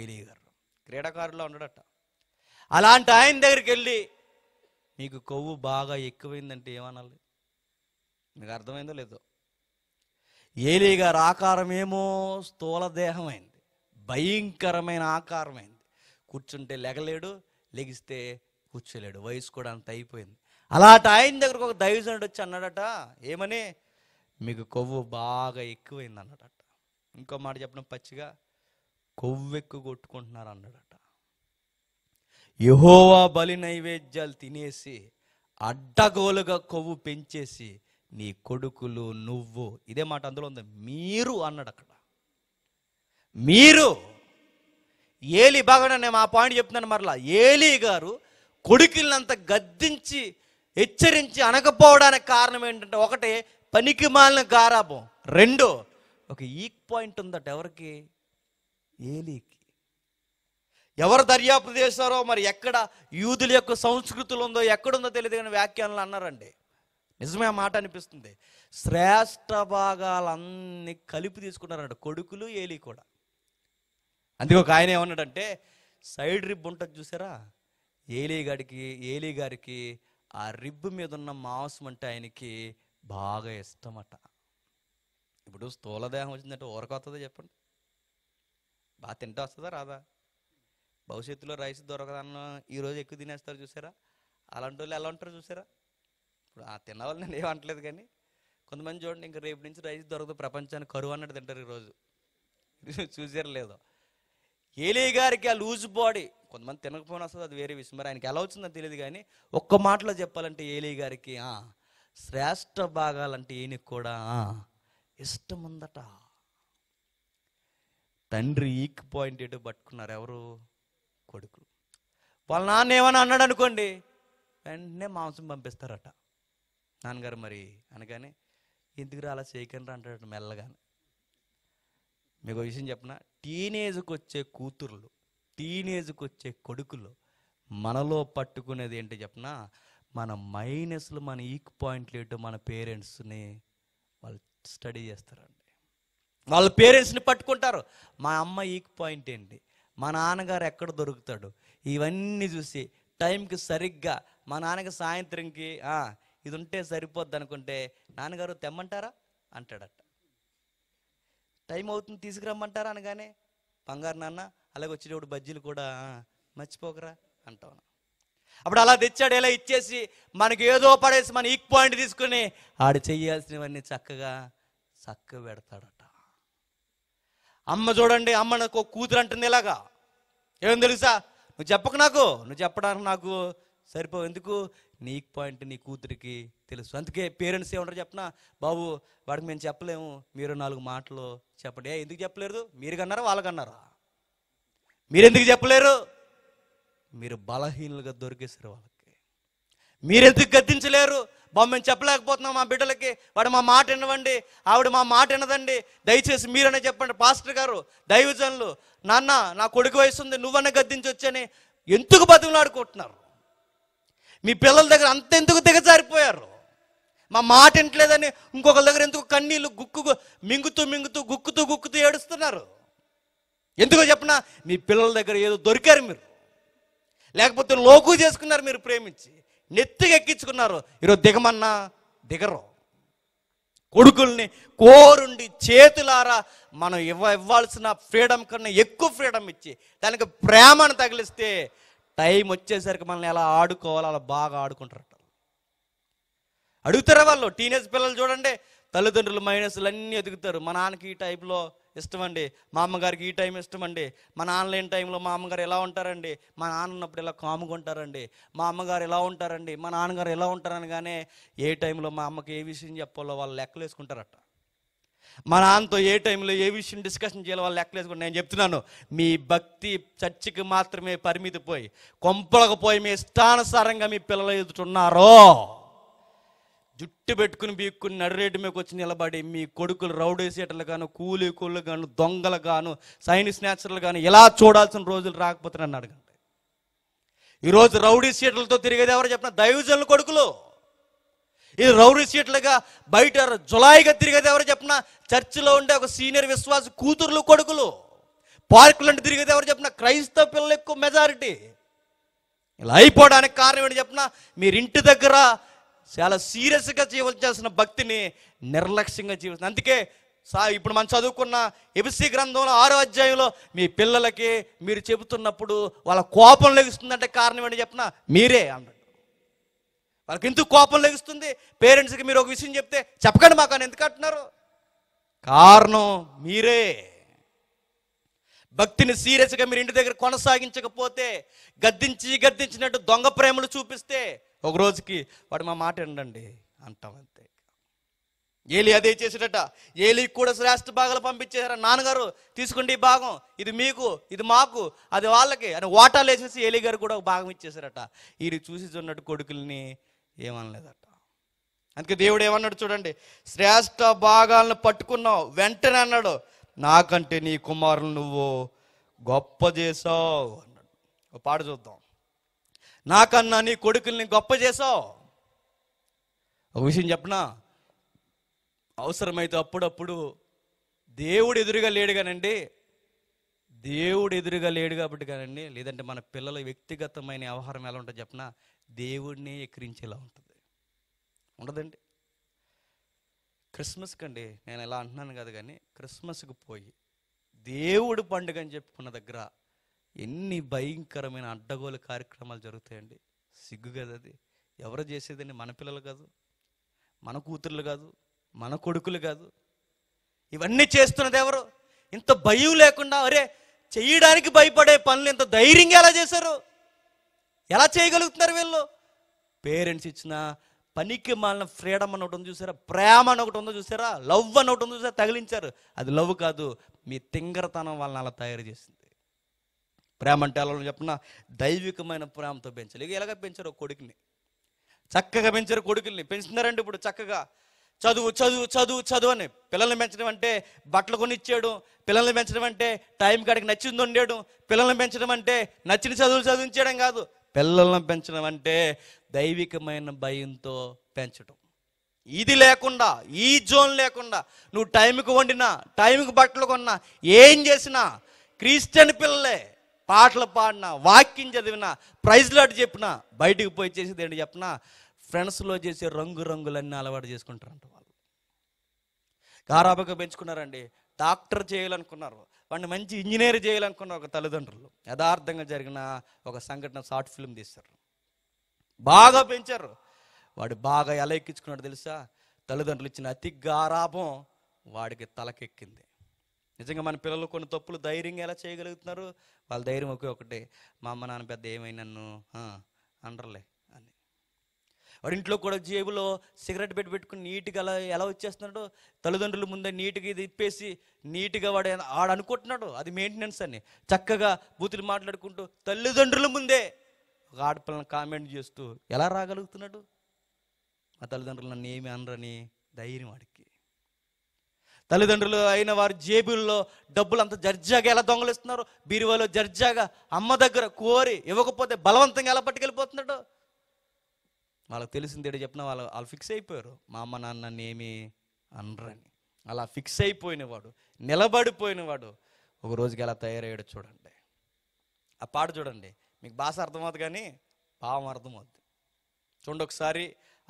ఏలి గారు క్రీడాకారులా ఉండడట అలాంటి ఆయన దగ్గరికి వెళ్ళి మీకు కొవ్వు బాగా ఎక్కువైందంటే ఏమనాలి మీకు అర్థమైందో లేదో ఏలీ గారి ఆకారమేమో స్థూల దేహమైంది భయంకరమైన ఆకారమైంది కూర్చుంటే లెగలేడు లెగిస్తే కూర్చోలేడు వయసు కూడా అంత అయిపోయింది అలాంటి ఆయన దగ్గరకు ఒక దైవజనుడు వచ్చి అన్నాడట ఏమని మీకు కొవ్వు బాగా ఎక్కువైంది అన్నాడట ఇంకో మాట చెప్పడం పచ్చిగా కొవ్వెక్కు కొట్టుకుంటున్నారు అన్నాడట యహోవా బలి నైవేద్యాలు తినేసి అడ్డగోలుగా కొవ్వు పెంచేసి నీ కొడుకులు నువ్వు ఇదే మాట అందులో ఉంది మీరు అన్నాడు అక్కడ మీరు ఏలి బాగా నేను ఆ పాయింట్ చెప్తున్నాను మరలా ఏలి గారు కొడుకులంత గద్దించి హెచ్చరించి అనకపోవడానికి కారణం ఏంటంటే ఒకటి పనికి మాలిన గారాభం రెండో ఒక ఈక్ పాయింట్ ఉందట ఎవరికి ఏలీకి ఎవరు దర్యాప్తు చేశారో మరి ఎక్కడ యూదుల యొక్క సంస్కృతులు ఉందో ఎక్కడుందో తెలియదు కానీ వ్యాఖ్యానాలు అన్నారండి నిజమే మాట అనిపిస్తుంది శ్రేష్ట భాగాలన్నీ కలిపి తీసుకున్నారంట కొడుకులు ఏలి కూడా అందుకే ఒక ఆయన ఏమన్నాడంటే సైడ్ రిబ్ ఉంటుంది చూసారా ఏలీ గారికి గారికి ఆ రిబ్ మీద ఉన్న మాంసం అంటే ఆయనకి బాగా ఇష్టమట ఇప్పుడు స్థూలదేహం వచ్చిందంటే ఊరకొస్తుందో చెప్పండి బాగా తింటా వస్తుందా రాదా భవిష్యత్తులో రైస్ దొరకదన్న ఈరోజు ఎక్కువ తినేస్తారు చూసారా అలాంటి వాళ్ళు ఎలా ఉంటారు చూసారా ఇప్పుడు ఆ తిన్న వాళ్ళు నేను ఏమంటలేదు కానీ కొంతమంది చూడండి ఇంకా రేపు నుంచి రైస్ దొరకదు ప్రపంచానికి కరువు అన్నట్టు తింటారు ఈరోజు చూసారు లేదో ఏలీ గారికి ఆ లూజ్ బాడీ కొంతమంది తినకపోయినా వస్తుంది అది వేరే విషయం మరి ఆయనకి ఎలా వచ్చిందో తెలియదు కానీ ఒక్క మాటలో చెప్పాలంటే ఏలీ గారికి శ్రేష్ఠ భాగాలంటే ఈయనకి కూడా ఇష్టం ఉందట తండ్రి ఈక్ పాయింట్ ఏటో పట్టుకున్నారు ఎవరు కొడుకులు వాళ్ళ నాన్న ఏమన్నా అన్నాడు అనుకోండి వెంటనే మాంసం పంపిస్తారట నాన్నగారు మరి అనగానే ఎందుకు అలా చేయకండి అంటాడు మెల్లగానే మీకు విషయం చెప్పిన టీనేజ్కి వచ్చే కూతుర్లు టీనేజ్కి వచ్చే కొడుకులు మనలో పట్టుకునేది ఏంటి చెప్పిన మన మైనస్లు మన ఈక్ పాయింట్లు ఏంటో మన పేరెంట్స్ని వాళ్ళు స్టడీ చేస్తారండి వాళ్ళ పేరెంట్స్ని పట్టుకుంటారు మా అమ్మ ఈక్ పాయింట్ ఏంటి మా నాన్నగారు ఎక్కడ దొరుకుతాడు ఇవన్నీ చూసి టైంకి సరిగ్గా మా నాన్నకి సాయంత్రంకి ఇది ఉంటే సరిపోద్ది అనుకుంటే నాన్నగారు తెమ్మంటారా అంటాడట టైం అవుతుంది తీసుకురమ్మంటారా అనగానే బంగారు నాన్న అలాగే వచ్చేటప్పుడు బజ్జీలు కూడా మర్చిపోకరా అంటాను అప్పుడు అలా తెచ్చాడు ఇలా ఇచ్చేసి మనకి ఏదో పడేసి మన ఈక్ పాయింట్ తీసుకుని ఆడు చేయాల్సినవన్నీ చక్కగా చక్క పెడతాడట అమ్మ చూడండి అమ్మ నాకు కూతురు అంటుంది ఇలాగా ఏమని తెలుసా నువ్వు చెప్పకు నాకు నువ్వు చెప్పడానికి నాకు సరిపో ఎందుకు నీకు పాయింట్ నీ కూతురికి తెలుసు అందుకే పేరెంట్స్ ఏమంటారు చెప్పిన బాబు వాడికి మేము చెప్పలేము మీరు నాలుగు మాటలు చెప్పండి ఎందుకు చెప్పలేరు మీరు కన్నారా వాళ్ళకన్నారా మీరు ఎందుకు చెప్పలేరు మీరు బలహీనులుగా దొరికేసారు వాళ్ళకి మీరెందుకు గద్దించలేరు బాబు మేము చెప్పలేకపోతున్నాం మా బిడ్డలకి వాడు మా మాట వినవండి ఆవిడ మా మాట వినదండి దయచేసి మీరనే చెప్పండి పాస్టర్ గారు దైవజనులు నాన్న నా కొడుకు వయసు ఉంది నువ్వన్న వచ్చని ఎందుకు ఆడుకుంటున్నారు మీ పిల్లల దగ్గర అంత ఎందుకు దిగజారిపోయారు మా మాట వినట్లేదని ఇంకొకరి దగ్గర ఎందుకు కన్నీళ్ళు గుక్కు మింగుతూ మింగుతూ గుక్కుతూ గుక్కుతూ ఏడుస్తున్నారు ఎందుకో చెప్పిన మీ పిల్లల దగ్గర ఏదో దొరికారు మీరు లేకపోతే లోకు చేసుకున్నారు మీరు ప్రేమించి నెత్తికి ఎక్కించుకున్నారు ఈరోజు దిగమన్నా దిగరు కొడుకుల్ని కోరుండి చేతులారా మనం ఇవ్వ ఇవ్వాల్సిన ఫ్రీడమ్ కన్నా ఎక్కువ ఫ్రీడమ్ ఇచ్చి దానికి ప్రేమను తగిలిస్తే టైం వచ్చేసరికి మనల్ని ఎలా ఆడుకోవాలో అలా బాగా ఆడుకుంటారట అడుగుతారా వాళ్ళు టీనేజ్ పిల్లలు చూడండి తల్లిదండ్రులు మైనస్లు అన్నీ ఎదుగుతారు మా నాన్నకి ఈ టైప్లో ఇష్టం అండి మా అమ్మగారికి ఈ టైం ఇష్టం అండి మా నాన్నలేని టైంలో మా అమ్మగారు ఎలా ఉంటారండి మా నాన్న ఉన్నప్పుడు ఇలా కాముగా ఉంటారండి మా అమ్మగారు ఎలా ఉంటారండి మా నాన్నగారు ఎలా ఉంటారనగానే ఏ టైంలో మా అమ్మకి ఏ విషయం చెప్పాలో వాళ్ళు లెక్కలు వేసుకుంటారట మా నాన్నతో ఏ టైంలో ఏ విషయం డిస్కషన్ చేయాలి వాళ్ళు లెక్కలు వేసుకుంటారు నేను చెప్తున్నాను మీ భక్తి చర్చికి మాత్రమే పరిమితి కొంపలకు పోయి మీ ఇష్టానుసారంగా మీ పిల్లలు ఉన్నారో జుట్టు పెట్టుకుని బీక్కుని నర్రేటి మీకు వచ్చి నిలబడి మీ కొడుకులు రౌడేసేటలు గాను కూలీ కూలు గాను దొంగలు గాను సైన్ స్నాచర్లు గాను ఎలా చూడాల్సిన రోజులు రాకపోతే నన్ను అడగండి ఈరోజు రౌడీ సీట్లతో తిరిగేది ఎవరు చెప్పిన దైవజనులు కొడుకులు ఇది రౌడీ సీట్లుగా బయట జులాయిగా తిరిగేది ఎవరు చెప్పిన చర్చిలో ఉండే ఒక సీనియర్ విశ్వాస కూతుర్లు కొడుకులు పార్కులంటే తిరిగేది ఎవరు చెప్పిన క్రైస్తవ పిల్లలు ఎక్కువ మెజారిటీ ఇలా అయిపోవడానికి కారణం ఏంటి చెప్పిన మీరు ఇంటి దగ్గర చాలా సీరియస్గా జీవించాల్సిన భక్తిని నిర్లక్ష్యంగా జీవిస్తుంది అందుకే సా ఇప్పుడు మనం చదువుకున్న ఎబిసి గ్రంథంలో ఆరో అధ్యాయంలో మీ పిల్లలకి మీరు చెబుతున్నప్పుడు వాళ్ళ కోపం లెగుస్తుందంటే కారణం ఏంటి చెప్పిన మీరే అన్నాడు వాళ్ళకి ఎందుకు కోపం లెగుస్తుంది పేరెంట్స్కి మీరు ఒక విషయం చెప్తే చెప్పకండి మాకు అని ఎందుకు అంటున్నారు కారణం మీరే భక్తిని సీరియస్గా మీరు ఇంటి దగ్గర కొనసాగించకపోతే గద్దించి గద్దించినట్టు దొంగ ప్రేమలు చూపిస్తే ఒక రోజుకి వాడు మా మాట ఎండండి అంటాం అంతే ఏలి అదే చేసేటట ఏలి కూడా శ్రేష్ఠ భాగాలు పంపించేసారు నాన్నగారు తీసుకోండి ఈ భాగం ఇది మీకు ఇది మాకు అది వాళ్ళకి అని వాటాలు వేసేసి ఏలి గారు కూడా ఒక భాగం ఇచ్చేసారట వీడు చూసి చూన్నట్టు కొడుకుల్ని ఏమనలేదట అందుకే దేవుడు ఏమన్నాడు చూడండి శ్రేష్ఠ భాగాలను పట్టుకున్నావు వెంటనే అన్నాడు నాకంటే నీ కుమారులు నువ్వు గొప్ప చేసావు అన్నాడు పాట చూద్దాం నాకన్నా నీ కొడుకుల్ని గొప్ప చేసావు ఒక విషయం చెప్పనా అవసరమైతే అప్పుడప్పుడు దేవుడు ఎదురుగా లేడు కానండి దేవుడు ఎదురుగా లేడు కాబట్టి కానండి లేదంటే మన పిల్లల వ్యక్తిగతమైన వ్యవహారం ఎలా ఉంటుంది చెప్పినా దేవుడిని ఎక్కిరించేలా ఉంటుంది ఉండదండి క్రిస్మస్కి అండి నేను ఎలా అంటున్నాను కదా కానీ క్రిస్మస్కి పోయి దేవుడు పండుగ అని చెప్పుకున్న దగ్గర ఎన్ని భయంకరమైన అడ్డగోలు కార్యక్రమాలు జరుగుతాయండి సిగ్గు కదా అది ఎవరు చేసేదండి మన పిల్లలు కాదు మన కూతుర్లు కాదు మన కొడుకులు కాదు ఇవన్నీ చేస్తున్నది ఎవరు ఇంత భయం లేకుండా అరే చేయడానికి భయపడే పనులు ఇంత ధైర్యంగా ఎలా చేశారు ఎలా చేయగలుగుతున్నారు వీళ్ళు పేరెంట్స్ ఇచ్చిన పనికి మాలిన ఫ్రీడమ్ అని ఒకటి ఉంది చూసారా ప్రేమ అని ఒకటి ఉందో చూసారా లవ్ అని ఒకటి ఉందో చూసారా తగిలించారు అది లవ్ కాదు మీ తింగరతనం వాళ్ళని అలా తయారు చేసింది ప్రేమ అంటే ఎలా చెప్పిన దైవికమైన ప్రేమతో పెంచాలి ఇక ఎలాగ పెంచారు కొడుకుని చక్కగా పెంచారు కొడుకుల్ని పెంచుతున్నారండి ఇప్పుడు చక్కగా చదువు చదువు చదువు చదువు అని పిల్లల్ని పెంచడం అంటే బట్టలు కొనిచ్చేయడం పిల్లల్ని పెంచడం అంటే టైం కాడికి నచ్చింది వండేయడం పిల్లల్ని పెంచడం అంటే నచ్చిన చదువులు చదివించడం కాదు పిల్లలను పెంచడం అంటే దైవికమైన భయంతో పెంచడం ఇది లేకుండా ఈ జోన్ లేకుండా నువ్వు టైంకి వండినా టైంకి బట్టలు కొన్నా ఏం చేసినా క్రిస్టియన్ పిల్లలే పాటలు పాడినా వాక్యం చదివినా ప్రైజ్లాట్ చెప్పినా బయటికి పోయి చేసేది ఏంటి చెప్పినా ఫ్రెండ్స్లో చేసే రంగు రంగులన్నీ అలవాటు చేసుకుంటారంట వాళ్ళు గారాబగా పెంచుకున్నారండి డాక్టర్ చేయాలనుకున్నారు వాడిని మంచి ఇంజనీర్ చేయాలనుకున్నారు ఒక తల్లిదండ్రులు యథార్థంగా జరిగిన ఒక సంఘటన షార్ట్ ఫిల్మ్ తీశారు బాగా పెంచారు వాడు బాగా ఎలా ఎక్కించుకున్నాడు తెలుసా తల్లిదండ్రులు ఇచ్చిన అతి గారాభం వాడికి తలకెక్కింది నిజంగా మన పిల్లలు కొన్ని తప్పులు ధైర్యంగా ఎలా చేయగలుగుతున్నారు వాళ్ళ ధైర్యం ఒకే ఒకటే మా అమ్మ నాన్న పెద్ద ఏమైనా నన్ను అండర్లే అని వాడి ఇంట్లో కూడా జేబులో సిగరెట్ పెట్టి పెట్టుకుని నీట్గా అలా ఎలా వచ్చేస్తున్నాడో తల్లిదండ్రుల ముందే నీట్గా ఇది ఇప్పేసి నీట్గా వాడు ఆడు అనుకుంటున్నాడు అది మెయింటెనెన్స్ అని చక్కగా బూతులు మాట్లాడుకుంటూ తల్లిదండ్రుల ముందే ఒక ఆడపిల్లని కామెంట్ చేస్తూ ఎలా రాగలుగుతున్నాడు మా తల్లిదండ్రులు నన్ను ఏమి అనరని ధైర్యం వాడికి తల్లిదండ్రులు అయిన వారు జేబుల్లో డబ్బులు అంత జర్జాగా ఎలా దొంగలిస్తున్నారు బీరువాలో జర్జాగా అమ్మ దగ్గర కోరి ఇవ్వకపోతే బలవంతంగా ఎలా పట్టుకెళ్ళిపోతున్నాడు వాళ్ళకి తెలిసింది చెప్పిన వాళ్ళు వాళ్ళు ఫిక్స్ అయిపోయారు మా అమ్మ నాన్న నన్ను ఏమి అనరని అలా ఫిక్స్ అయిపోయినవాడు నిలబడిపోయినవాడు ఒక రోజుకి ఎలా తయారయ్యాడు చూడండి ఆ పాట చూడండి మీకు భాష అర్థమవుతుంది కానీ భావం అర్థమవుతుంది చూడండి ఒకసారి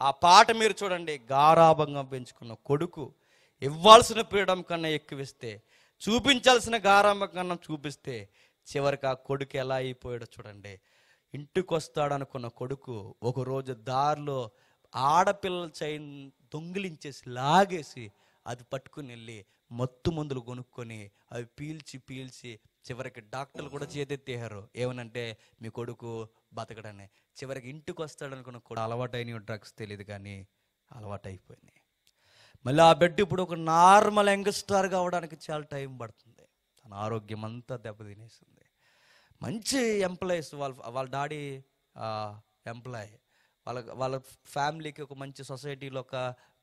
ఆ పాట మీరు చూడండి గారాభంగా పెంచుకున్న కొడుకు ఇవ్వాల్సిన పీడం కన్నా ఎక్కువిస్తే చూపించాల్సిన గారామ కన్నా చూపిస్తే చివరికి ఆ కొడుకు ఎలా అయిపోయాడో చూడండి ఇంటికి వస్తాడనుకున్న కొడుకు ఒకరోజు దారిలో ఆడపిల్లల చైన్ దొంగిలించేసి లాగేసి అది పట్టుకుని వెళ్ళి మత్తు మందులు కొనుక్కొని అవి పీల్చి పీల్చి చివరికి డాక్టర్లు కూడా చేతెత్తేహారు ఏమనంటే మీ కొడుకు బతకడని చివరికి ఇంటికి వస్తాడనుకున్న అలవాటు అలవాటైన డ్రగ్స్ తెలియదు కానీ అలవాటైపోయినాయి మళ్ళీ ఆ బిడ్డ ఇప్పుడు ఒక నార్మల్ యంగ్స్టార్ కావడానికి చాలా టైం పడుతుంది తన ఆరోగ్యం అంతా దెబ్బతినేసింది మంచి ఎంప్లాయీస్ వాళ్ళ వాళ్ళ డాడీ ఎంప్లాయీ వాళ్ళ వాళ్ళ ఫ్యామిలీకి ఒక మంచి సొసైటీలో ఒక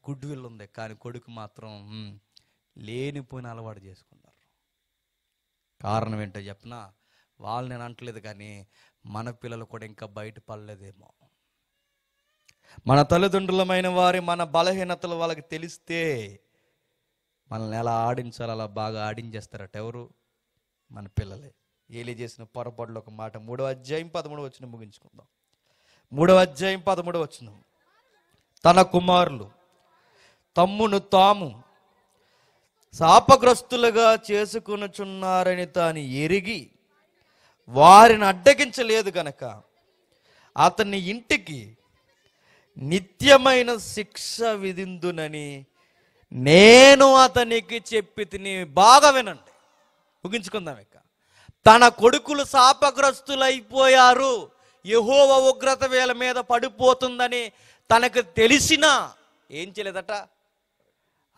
గుడ్ విల్ ఉంది కానీ కొడుకు మాత్రం లేనిపోయిన అలవాటు చేసుకున్నారు కారణం ఏంటో చెప్పినా వాళ్ళు నేను అంటలేదు కానీ మన పిల్లలు కూడా ఇంకా బయట పడలేదేమో మన తల్లిదండ్రులమైన వారి మన బలహీనతలు వాళ్ళకి తెలిస్తే మనల్ని ఎలా ఆడించాలో అలా బాగా ఆడించేస్తారట ఎవరు మన పిల్లలే ఏలి చేసిన పొరపాటులో ఒక మాట మూడవ అధ్యాయం పదమూడు వచ్చిన ముగించుకుందాం మూడవ అధ్యాయం పదమూడు వచ్చిన తన కుమారులు తమ్మును తాము శాపగ్రస్తులుగా చేసుకునుచున్నారని తాను ఎరిగి వారిని అడ్డగించలేదు గనక అతన్ని ఇంటికి నిత్యమైన శిక్ష విధిందునని నేను అతనికి చెప్పి తిని బాగా వినండి ముగించుకుందాం ఇక తన కొడుకులు శాపగ్రస్తులైపోయారు యహోవ ఉగ్రత వేల మీద పడిపోతుందని తనకు తెలిసినా ఏం చేయలేదట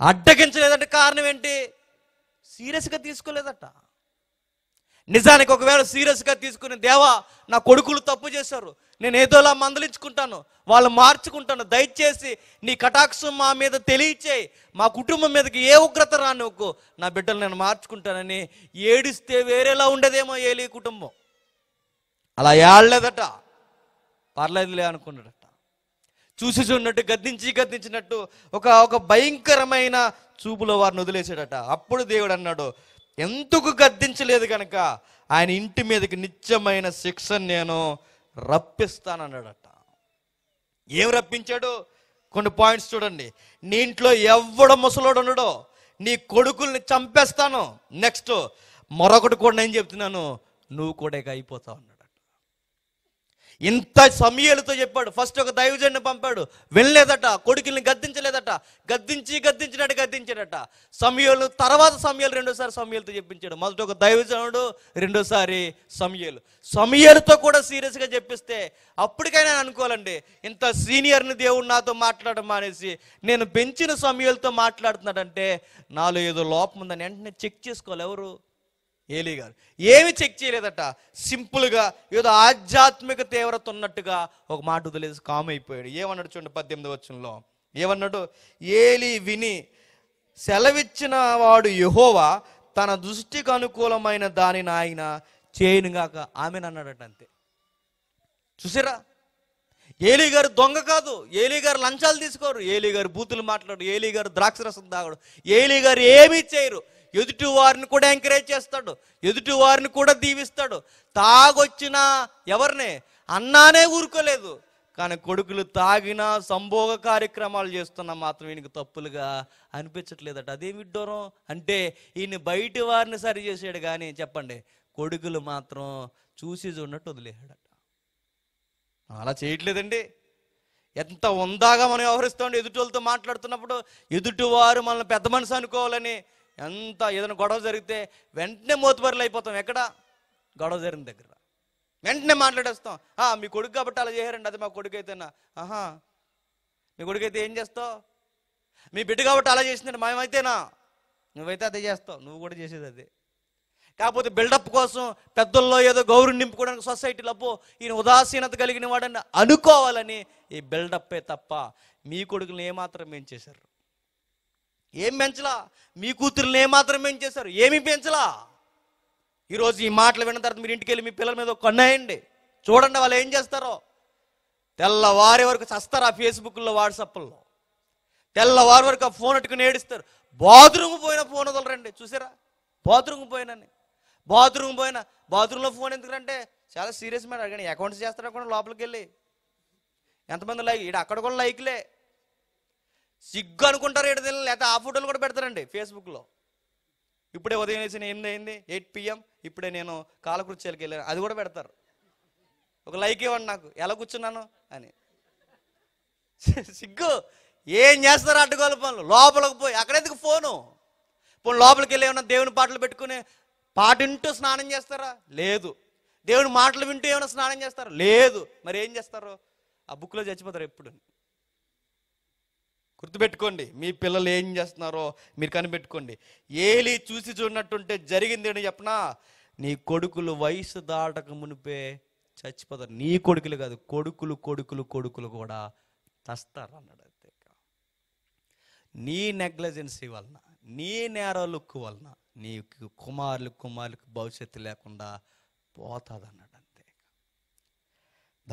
అడ్డగించలేదంటే కారణం ఏంటి సీరియస్గా తీసుకోలేదట నిజానికి ఒకవేళ సీరియస్గా తీసుకుని దేవా నా కొడుకులు తప్పు చేశారు నేను ఏదోలా మందలించుకుంటాను వాళ్ళు మార్చుకుంటాను దయచేసి నీ కటాక్షం మా మీద తెలియచేయి మా కుటుంబం మీదకి ఏ ఉగ్రత రానివ్వకు నా బిడ్డలు నేను మార్చుకుంటానని ఏడిస్తే వేరేలా ఉండేదేమో ఏలి కుటుంబం అలా ఏడలేదట పర్లేదులే అనుకున్నాడట చూసి చూడనట్టు గద్దించి గద్దించినట్టు ఒక ఒక భయంకరమైన చూపులో వారిని వదిలేసాడట అప్పుడు దేవుడు అన్నాడు ఎందుకు గద్దించలేదు కనుక ఆయన ఇంటి మీదకి నిత్యమైన శిక్ష నేను రప్పిస్తానన్నాడట ఏం రప్పించాడు కొన్ని పాయింట్స్ చూడండి నీ ఇంట్లో ఎవడ ముసలోడు ఉండడో నీ కొడుకుల్ని చంపేస్తాను నెక్స్ట్ మరొకటి కూడా నేను చెప్తున్నాను నువ్వు కూడా ఇక అయిపోతావు అన్నాడు ఇంత సమీయలతో చెప్పాడు ఫస్ట్ ఒక దైవజన్ని పంపాడు వెళ్ళలేదట కొడుకుల్ని గద్దించలేదట గద్దించి గద్దించినట్టు గద్దించాడట సమయలు తర్వాత సమయాలు రెండోసారి సమయాలతో చెప్పించాడు మొదట ఒక దైవజనుడు రెండోసారి సమయాలు సమయాలతో కూడా సీరియస్గా చెప్పిస్తే అప్పటికైనా అనుకోవాలండి ఇంత సీనియర్ని దేవుడు నాతో మాట్లాడడం మానేసి నేను పెంచిన సమయాలతో మాట్లాడుతున్నాడంటే నాలో ఏదో లోపం ఉందని వెంటనే చెక్ చేసుకోవాలి ఎవరు ఏలీ గారు ఏమి చెక్ చేయలేదట సింపుల్గా ఏదో ఆధ్యాత్మిక తీవ్రత ఉన్నట్టుగా ఒక మాట వదిలేసి కామ్ అయిపోయాడు ఏమన్నాడు చూడండి పద్దెనిమిది వచ్చంలో ఏమన్నాడు ఏలి విని సెలవిచ్చిన వాడు యహోవా తన దృష్టికి అనుకూలమైన దానిని ఆయన చేయనుగాక అన్నాడట అంతే చూసారా ఏలీ గారు దొంగ కాదు ఏలీ గారు లంచాలు తీసుకోరు ఏలీ గారు బూతులు మాట్లాడు ఏలీ గారు ద్రాక్షరసం తాగడు ఏలీ గారు ఏమీ చేయరు ఎదుటి వారిని కూడా ఎంకరేజ్ చేస్తాడు ఎదుటి వారిని కూడా దీవిస్తాడు తాగొచ్చిన ఎవరిని అన్నానే ఊరుకోలేదు కానీ కొడుకులు తాగిన సంభోగ కార్యక్రమాలు చేస్తున్నా మాత్రం ఈయనకి తప్పులుగా అనిపించట్లేదట అదే విడ్డూరం అంటే ఈయన బయటి వారిని సరి చేసాడు కానీ చెప్పండి కొడుకులు మాత్రం చూసి చూడనట్టు వదిలేడట అలా చేయట్లేదండి ఎంత ఉందాగా మనం వ్యవహరిస్తామండి వాళ్ళతో మాట్లాడుతున్నప్పుడు ఎదుటివారు మనల్ని పెద్ద మనసు అనుకోవాలని ఎంత ఏదైనా గొడవ జరిగితే వెంటనే మోతుబరులు అయిపోతాం ఎక్కడ గొడవ జరిగిన దగ్గర వెంటనే మాట్లాడేస్తాం మీ కొడుకు కాబట్టి అలా చేయరండి అది మా కొడుకు అయితేనా ఆహా మీ కొడుకు అయితే ఏం చేస్తావు మీ బిడ్డ కాబట్టి అలా చేసిందండి మేమైతేనా నువ్వైతే అదే చేస్తావు నువ్వు కూడా చేసేది అదే కాకపోతే బిల్డప్ కోసం పెద్దల్లో ఏదో గౌరవం నింపుకోవడానికి సొసైటీలో అప్పు ఈయన ఉదాసీనత కలిగిన వాడని అనుకోవాలని ఈ బిల్డప్పే తప్ప మీ కొడుకుని ఏమాత్రం ఏం చేశారు ఏం పెంచలా మీ కూతురుని ఏమాత్రం ఏం చేశారు ఏమి పెంచలా ఈరోజు ఈ మాటలు విన్న తర్వాత మీరు ఇంటికి వెళ్ళి మీ పిల్లల మీద కొన్నాయండి చూడండి వాళ్ళు ఏం చేస్తారో తెల్లవారి వరకు చస్తారు ఆ ఫేస్బుక్లో వాట్సాప్లో తెల్లవారి వరకు ఆ ఫోన్ అట్టుకుని ఏడుస్తారు బాత్రూమ్ పోయిన ఫోన్ వదలరండి చూసారా బాత్రూమ్ పోయినని బాత్రూమ్ పోయిన బాత్రూంలో ఫోన్ ఎందుకంటే చాలా సీరియస్ మేడం అడగండి అకౌంట్స్ చేస్తారా కూడా లోపలికి వెళ్ళి ఎంతమంది లైక్ ఇక్కడ అక్కడ కూడా లైక్లే సిగ్గు అనుకుంటారు ఏడు తెలియదు లేకపోతే ఆ ఫోటోలు కూడా పెడతారండి ఫేస్బుక్లో ఇప్పుడే ఉదయం వేసిన ఎనిమిది అయింది ఎయిట్ పిఎం ఇప్పుడే నేను కాలకృత్యాలకు వెళ్ళాను అది కూడా పెడతారు ఒక లైక్ ఇవ్వండి నాకు ఎలా కూర్చున్నాను అని సిగ్గు ఏం చేస్తారు అడ్డగోల పనులు లోపలికి పోయి అక్కడెందుకు ఫోను పోనీ లోపలికి వెళ్ళి ఏమన్నా దేవుని పాటలు పెట్టుకుని పాట వింటూ స్నానం చేస్తారా లేదు దేవుని మాటలు వింటూ ఏమైనా స్నానం చేస్తారా లేదు మరి ఏం చేస్తారు ఆ బుక్లో చచ్చిపోతారు ఎప్పుడు గుర్తుపెట్టుకోండి మీ పిల్లలు ఏం చేస్తున్నారో మీరు కనిపెట్టుకోండి ఏలి చూసి చూడనట్టుంటే జరిగింది అని చెప్పనా నీ కొడుకులు వయసు దాటక మునిపే చచ్చిపోతారు నీ కొడుకులు కాదు కొడుకులు కొడుకులు కొడుకులు కూడా చస్తారు అన్నాడు అంతే నీ నెగ్లజెన్సీ వలన నీ నేరాలుక్కు వలన నీకు కుమారులు కుమారులకు భవిష్యత్తు లేకుండా పోతుంది అన్నాడు అంతే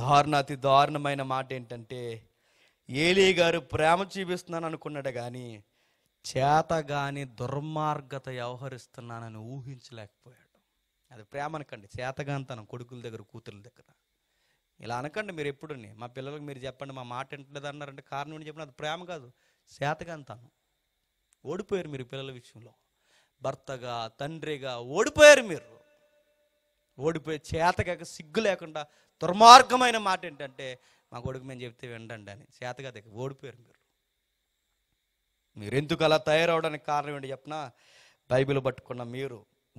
దారుణాతి దారుణమైన మాట ఏంటంటే ఏలీ గారు ప్రేమ చూపిస్తున్నాను అనుకున్నాడు కానీ చేతగాని దుర్మార్గత వ్యవహరిస్తున్నానని ఊహించలేకపోయాడు అది ప్రేమ అనకండి చేతగాంతనం కొడుకుల దగ్గర కూతురుల దగ్గర ఇలా అనకండి మీరు ఎప్పుడుని మా పిల్లలకు మీరు చెప్పండి మా మాట వింటలేదు అన్నారంటే కారణం చెప్పిన అది ప్రేమ కాదు చేతగాంతనం ఓడిపోయారు మీరు పిల్లల విషయంలో భర్తగా తండ్రిగా ఓడిపోయారు మీరు ఓడిపోయి చేతగాక సిగ్గు లేకుండా దుర్మార్గమైన మాట ఏంటంటే మా కొడుకు మేము చెప్తే వినండి అని చేతగా దగ్గర ఓడిపోయారు మీరు మీరెందుకు అలా తయారవడానికి కారణం ఏంటి చెప్పినా బైబిల్ పట్టుకున్న మీరు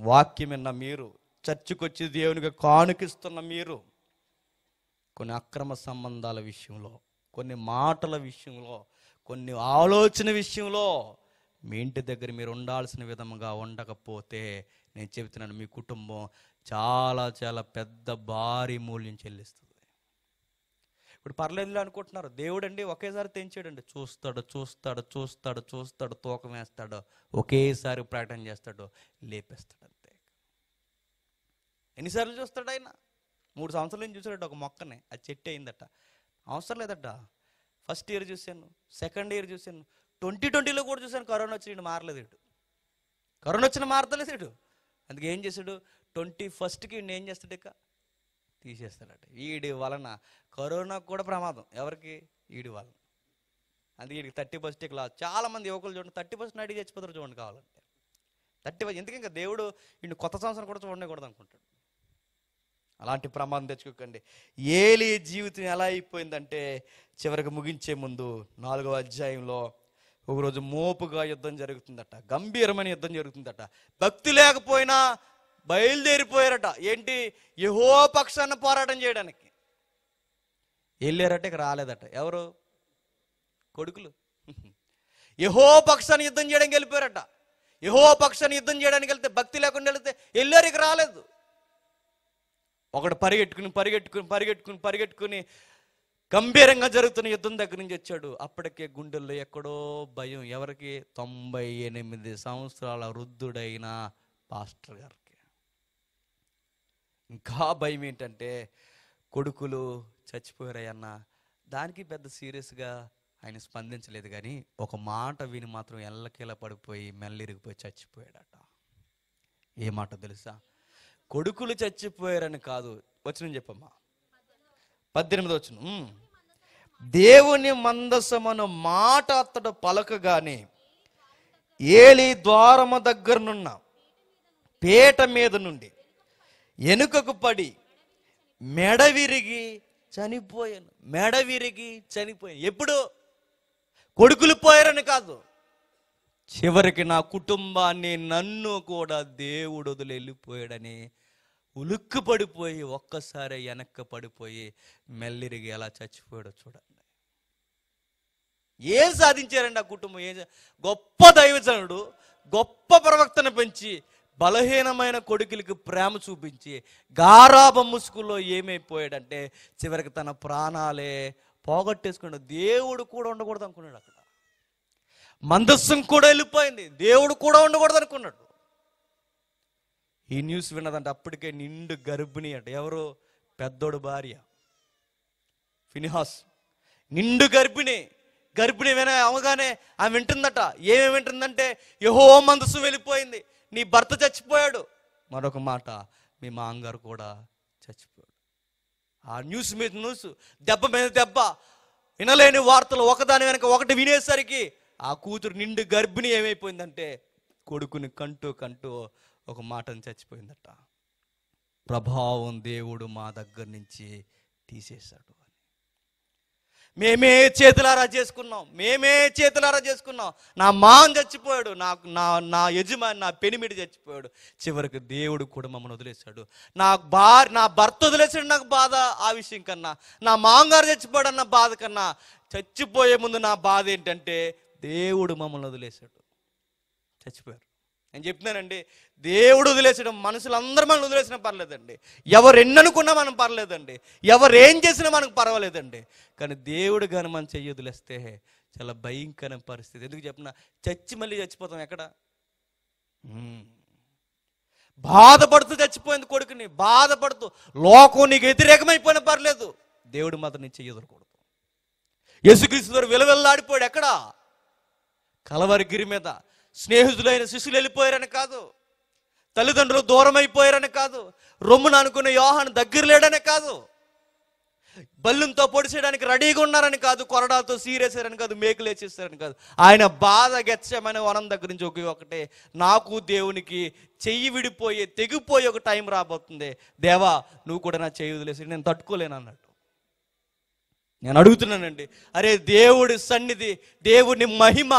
వాక్యం విన్న మీరు చర్చికి వచ్చి దేవునికి కానుకిస్తున్న మీరు కొన్ని అక్రమ సంబంధాల విషయంలో కొన్ని మాటల విషయంలో కొన్ని ఆలోచన విషయంలో మీ ఇంటి దగ్గర మీరు ఉండాల్సిన విధముగా ఉండకపోతే నేను చెబుతున్నాను మీ కుటుంబం చాలా చాలా పెద్ద భారీ మూల్యం చెల్లిస్తుంది ఇప్పుడు పర్లేదు అనుకుంటున్నారు దేవుడు అండి ఒకేసారి తెంచాడండి చూస్తాడు చూస్తాడు చూస్తాడు చూస్తాడు తూకం వేస్తాడు ఒకేసారి ప్రకటన చేస్తాడు లేపేస్తాడు అంతే ఎన్నిసార్లు చూస్తాడు ఆయన మూడు సంవత్సరాల నుంచి చూసాడు ఒక మొక్కనే అది చెట్టు అయిందట అవసరం లేదట ఫస్ట్ ఇయర్ చూశాను సెకండ్ ఇయర్ చూశాను ట్వంటీ ట్వంటీలో కూడా చూశాను కరోనా వచ్చి మారలేదు ఇటు కరోనా వచ్చిన మారతలేదు ఇటు అందుకే ఏం చేశాడు ట్వంటీ ఫస్ట్కి నేను ఏం చేస్తాడు ఇక్కడ తీసేస్తాడట వీడి వలన కరోనా కూడా ప్రమాదం ఎవరికి వీడి వలన అందుకే వీడికి థర్టీ ఫస్ట్ క్లాస్ చాలామంది యువకులు చూడండి థర్టీ ఫస్ట్ నాటికి చచ్చిపోతారు చూడండి కావాలంటే థర్టీ ఫస్ట్ ఎందుకు ఇంకా దేవుడు వీడిని కొత్త సంవత్సరం కూడా చూడకూడదు అనుకుంటాడు అలాంటి ప్రమాదం తెచ్చుకోకండి ఏలి జీవితం ఎలా అయిపోయిందంటే చివరికి ముగించే ముందు నాలుగవ అధ్యాయంలో ఒకరోజు మోపుగా యుద్ధం జరుగుతుందట గంభీరమైన యుద్ధం జరుగుతుందట భక్తి లేకపోయినా బయలుదేరిపోయారట ఏంటి యహో పక్షాన పోరాటం చేయడానికి వెళ్ళారట ఇక్కడ రాలేదట ఎవరు కొడుకులు యహో పక్షాన్ని యుద్ధం చేయడానికి వెళ్ళిపోయారట యహో పక్షాన్ని యుద్ధం చేయడానికి వెళ్తే భక్తి లేకుండా వెళ్తే వెళ్ళారు ఇక్కడ రాలేదు ఒకడు పరిగెట్టుకుని పరిగెట్టుకుని పరిగెట్టుకుని పరిగెట్టుకుని గంభీరంగా జరుగుతున్న యుద్ధం దగ్గర నుంచి వచ్చాడు అప్పటికే గుండెల్లో ఎక్కడో భయం ఎవరికి తొంభై ఎనిమిది సంవత్సరాల వృద్ధుడైన పాస్టర్ గారు ఇంకా భయం ఏంటంటే కొడుకులు చచ్చిపోయారయ్యన్న దానికి పెద్ద సీరియస్గా ఆయన స్పందించలేదు కానీ ఒక మాట విని మాత్రం ఎల్లకేలా పడిపోయి మెల్లిరిగిపోయి చచ్చిపోయాడట ఏ మాట తెలుసా కొడుకులు చచ్చిపోయారని కాదు వచ్చిన చెప్పమ్మా పద్దెనిమిది వచ్చిన దేవుని మందసమను మాట అతడు పలకగానే ఏలి ద్వారము దగ్గరనున్న పేట మీద నుండి వెనుకకు పడి మెడ విరిగి చనిపోయాను మెడ విరిగి చనిపోయాను ఎప్పుడు కొడుకులు పోయారని కాదు చివరికి నా కుటుంబాన్ని నన్ను కూడా దేవుడు వదిలి వెళ్ళిపోయాడని ఉలుక్కు పడిపోయి ఒక్కసారి వెనక్కి పడిపోయి మెల్లిరిగి ఎలా చచ్చిపోయాడో చూడండి ఏం సాధించారండి ఆ కుటుంబం ఏం గొప్ప దైవజనుడు గొప్ప ప్రవక్తను పెంచి బలహీనమైన కొడుకులకి ప్రేమ చూపించి గారాబ ముసుగులో ఏమైపోయాడంటే చివరికి తన ప్రాణాలే పోగొట్టేసుకున్నాడు దేవుడు కూడా ఉండకూడదు అనుకున్నాడు అక్కడ మందస్సు కూడా వెళ్ళిపోయింది దేవుడు కూడా ఉండకూడదు అనుకున్నాడు ఈ న్యూస్ విన్నదంటే అప్పటికే నిండు గర్భిణి అంట ఎవరు పెద్దోడు భార్య ఫినిహాస్ నిండు గర్భిణి గర్భిణి విన అవగానే ఆమె వింటుందట ఏమేమి వింటుందంటే యహో మందస్సు వెళ్ళిపోయింది నీ భర్త చచ్చిపోయాడు మరొక మాట మీ మాంగారు కూడా చచ్చిపోయాడు ఆ న్యూస్ మీద న్యూస్ దెబ్బ మీద దెబ్బ వినలేని వార్తలు ఒకదాని వెనక ఒకటి వినేసరికి ఆ కూతురు నిండు గర్భిణి ఏమైపోయిందంటే కొడుకుని కంటూ కంటూ ఒక మాటను చచ్చిపోయిందట ప్రభావం దేవుడు మా దగ్గర నుంచి తీసేశాడు మేమే చేతులారా చేసుకున్నాం మేమే చేతులారా చేసుకున్నాం నా మాన్ చచ్చిపోయాడు నాకు నా నా యజమాని నా పెనిమిడి చచ్చిపోయాడు చివరికి దేవుడు కూడా మమ్మల్ని వదిలేశాడు నా భార్య నా భర్త వదిలేసాడు నాకు బాధ ఆ విషయం కన్నా నా మాంగారు చచ్చిపోయాడు అన్న బాధ కన్నా చచ్చిపోయే ముందు నా బాధ ఏంటంటే దేవుడు మమ్మల్ని వదిలేశాడు చచ్చిపోయారు నేను చెప్తున్నానండి దేవుడు వదిలేసడం మనుషులందరూ మనం వదిలేసినా పర్లేదండి ఎవరు ఎన్ననుకున్నా మనం పర్లేదండి ఎవరేం చేసినా మనకు పర్వాలేదండి కానీ దేవుడు కానీ మనం చెయ్యి వదిలేస్తే చాలా భయంకరమైన పరిస్థితి ఎందుకు చెప్పిన చచ్చి మళ్ళీ చచ్చిపోతాం ఎక్కడ బాధపడుతూ చచ్చిపోయింది కొడుకుని బాధపడుతూ లోకం నీకు వ్యతిరేకమైపోయినా పర్లేదు దేవుడు మాత్రం నీ చెయ్యి వదలకూడదు యసుక్రీస్తు విలువెల్లాడిపోయాడు ఎక్కడ కలవరి గిరి మీద స్నేహితులైన శిష్యులు వెళ్ళిపోయారని కాదు తల్లిదండ్రులు దూరం అయిపోయారని కాదు రొమ్మును అనుకున్న యోహాను దగ్గర లేడని కాదు బల్లంతో పొడిచేయడానికి రెడీగా ఉన్నారని కాదు కొరడాలతో సీరేసారని కాదు మేకులు వేసేసారని కాదు ఆయన బాధ గెచ్చమనే వనం దగ్గర నుంచి ఒక ఒకటే నాకు దేవునికి చెయ్యి విడిపోయే తెగిపోయే ఒక టైం రాబోతుంది దేవా నువ్వు కూడా నా చెయ్యి వదిలేసి నేను తట్టుకోలేను అన్నట్టు నేను అడుగుతున్నానండి అరే దేవుడి సన్నిధి దేవుని మహిమ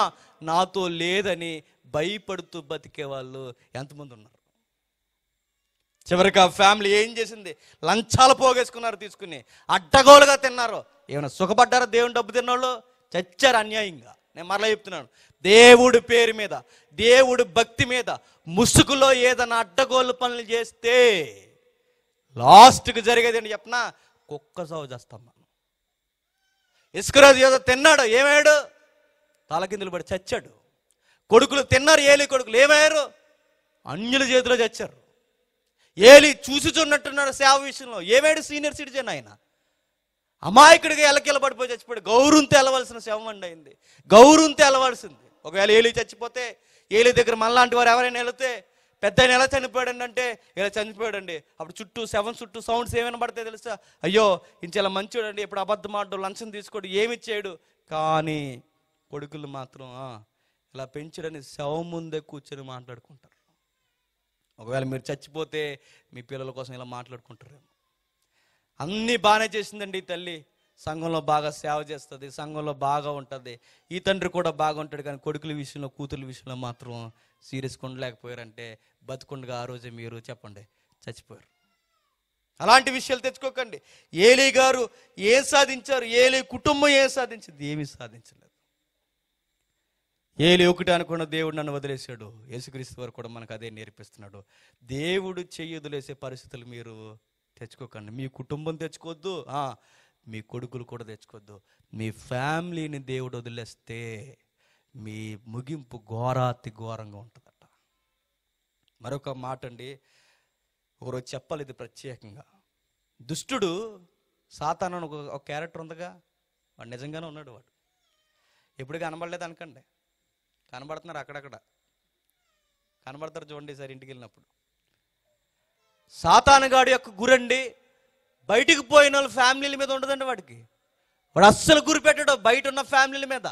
నాతో లేదని భయపడుతూ బతికే వాళ్ళు ఎంతమంది ఉన్నారు చివరికి ఆ ఫ్యామిలీ ఏం చేసింది లంచాలు పోగేసుకున్నారు తీసుకుని అడ్డగోలుగా తిన్నారు ఏమైనా సుఖపడ్డారా దేవుని డబ్బు తిన్నోళ్ళు చచ్చారు అన్యాయంగా నేను మరలా చెప్తున్నాను దేవుడి పేరు మీద దేవుడి భక్తి మీద ముసుగులో ఏదైనా అడ్డగోలు పనులు చేస్తే లాస్ట్కి జరిగేది అని చెప్పిన కుక్క సాగు చేస్తాం మనం ఇసుకరాజు ఏదో తిన్నాడు ఏమయ్యాడు తలకిందులు పడి చచ్చాడు కొడుకులు తిన్నారు ఏలి కొడుకులు ఏమయ్యారు అన్యుల చేతిలో చచ్చారు ఏలి చూసి చూడనట్టున్నాడు సేవ విషయంలో ఏమేడు సీనియర్ సిటిజన్ ఆయన అమాయకుడిగా ఎలకెల పడిపోయి చచ్చిపోయాడు గౌరవం వెళ్ళవలసిన శవం అండి అయింది గౌరవం వెళ్ళవలసింది ఒకవేళ ఏలి చచ్చిపోతే ఏలి దగ్గర మనలాంటి వారు ఎవరైనా వెళితే పెద్ద ఆయన ఎలా చనిపోయాడు అంటే ఇలా చనిపోయాడండి అప్పుడు చుట్టూ సెవెన్ చుట్టూ సౌండ్స్ ఏమైనా పడతాయి తెలుసా అయ్యో ఇంచెలా అండి ఇప్పుడు అబద్ధం ఆడు లంచం తీసుకోడు ఏమి ఇచ్చాడు కానీ కొడుకులు మాత్రం ఇలా పెంచడని శవం ముందే కూర్చొని మాట్లాడుకుంటారు ఒకవేళ మీరు చచ్చిపోతే మీ పిల్లల కోసం ఇలా మాట్లాడుకుంటారేమో అన్నీ బాగానే చేసిందండి ఈ తల్లి సంఘంలో బాగా సేవ చేస్తుంది సంఘంలో బాగా ఉంటుంది ఈ తండ్రి కూడా బాగా ఉంటాడు కానీ కొడుకుల విషయంలో కూతుర్ల విషయంలో మాత్రం సీరియస్ అంటే బతుకుండగా ఆ రోజే మీరు చెప్పండి చచ్చిపోయారు అలాంటి విషయాలు తెచ్చుకోకండి ఏలి గారు ఏం సాధించారు ఏలి కుటుంబం ఏం సాధించింది ఏమీ సాధించలేదు ఏలి ఒకటి అనుకున్న దేవుడు నన్ను వదిలేశాడు యేసుక్రీస్తు వారు కూడా మనకు అదే నేర్పిస్తున్నాడు దేవుడు చెయ్యి వదిలేసే పరిస్థితులు మీరు తెచ్చుకోకండి మీ కుటుంబం తెచ్చుకోవద్దు మీ కొడుకులు కూడా తెచ్చుకోవద్దు మీ ఫ్యామిలీని దేవుడు వదిలేస్తే మీ ముగింపు ఘోరాతి ఘోరంగా ఉంటుందట మరొక మాట అండి ఒకరోజు చెప్పాలి ఇది ప్రత్యేకంగా దుష్టుడు సాతానని ఒక క్యారెక్టర్ ఉందిగా వాడు నిజంగానే ఉన్నాడు వాడు ఎప్పుడు కనబడలేదు అనకండి కనబడుతున్నారు అక్కడక్కడ కనబడతారు చూడండి సార్ ఇంటికి వెళ్ళినప్పుడు సాతానగాడు యొక్క గురండి బయటికి పోయిన వాళ్ళు ఫ్యామిలీల మీద ఉండదండి వాడికి వాడు అస్సలు గురి పెట్టాడు బయట ఉన్న ఫ్యామిలీల మీద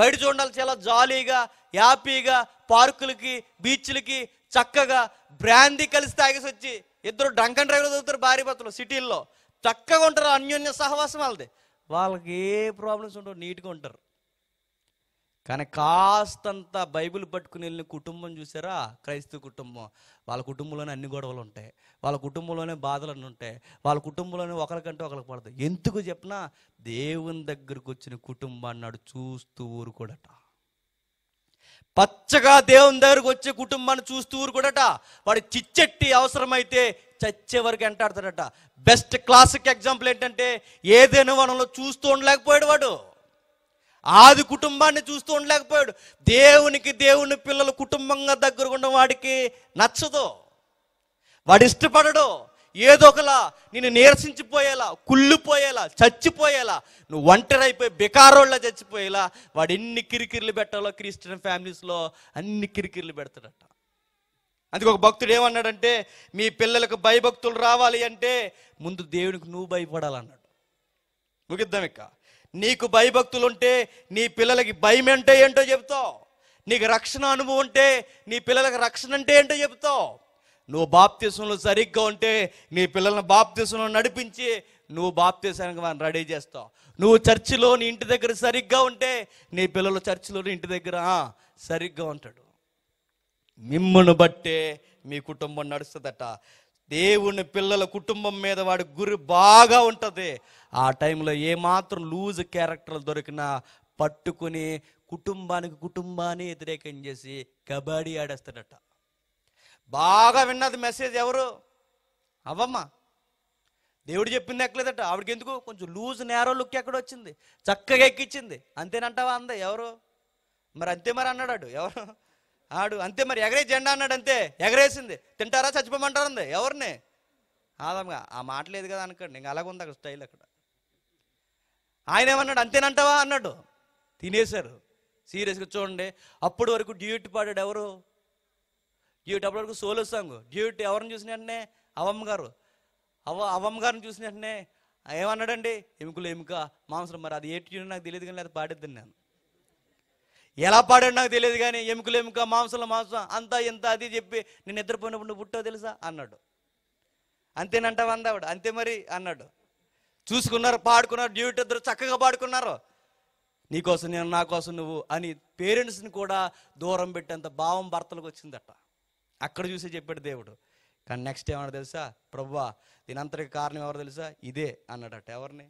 బయట చూడాలి చాలా జాలీగా హ్యాపీగా పార్కులకి బీచ్లకి చక్కగా బ్రాందీ కలిసి తాగేసి వచ్చి ఇద్దరు డంకన్ డ్రైవర్ చదువుతారు భారీ భర్తలు సిటీల్లో చక్కగా ఉంటారు అన్యోన్య సహవాసం వాళ్ళది వాళ్ళకి ఏ ప్రాబ్లమ్స్ ఉండవు నీట్గా ఉంటారు కానీ కాస్తంత బైబిల్ పట్టుకుని వెళ్ళిన కుటుంబం చూసారా క్రైస్తవ కుటుంబం వాళ్ళ కుటుంబంలోనే అన్ని గొడవలు ఉంటాయి వాళ్ళ కుటుంబంలోనే బాధలు అన్నీ ఉంటాయి వాళ్ళ కుటుంబంలోనే ఒకరికంటే ఒకరికి పడతాయి ఎందుకు చెప్పినా దేవుని దగ్గరకు వచ్చిన కుటుంబాన్ని నాడు చూస్తూ ఊరుకోడట పచ్చగా దేవుని దగ్గరకు వచ్చే కుటుంబాన్ని చూస్తూ ఊరుకోడట వాడు చిచ్చెట్టి అవసరమైతే చచ్చే వరకు ఎంటాడతాడట బెస్ట్ క్లాసిక్ ఎగ్జాంపుల్ ఏంటంటే ఏదైనా వనంలో చూస్తూ ఉండలేకపోయాడు వాడు ఆది కుటుంబాన్ని చూస్తూ ఉండలేకపోయాడు దేవునికి దేవుని పిల్లలు కుటుంబంగా దగ్గర ఉన్న వాడికి నచ్చదు వాడు ఇష్టపడడు ఏదో ఒకలా నేను నీరసించిపోయేలా కుళ్ళిపోయేలా చచ్చిపోయేలా నువ్వు ఒంటరైపోయి బికారోళ్ళ చచ్చిపోయేలా వాడు ఎన్ని కిరికిర్లు పెట్టాలో క్రిస్టియన్ ఫ్యామిలీస్లో అన్ని కిరికిర్లు పెడతాడట అందుకు ఒక భక్తుడు ఏమన్నాడంటే మీ పిల్లలకు భయభక్తులు రావాలి అంటే ముందు దేవునికి నువ్వు భయపడాలన్నాడు ముగిద్దాం ఇక నీకు భయభక్తులుంటే నీ పిల్లలకి భయం అంటే ఏంటో చెప్తావు నీకు రక్షణ అనుభవం ఉంటే నీ పిల్లలకు రక్షణ అంటే ఏంటో చెప్తావు నువ్వు బాప్తీసంలో సరిగ్గా ఉంటే నీ పిల్లలను బాప్తీసంలో నడిపించి నువ్వు బాప్తీసానికి వాళ్ళని రెడీ చేస్తావు నువ్వు చర్చిలో నీ ఇంటి దగ్గర సరిగ్గా ఉంటే నీ పిల్లలు చర్చిలో ఇంటి దగ్గర సరిగ్గా ఉంటాడు మిమ్మను బట్టే మీ కుటుంబం నడుస్తుందట దేవుని పిల్లల కుటుంబం మీద వాడి గురి బాగా ఉంటుంది ఆ టైంలో ఏమాత్రం లూజ్ క్యారెక్టర్లు దొరికినా పట్టుకుని కుటుంబానికి కుటుంబాన్ని వ్యతిరేకం చేసి కబడ్డీ ఆడేస్తాడట బాగా విన్నది మెసేజ్ ఎవరు అవ్వమ్మ దేవుడు చెప్పింది ఎక్కలేదట ఆవిడకి ఎందుకు కొంచెం లూజ్ నేరో లుక్ ఎక్కడ వచ్చింది చక్కగా ఎక్కిచ్చింది అంతేనంటావా అంద ఎవరు మరి అంతే మరి అన్నాడు ఎవరు ఆడు అంతే మరి ఎగరే జెండా అన్నాడు అంతే ఎగరేసింది తింటారా చచ్చిపోమంటారంది ఎవరిని ఆదాంగా ఆ మాట లేదు కదా అనుకోండి ఇంకా అలాగ ఉంది అక్కడ స్టైల్ అక్కడ ఆయన ఏమన్నాడు అంతేనంటావా అన్నాడు తినేశారు సీరియస్గా చూడండి అప్పటి వరకు డ్యూట్ పాడాడు ఎవరు డ్యూట్ అప్పటి వరకు సోలో సాంగ్ డ్యూట్ ఎవరిని చూసిన వెంటనే అవమ్మ గారు అవ అవమ్మ గారిని చూసిన వెంటనే ఏమన్నాడండి ఎముకలు ఎముక మాంసం మరి అది ఏ ట్యూన్ నాకు తెలియదు కానీ అది పాడేద్దాను నేను ఎలా పాడాడు నాకు తెలియదు కానీ ఎముకలు ఎముక మాంసం మాంసం అంతా ఇంత అది చెప్పి నేను నిద్రపోయినప్పుడు నువ్వు పుట్టావు తెలుసా అన్నాడు అంతేనంట వందావాడు అంతే మరి అన్నాడు చూసుకున్నారు పాడుకున్నారు డ్యూటీ ఇద్దరు చక్కగా పాడుకున్నారు నీకోసం నేను నా కోసం నువ్వు అని పేరెంట్స్ని కూడా దూరం పెట్టేంత భావం భర్తలకు వచ్చిందట అక్కడ చూసి చెప్పాడు దేవుడు కానీ నెక్స్ట్ ఏమన్నా తెలుసా ప్రభువా దీని అంతటి కారణం ఎవరు తెలుసా ఇదే అన్నాడట ఎవరిని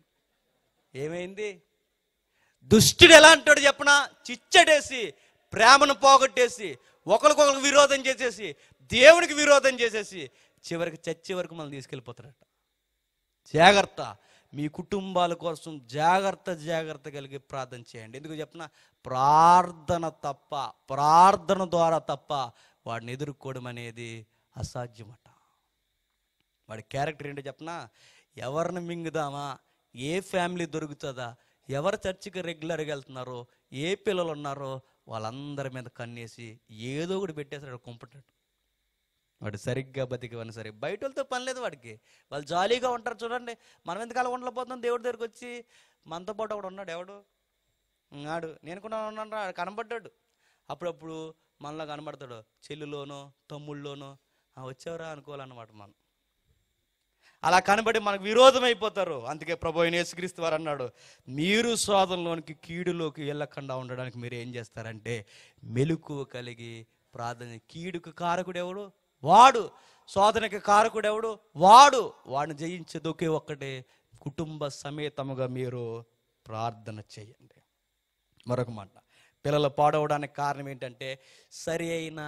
ఏమైంది దుష్టుడు ఎలా అంటాడు చిచ్చడేసి ప్రేమను పోగొట్టేసి ఒకరికొకరికి విరోధం చేసేసి దేవునికి విరోధం చేసేసి చివరికి చచ్చే వరకు మనం తీసుకెళ్ళిపోతారట జాగ్రత్త మీ కుటుంబాల కోసం జాగ్రత్త జాగ్రత్త కలిగి ప్రార్థన చేయండి ఎందుకు చెప్పిన ప్రార్థన తప్ప ప్రార్థన ద్వారా తప్ప వాడిని ఎదుర్కోవడం అనేది అసాధ్యమట వాడి క్యారెక్టర్ ఏంటో చెప్పిన ఎవరిని మింగుదామా ఏ ఫ్యామిలీ దొరుకుతుందా ఎవరు చర్చికి రెగ్యులర్గా వెళ్తున్నారో ఏ పిల్లలు ఉన్నారో వాళ్ళందరి మీద కన్నేసి ఏదో ఒకటి పెట్టేసాడు కుంపటాడు వాడు సరిగ్గా బతికవని సరే బయట వాళ్ళతో పని లేదు వాడికి వాళ్ళు జాలీగా ఉంటారు చూడండి మనం ఎందుకలా ఉండలేకపోతున్నాం దేవుడి దగ్గరికి వచ్చి మనతో పాటు ఒకడు ఉన్నాడు ఎవడు ఆడు నేను కూడా ఆడు కనబడ్డాడు అప్పుడప్పుడు మనలో కనబడతాడు చెల్లిలోనో తమ్ముళ్ళలోనో వచ్చేవరా అనుకోవాలన్నమాట మనం అలా కనబడి మనకు విరోధం అయిపోతారు అందుకే ప్రభు యేసుక్రీస్తు వారు అన్నాడు మీరు శోధంలోనికి కీడులోకి వెళ్ళకుండా ఉండడానికి మీరు ఏం చేస్తారంటే మెలుకు కలిగి ప్రార్థన కీడుకు కారకుడు ఎవడు వాడు శోధనకి కారకుడు ఎవడు వాడు వాడిని జయించే ఒకే ఒక్కటే కుటుంబ సమేతముగా మీరు ప్రార్థన చేయండి మరొక మాట పిల్లలు పాడవడానికి కారణం ఏంటంటే సరి అయిన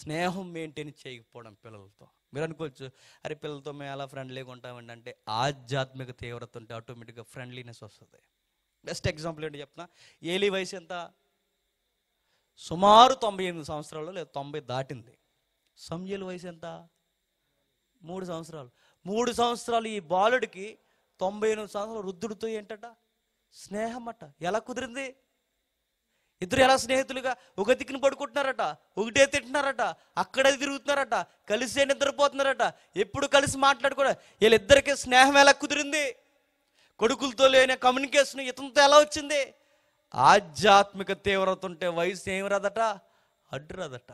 స్నేహం మెయింటైన్ చేయకపోవడం పిల్లలతో మీరు అనుకోవచ్చు అరే పిల్లలతో మేము ఎలా ఫ్రెండ్లీగా ఉంటామండి అంటే ఆధ్యాత్మిక తీవ్రత ఉంటే ఆటోమేటిక్గా ఫ్రెండ్లీనెస్ వస్తుంది బెస్ట్ ఎగ్జాంపుల్ ఏంటి చెప్తున్నా ఏలి వయసు ఎంత సుమారు తొంభై ఎనిమిది సంవత్సరాలు లేదా తొంభై దాటింది సంజయుల వయసు ఎంత మూడు సంవత్సరాలు మూడు సంవత్సరాలు ఈ బాలుడికి తొంభై ఎనిమిది సంవత్సరాలు రుద్రుడితో ఏంటట స్నేహం అట ఎలా కుదిరింది ఇద్దరు ఎలా స్నేహితులుగా ఒక దిక్కును పడుకుంటున్నారట ఒకటే తింటున్నారట అక్కడే తిరుగుతున్నారట కలిసే నిద్రపోతున్నారట ఎప్పుడు కలిసి మాట్లాడుకోవడం వీళ్ళిద్దరికీ స్నేహం ఎలా కుదిరింది కొడుకులతో లేని కమ్యూనికేషన్ ఇతనితో ఎలా వచ్చింది ఆధ్యాత్మిక తీవ్రత ఉంటే వయసు ఏం రాదట అడ్డు రాదట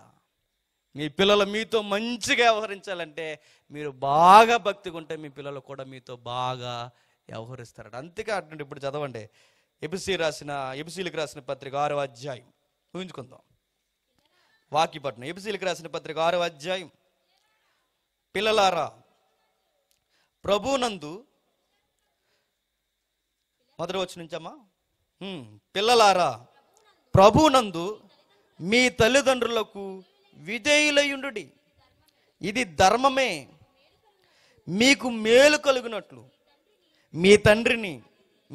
మీ పిల్లలు మీతో మంచిగా వ్యవహరించాలంటే మీరు బాగా భక్తిగా ఉంటే మీ పిల్లలు కూడా మీతో బాగా వ్యవహరిస్తారట అంతేకా ఇప్పుడు చదవండి ఎబిసి రాసిన ఎబిసీలకు రాసిన పత్రిక ఆరో అధ్యాయం ఊహించుకుందాం వాకిపట్నం ఎబిసీలకు రాసిన పత్రిక ఆరో అధ్యాయం పిల్లలారా ప్రభునందు మొదటి వచ్చి నుంచమ్మా పిల్లలారా ప్రభునందు మీ తల్లిదండ్రులకు విధేయులయ్యుండు ఇది ధర్మమే మీకు మేలు కలిగినట్లు మీ తండ్రిని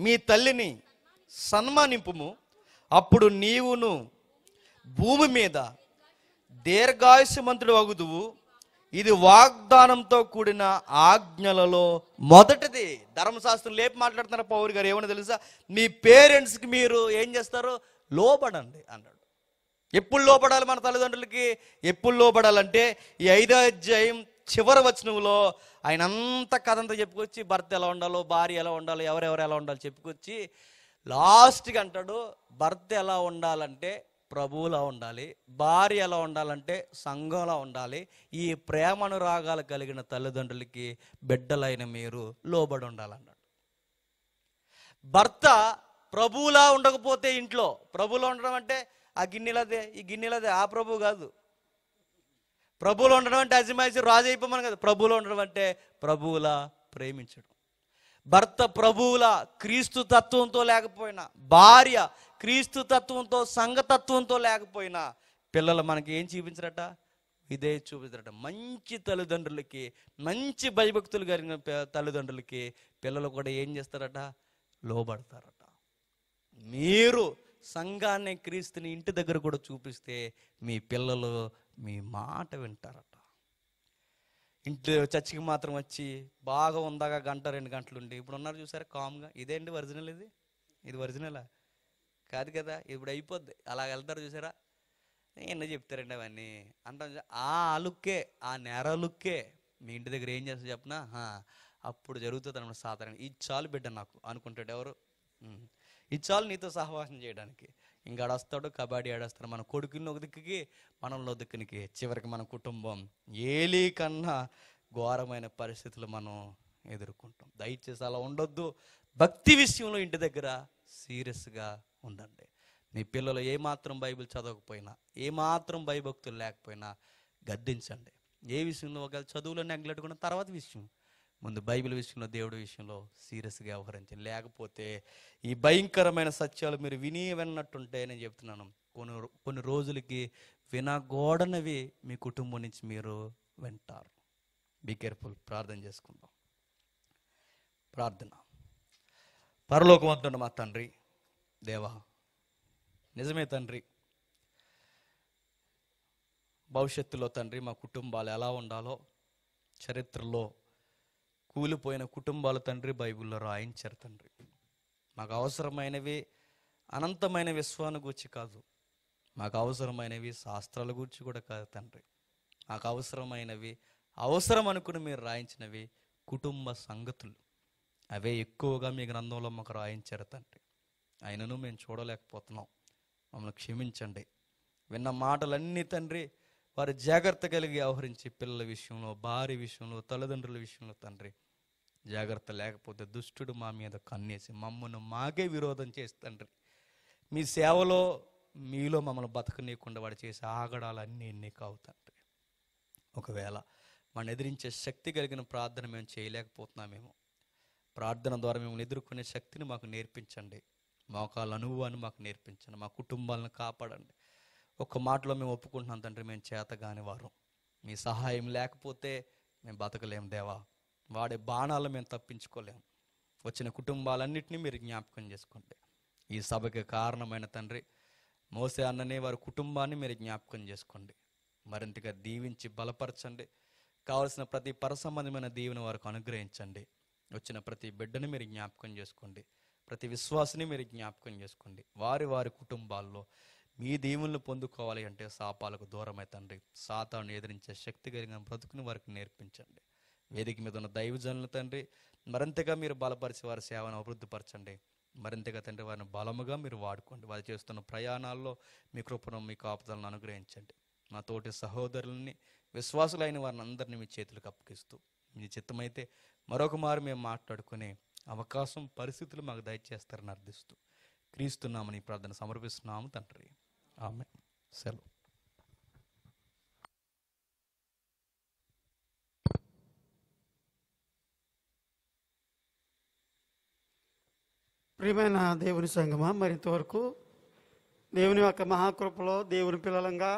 మీ తల్లిని సన్మానింపు అప్పుడు నీవును భూమి మీద మంత్రుడు అగుదువు ఇది వాగ్దానంతో కూడిన ఆజ్ఞలలో మొదటిది ధర్మశాస్త్రం లేపు మాట్లాడుతున్నారు పౌరు గారు ఏమన్నా తెలుసా మీ పేరెంట్స్కి మీరు ఏం చేస్తారు లోబడండి అన్నాడు ఎప్పుడు లోపడాలి మన తల్లిదండ్రులకి ఎప్పుడు లోపడాలంటే ఈ ఐదో అధ్యాయం చివరి వచనంలో ఆయన అంత కథ చెప్పుకొచ్చి భర్త ఎలా ఉండాలో భార్య ఎలా ఉండాలో ఎవరెవరు ఎలా ఉండాలో చెప్పుకొచ్చి లాస్ట్కి అంటాడు భర్త ఎలా ఉండాలంటే ప్రభువులా ఉండాలి భార్య ఎలా ఉండాలంటే సంఘంలా ఉండాలి ఈ అనురాగాలు కలిగిన తల్లిదండ్రులకి బిడ్డలైన మీరు లోబడి ఉండాలన్నాడు భర్త ప్రభువులా ఉండకపోతే ఇంట్లో ప్రభులో ఉండడం అంటే ఆ గిన్నెలదే ఈ గిన్నెలదే ఆ ప్రభు కాదు ప్రభువులు ఉండడం అంటే అజిమాయిసి రాజు అయిపోమని కాదు ప్రభువులు ఉండడం అంటే ప్రభువులా ప్రేమించడం భర్త ప్రభువుల క్రీస్తు తత్వంతో లేకపోయినా భార్య క్రీస్తు తత్వంతో సంఘతత్వంతో లేకపోయినా పిల్లలు మనకి ఏం చూపించరట ఇదే చూపించరట మంచి తల్లిదండ్రులకి మంచి భయభక్తులు కలిగిన తల్లిదండ్రులకి పిల్లలు కూడా ఏం చేస్తారట లోబడతారట మీరు సంఘాన్ని క్రీస్తుని ఇంటి దగ్గర కూడా చూపిస్తే మీ పిల్లలు మీ మాట వింటారట ఇంట్లో చర్చికి మాత్రం వచ్చి బాగా ఉందాక గంట రెండు గంటలు ఉండి ఇప్పుడు ఉన్నారు చూసారా కామ్గా ఇదేంటి ఒరిజినల్ ఇది ఇది ఒరిజినలా కాదు కదా ఇప్పుడు అయిపోద్ది అలా వెళ్తారు చూసారా ఎన్న చెప్తారండి అవన్నీ అంటాం ఆ లుక్కే ఆ నేర లుక్కే మీ ఇంటి దగ్గర ఏం చేస్తా చెప్పినా అప్పుడు జరుగుతుంది అనమాట సాధారణ ఇది చాలు బిడ్డ నాకు అనుకుంటాడు ఎవరు ఇది చాలు నీతో సహవాసం చేయడానికి ఇంకా ఆడేస్తాడు కబడ్డీ ఆడేస్తాడు మన కొడుకుని ఒక దిక్కుకి మనంలో దిక్కునికి చివరికి మన కుటుంబం ఏలీ కన్నా ఘోరమైన పరిస్థితులు మనం ఎదుర్కొంటాం దయచేసి అలా ఉండొద్దు భక్తి విషయంలో ఇంటి దగ్గర సీరియస్గా ఉండండి మీ పిల్లలు ఏమాత్రం బైబిల్ చదవకపోయినా ఏమాత్రం భయభక్తులు లేకపోయినా గద్దించండి ఏ విషయంలో ఒకవేళ చదువులో నెగ్లెట్టుకున్న తర్వాత విషయం ముందు బైబిల్ విషయంలో దేవుడి విషయంలో సీరియస్గా వ్యవహరించండి లేకపోతే ఈ భయంకరమైన సత్యాలు మీరు విని విన్నట్టుంటే నేను చెప్తున్నాను కొన్ని కొన్ని రోజులకి వినగోడనవి మీ కుటుంబం నుంచి మీరు వింటారు బీ కేర్ఫుల్ ప్రార్థన చేసుకుందాం ప్రార్థన పరలోకం మా తండ్రి దేవా నిజమే తండ్రి భవిష్యత్తులో తండ్రి మా కుటుంబాలు ఎలా ఉండాలో చరిత్రలో కూలిపోయిన కుటుంబాల తండ్రి బైబిల్లో రాయించారు తండ్రి మాకు అవసరమైనవి అనంతమైన విశ్వాన్ని గూర్చి కాదు మాకు అవసరమైనవి శాస్త్రాల గురించి కూడా కాదు తండ్రి మాకు అవసరమైనవి అవసరం అనుకుని మీరు రాయించినవి కుటుంబ సంగతులు అవే ఎక్కువగా మీ గ్రంథంలో మాకు రాయించారు తండ్రి ఆయనను మేము చూడలేకపోతున్నాం మమ్మల్ని క్షమించండి విన్న మాటలన్నీ తండ్రి వారు జాగ్రత్త కలిగి వ్యవహరించి పిల్లల విషయంలో భార్య విషయంలో తల్లిదండ్రుల విషయంలో తండ్రి జాగ్రత్త లేకపోతే దుష్టుడు మా మీద కన్నేసి మమ్మను మాకే విరోధం చేస్తండ్రి మీ సేవలో మీలో మమ్మల్ని బతకనీయకుండా వాడు చేసే ఆగడాలన్నీ ఎన్ని కావుతండ్రి ఒకవేళ మనం ఎదిరించే శక్తి కలిగిన ప్రార్థన మేము చేయలేకపోతున్నామేమో ప్రార్థన ద్వారా మేము ఎదుర్కొనే శక్తిని మాకు నేర్పించండి మోకాల అనుభవాన్ని మాకు నేర్పించండి మా కుటుంబాలను కాపాడండి ఒక్క మాటలో మేము ఒప్పుకుంటున్నాం తండ్రి మేము చేతగాని వారు మీ సహాయం లేకపోతే మేము బతకలేం దేవా వాడే బాణాలు మేము తప్పించుకోలేం వచ్చిన కుటుంబాలన్నింటినీ మీరు జ్ఞాపకం చేసుకోండి ఈ సభకి కారణమైన తండ్రి మోసే అన్ననే వారి కుటుంబాన్ని మీరు జ్ఞాపకం చేసుకోండి మరింతగా దీవించి బలపరచండి కావలసిన ప్రతి పరసంబంధమైన దీవెన వారికి అనుగ్రహించండి వచ్చిన ప్రతి బిడ్డని మీరు జ్ఞాపకం చేసుకోండి ప్రతి విశ్వాసని మీరు జ్ఞాపకం చేసుకోండి వారి వారి కుటుంబాల్లో మీ దీవులను పొందుకోవాలి అంటే శాపాలకు దూరమై తండ్రి సాతాను ఎదిరించే శక్తి కలిగిన బ్రతుకుని వారికి నేర్పించండి వేదిక మీద ఉన్న దైవజనులు తండ్రి మరింతగా మీరు బలపరిచి వారి సేవను అభివృద్ధిపరచండి మరింతగా తండ్రి వారిని బలముగా మీరు వాడుకోండి వారు చేస్తున్న ప్రయాణాల్లో మీ కృపను మీ కాపుదలను అనుగ్రహించండి మా తోటి సహోదరుల్ని విశ్వాసులైన వారిని అందరినీ మీ చేతులకు అప్పగిస్తూ మీ చిత్తమైతే మరొక మారు మేము మాట్లాడుకునే అవకాశం పరిస్థితులు మాకు దయచేస్తారని అర్థిస్తూ క్రీస్తున్నామని ప్రార్థన సమర్పిస్తున్నాము తండ్రి Amen. సెలవు ప్రియమైన దేవుని సంగమా మరింతవరకు దేవుని యొక్క మహాకృపలో దేవుని పిల్లలంగా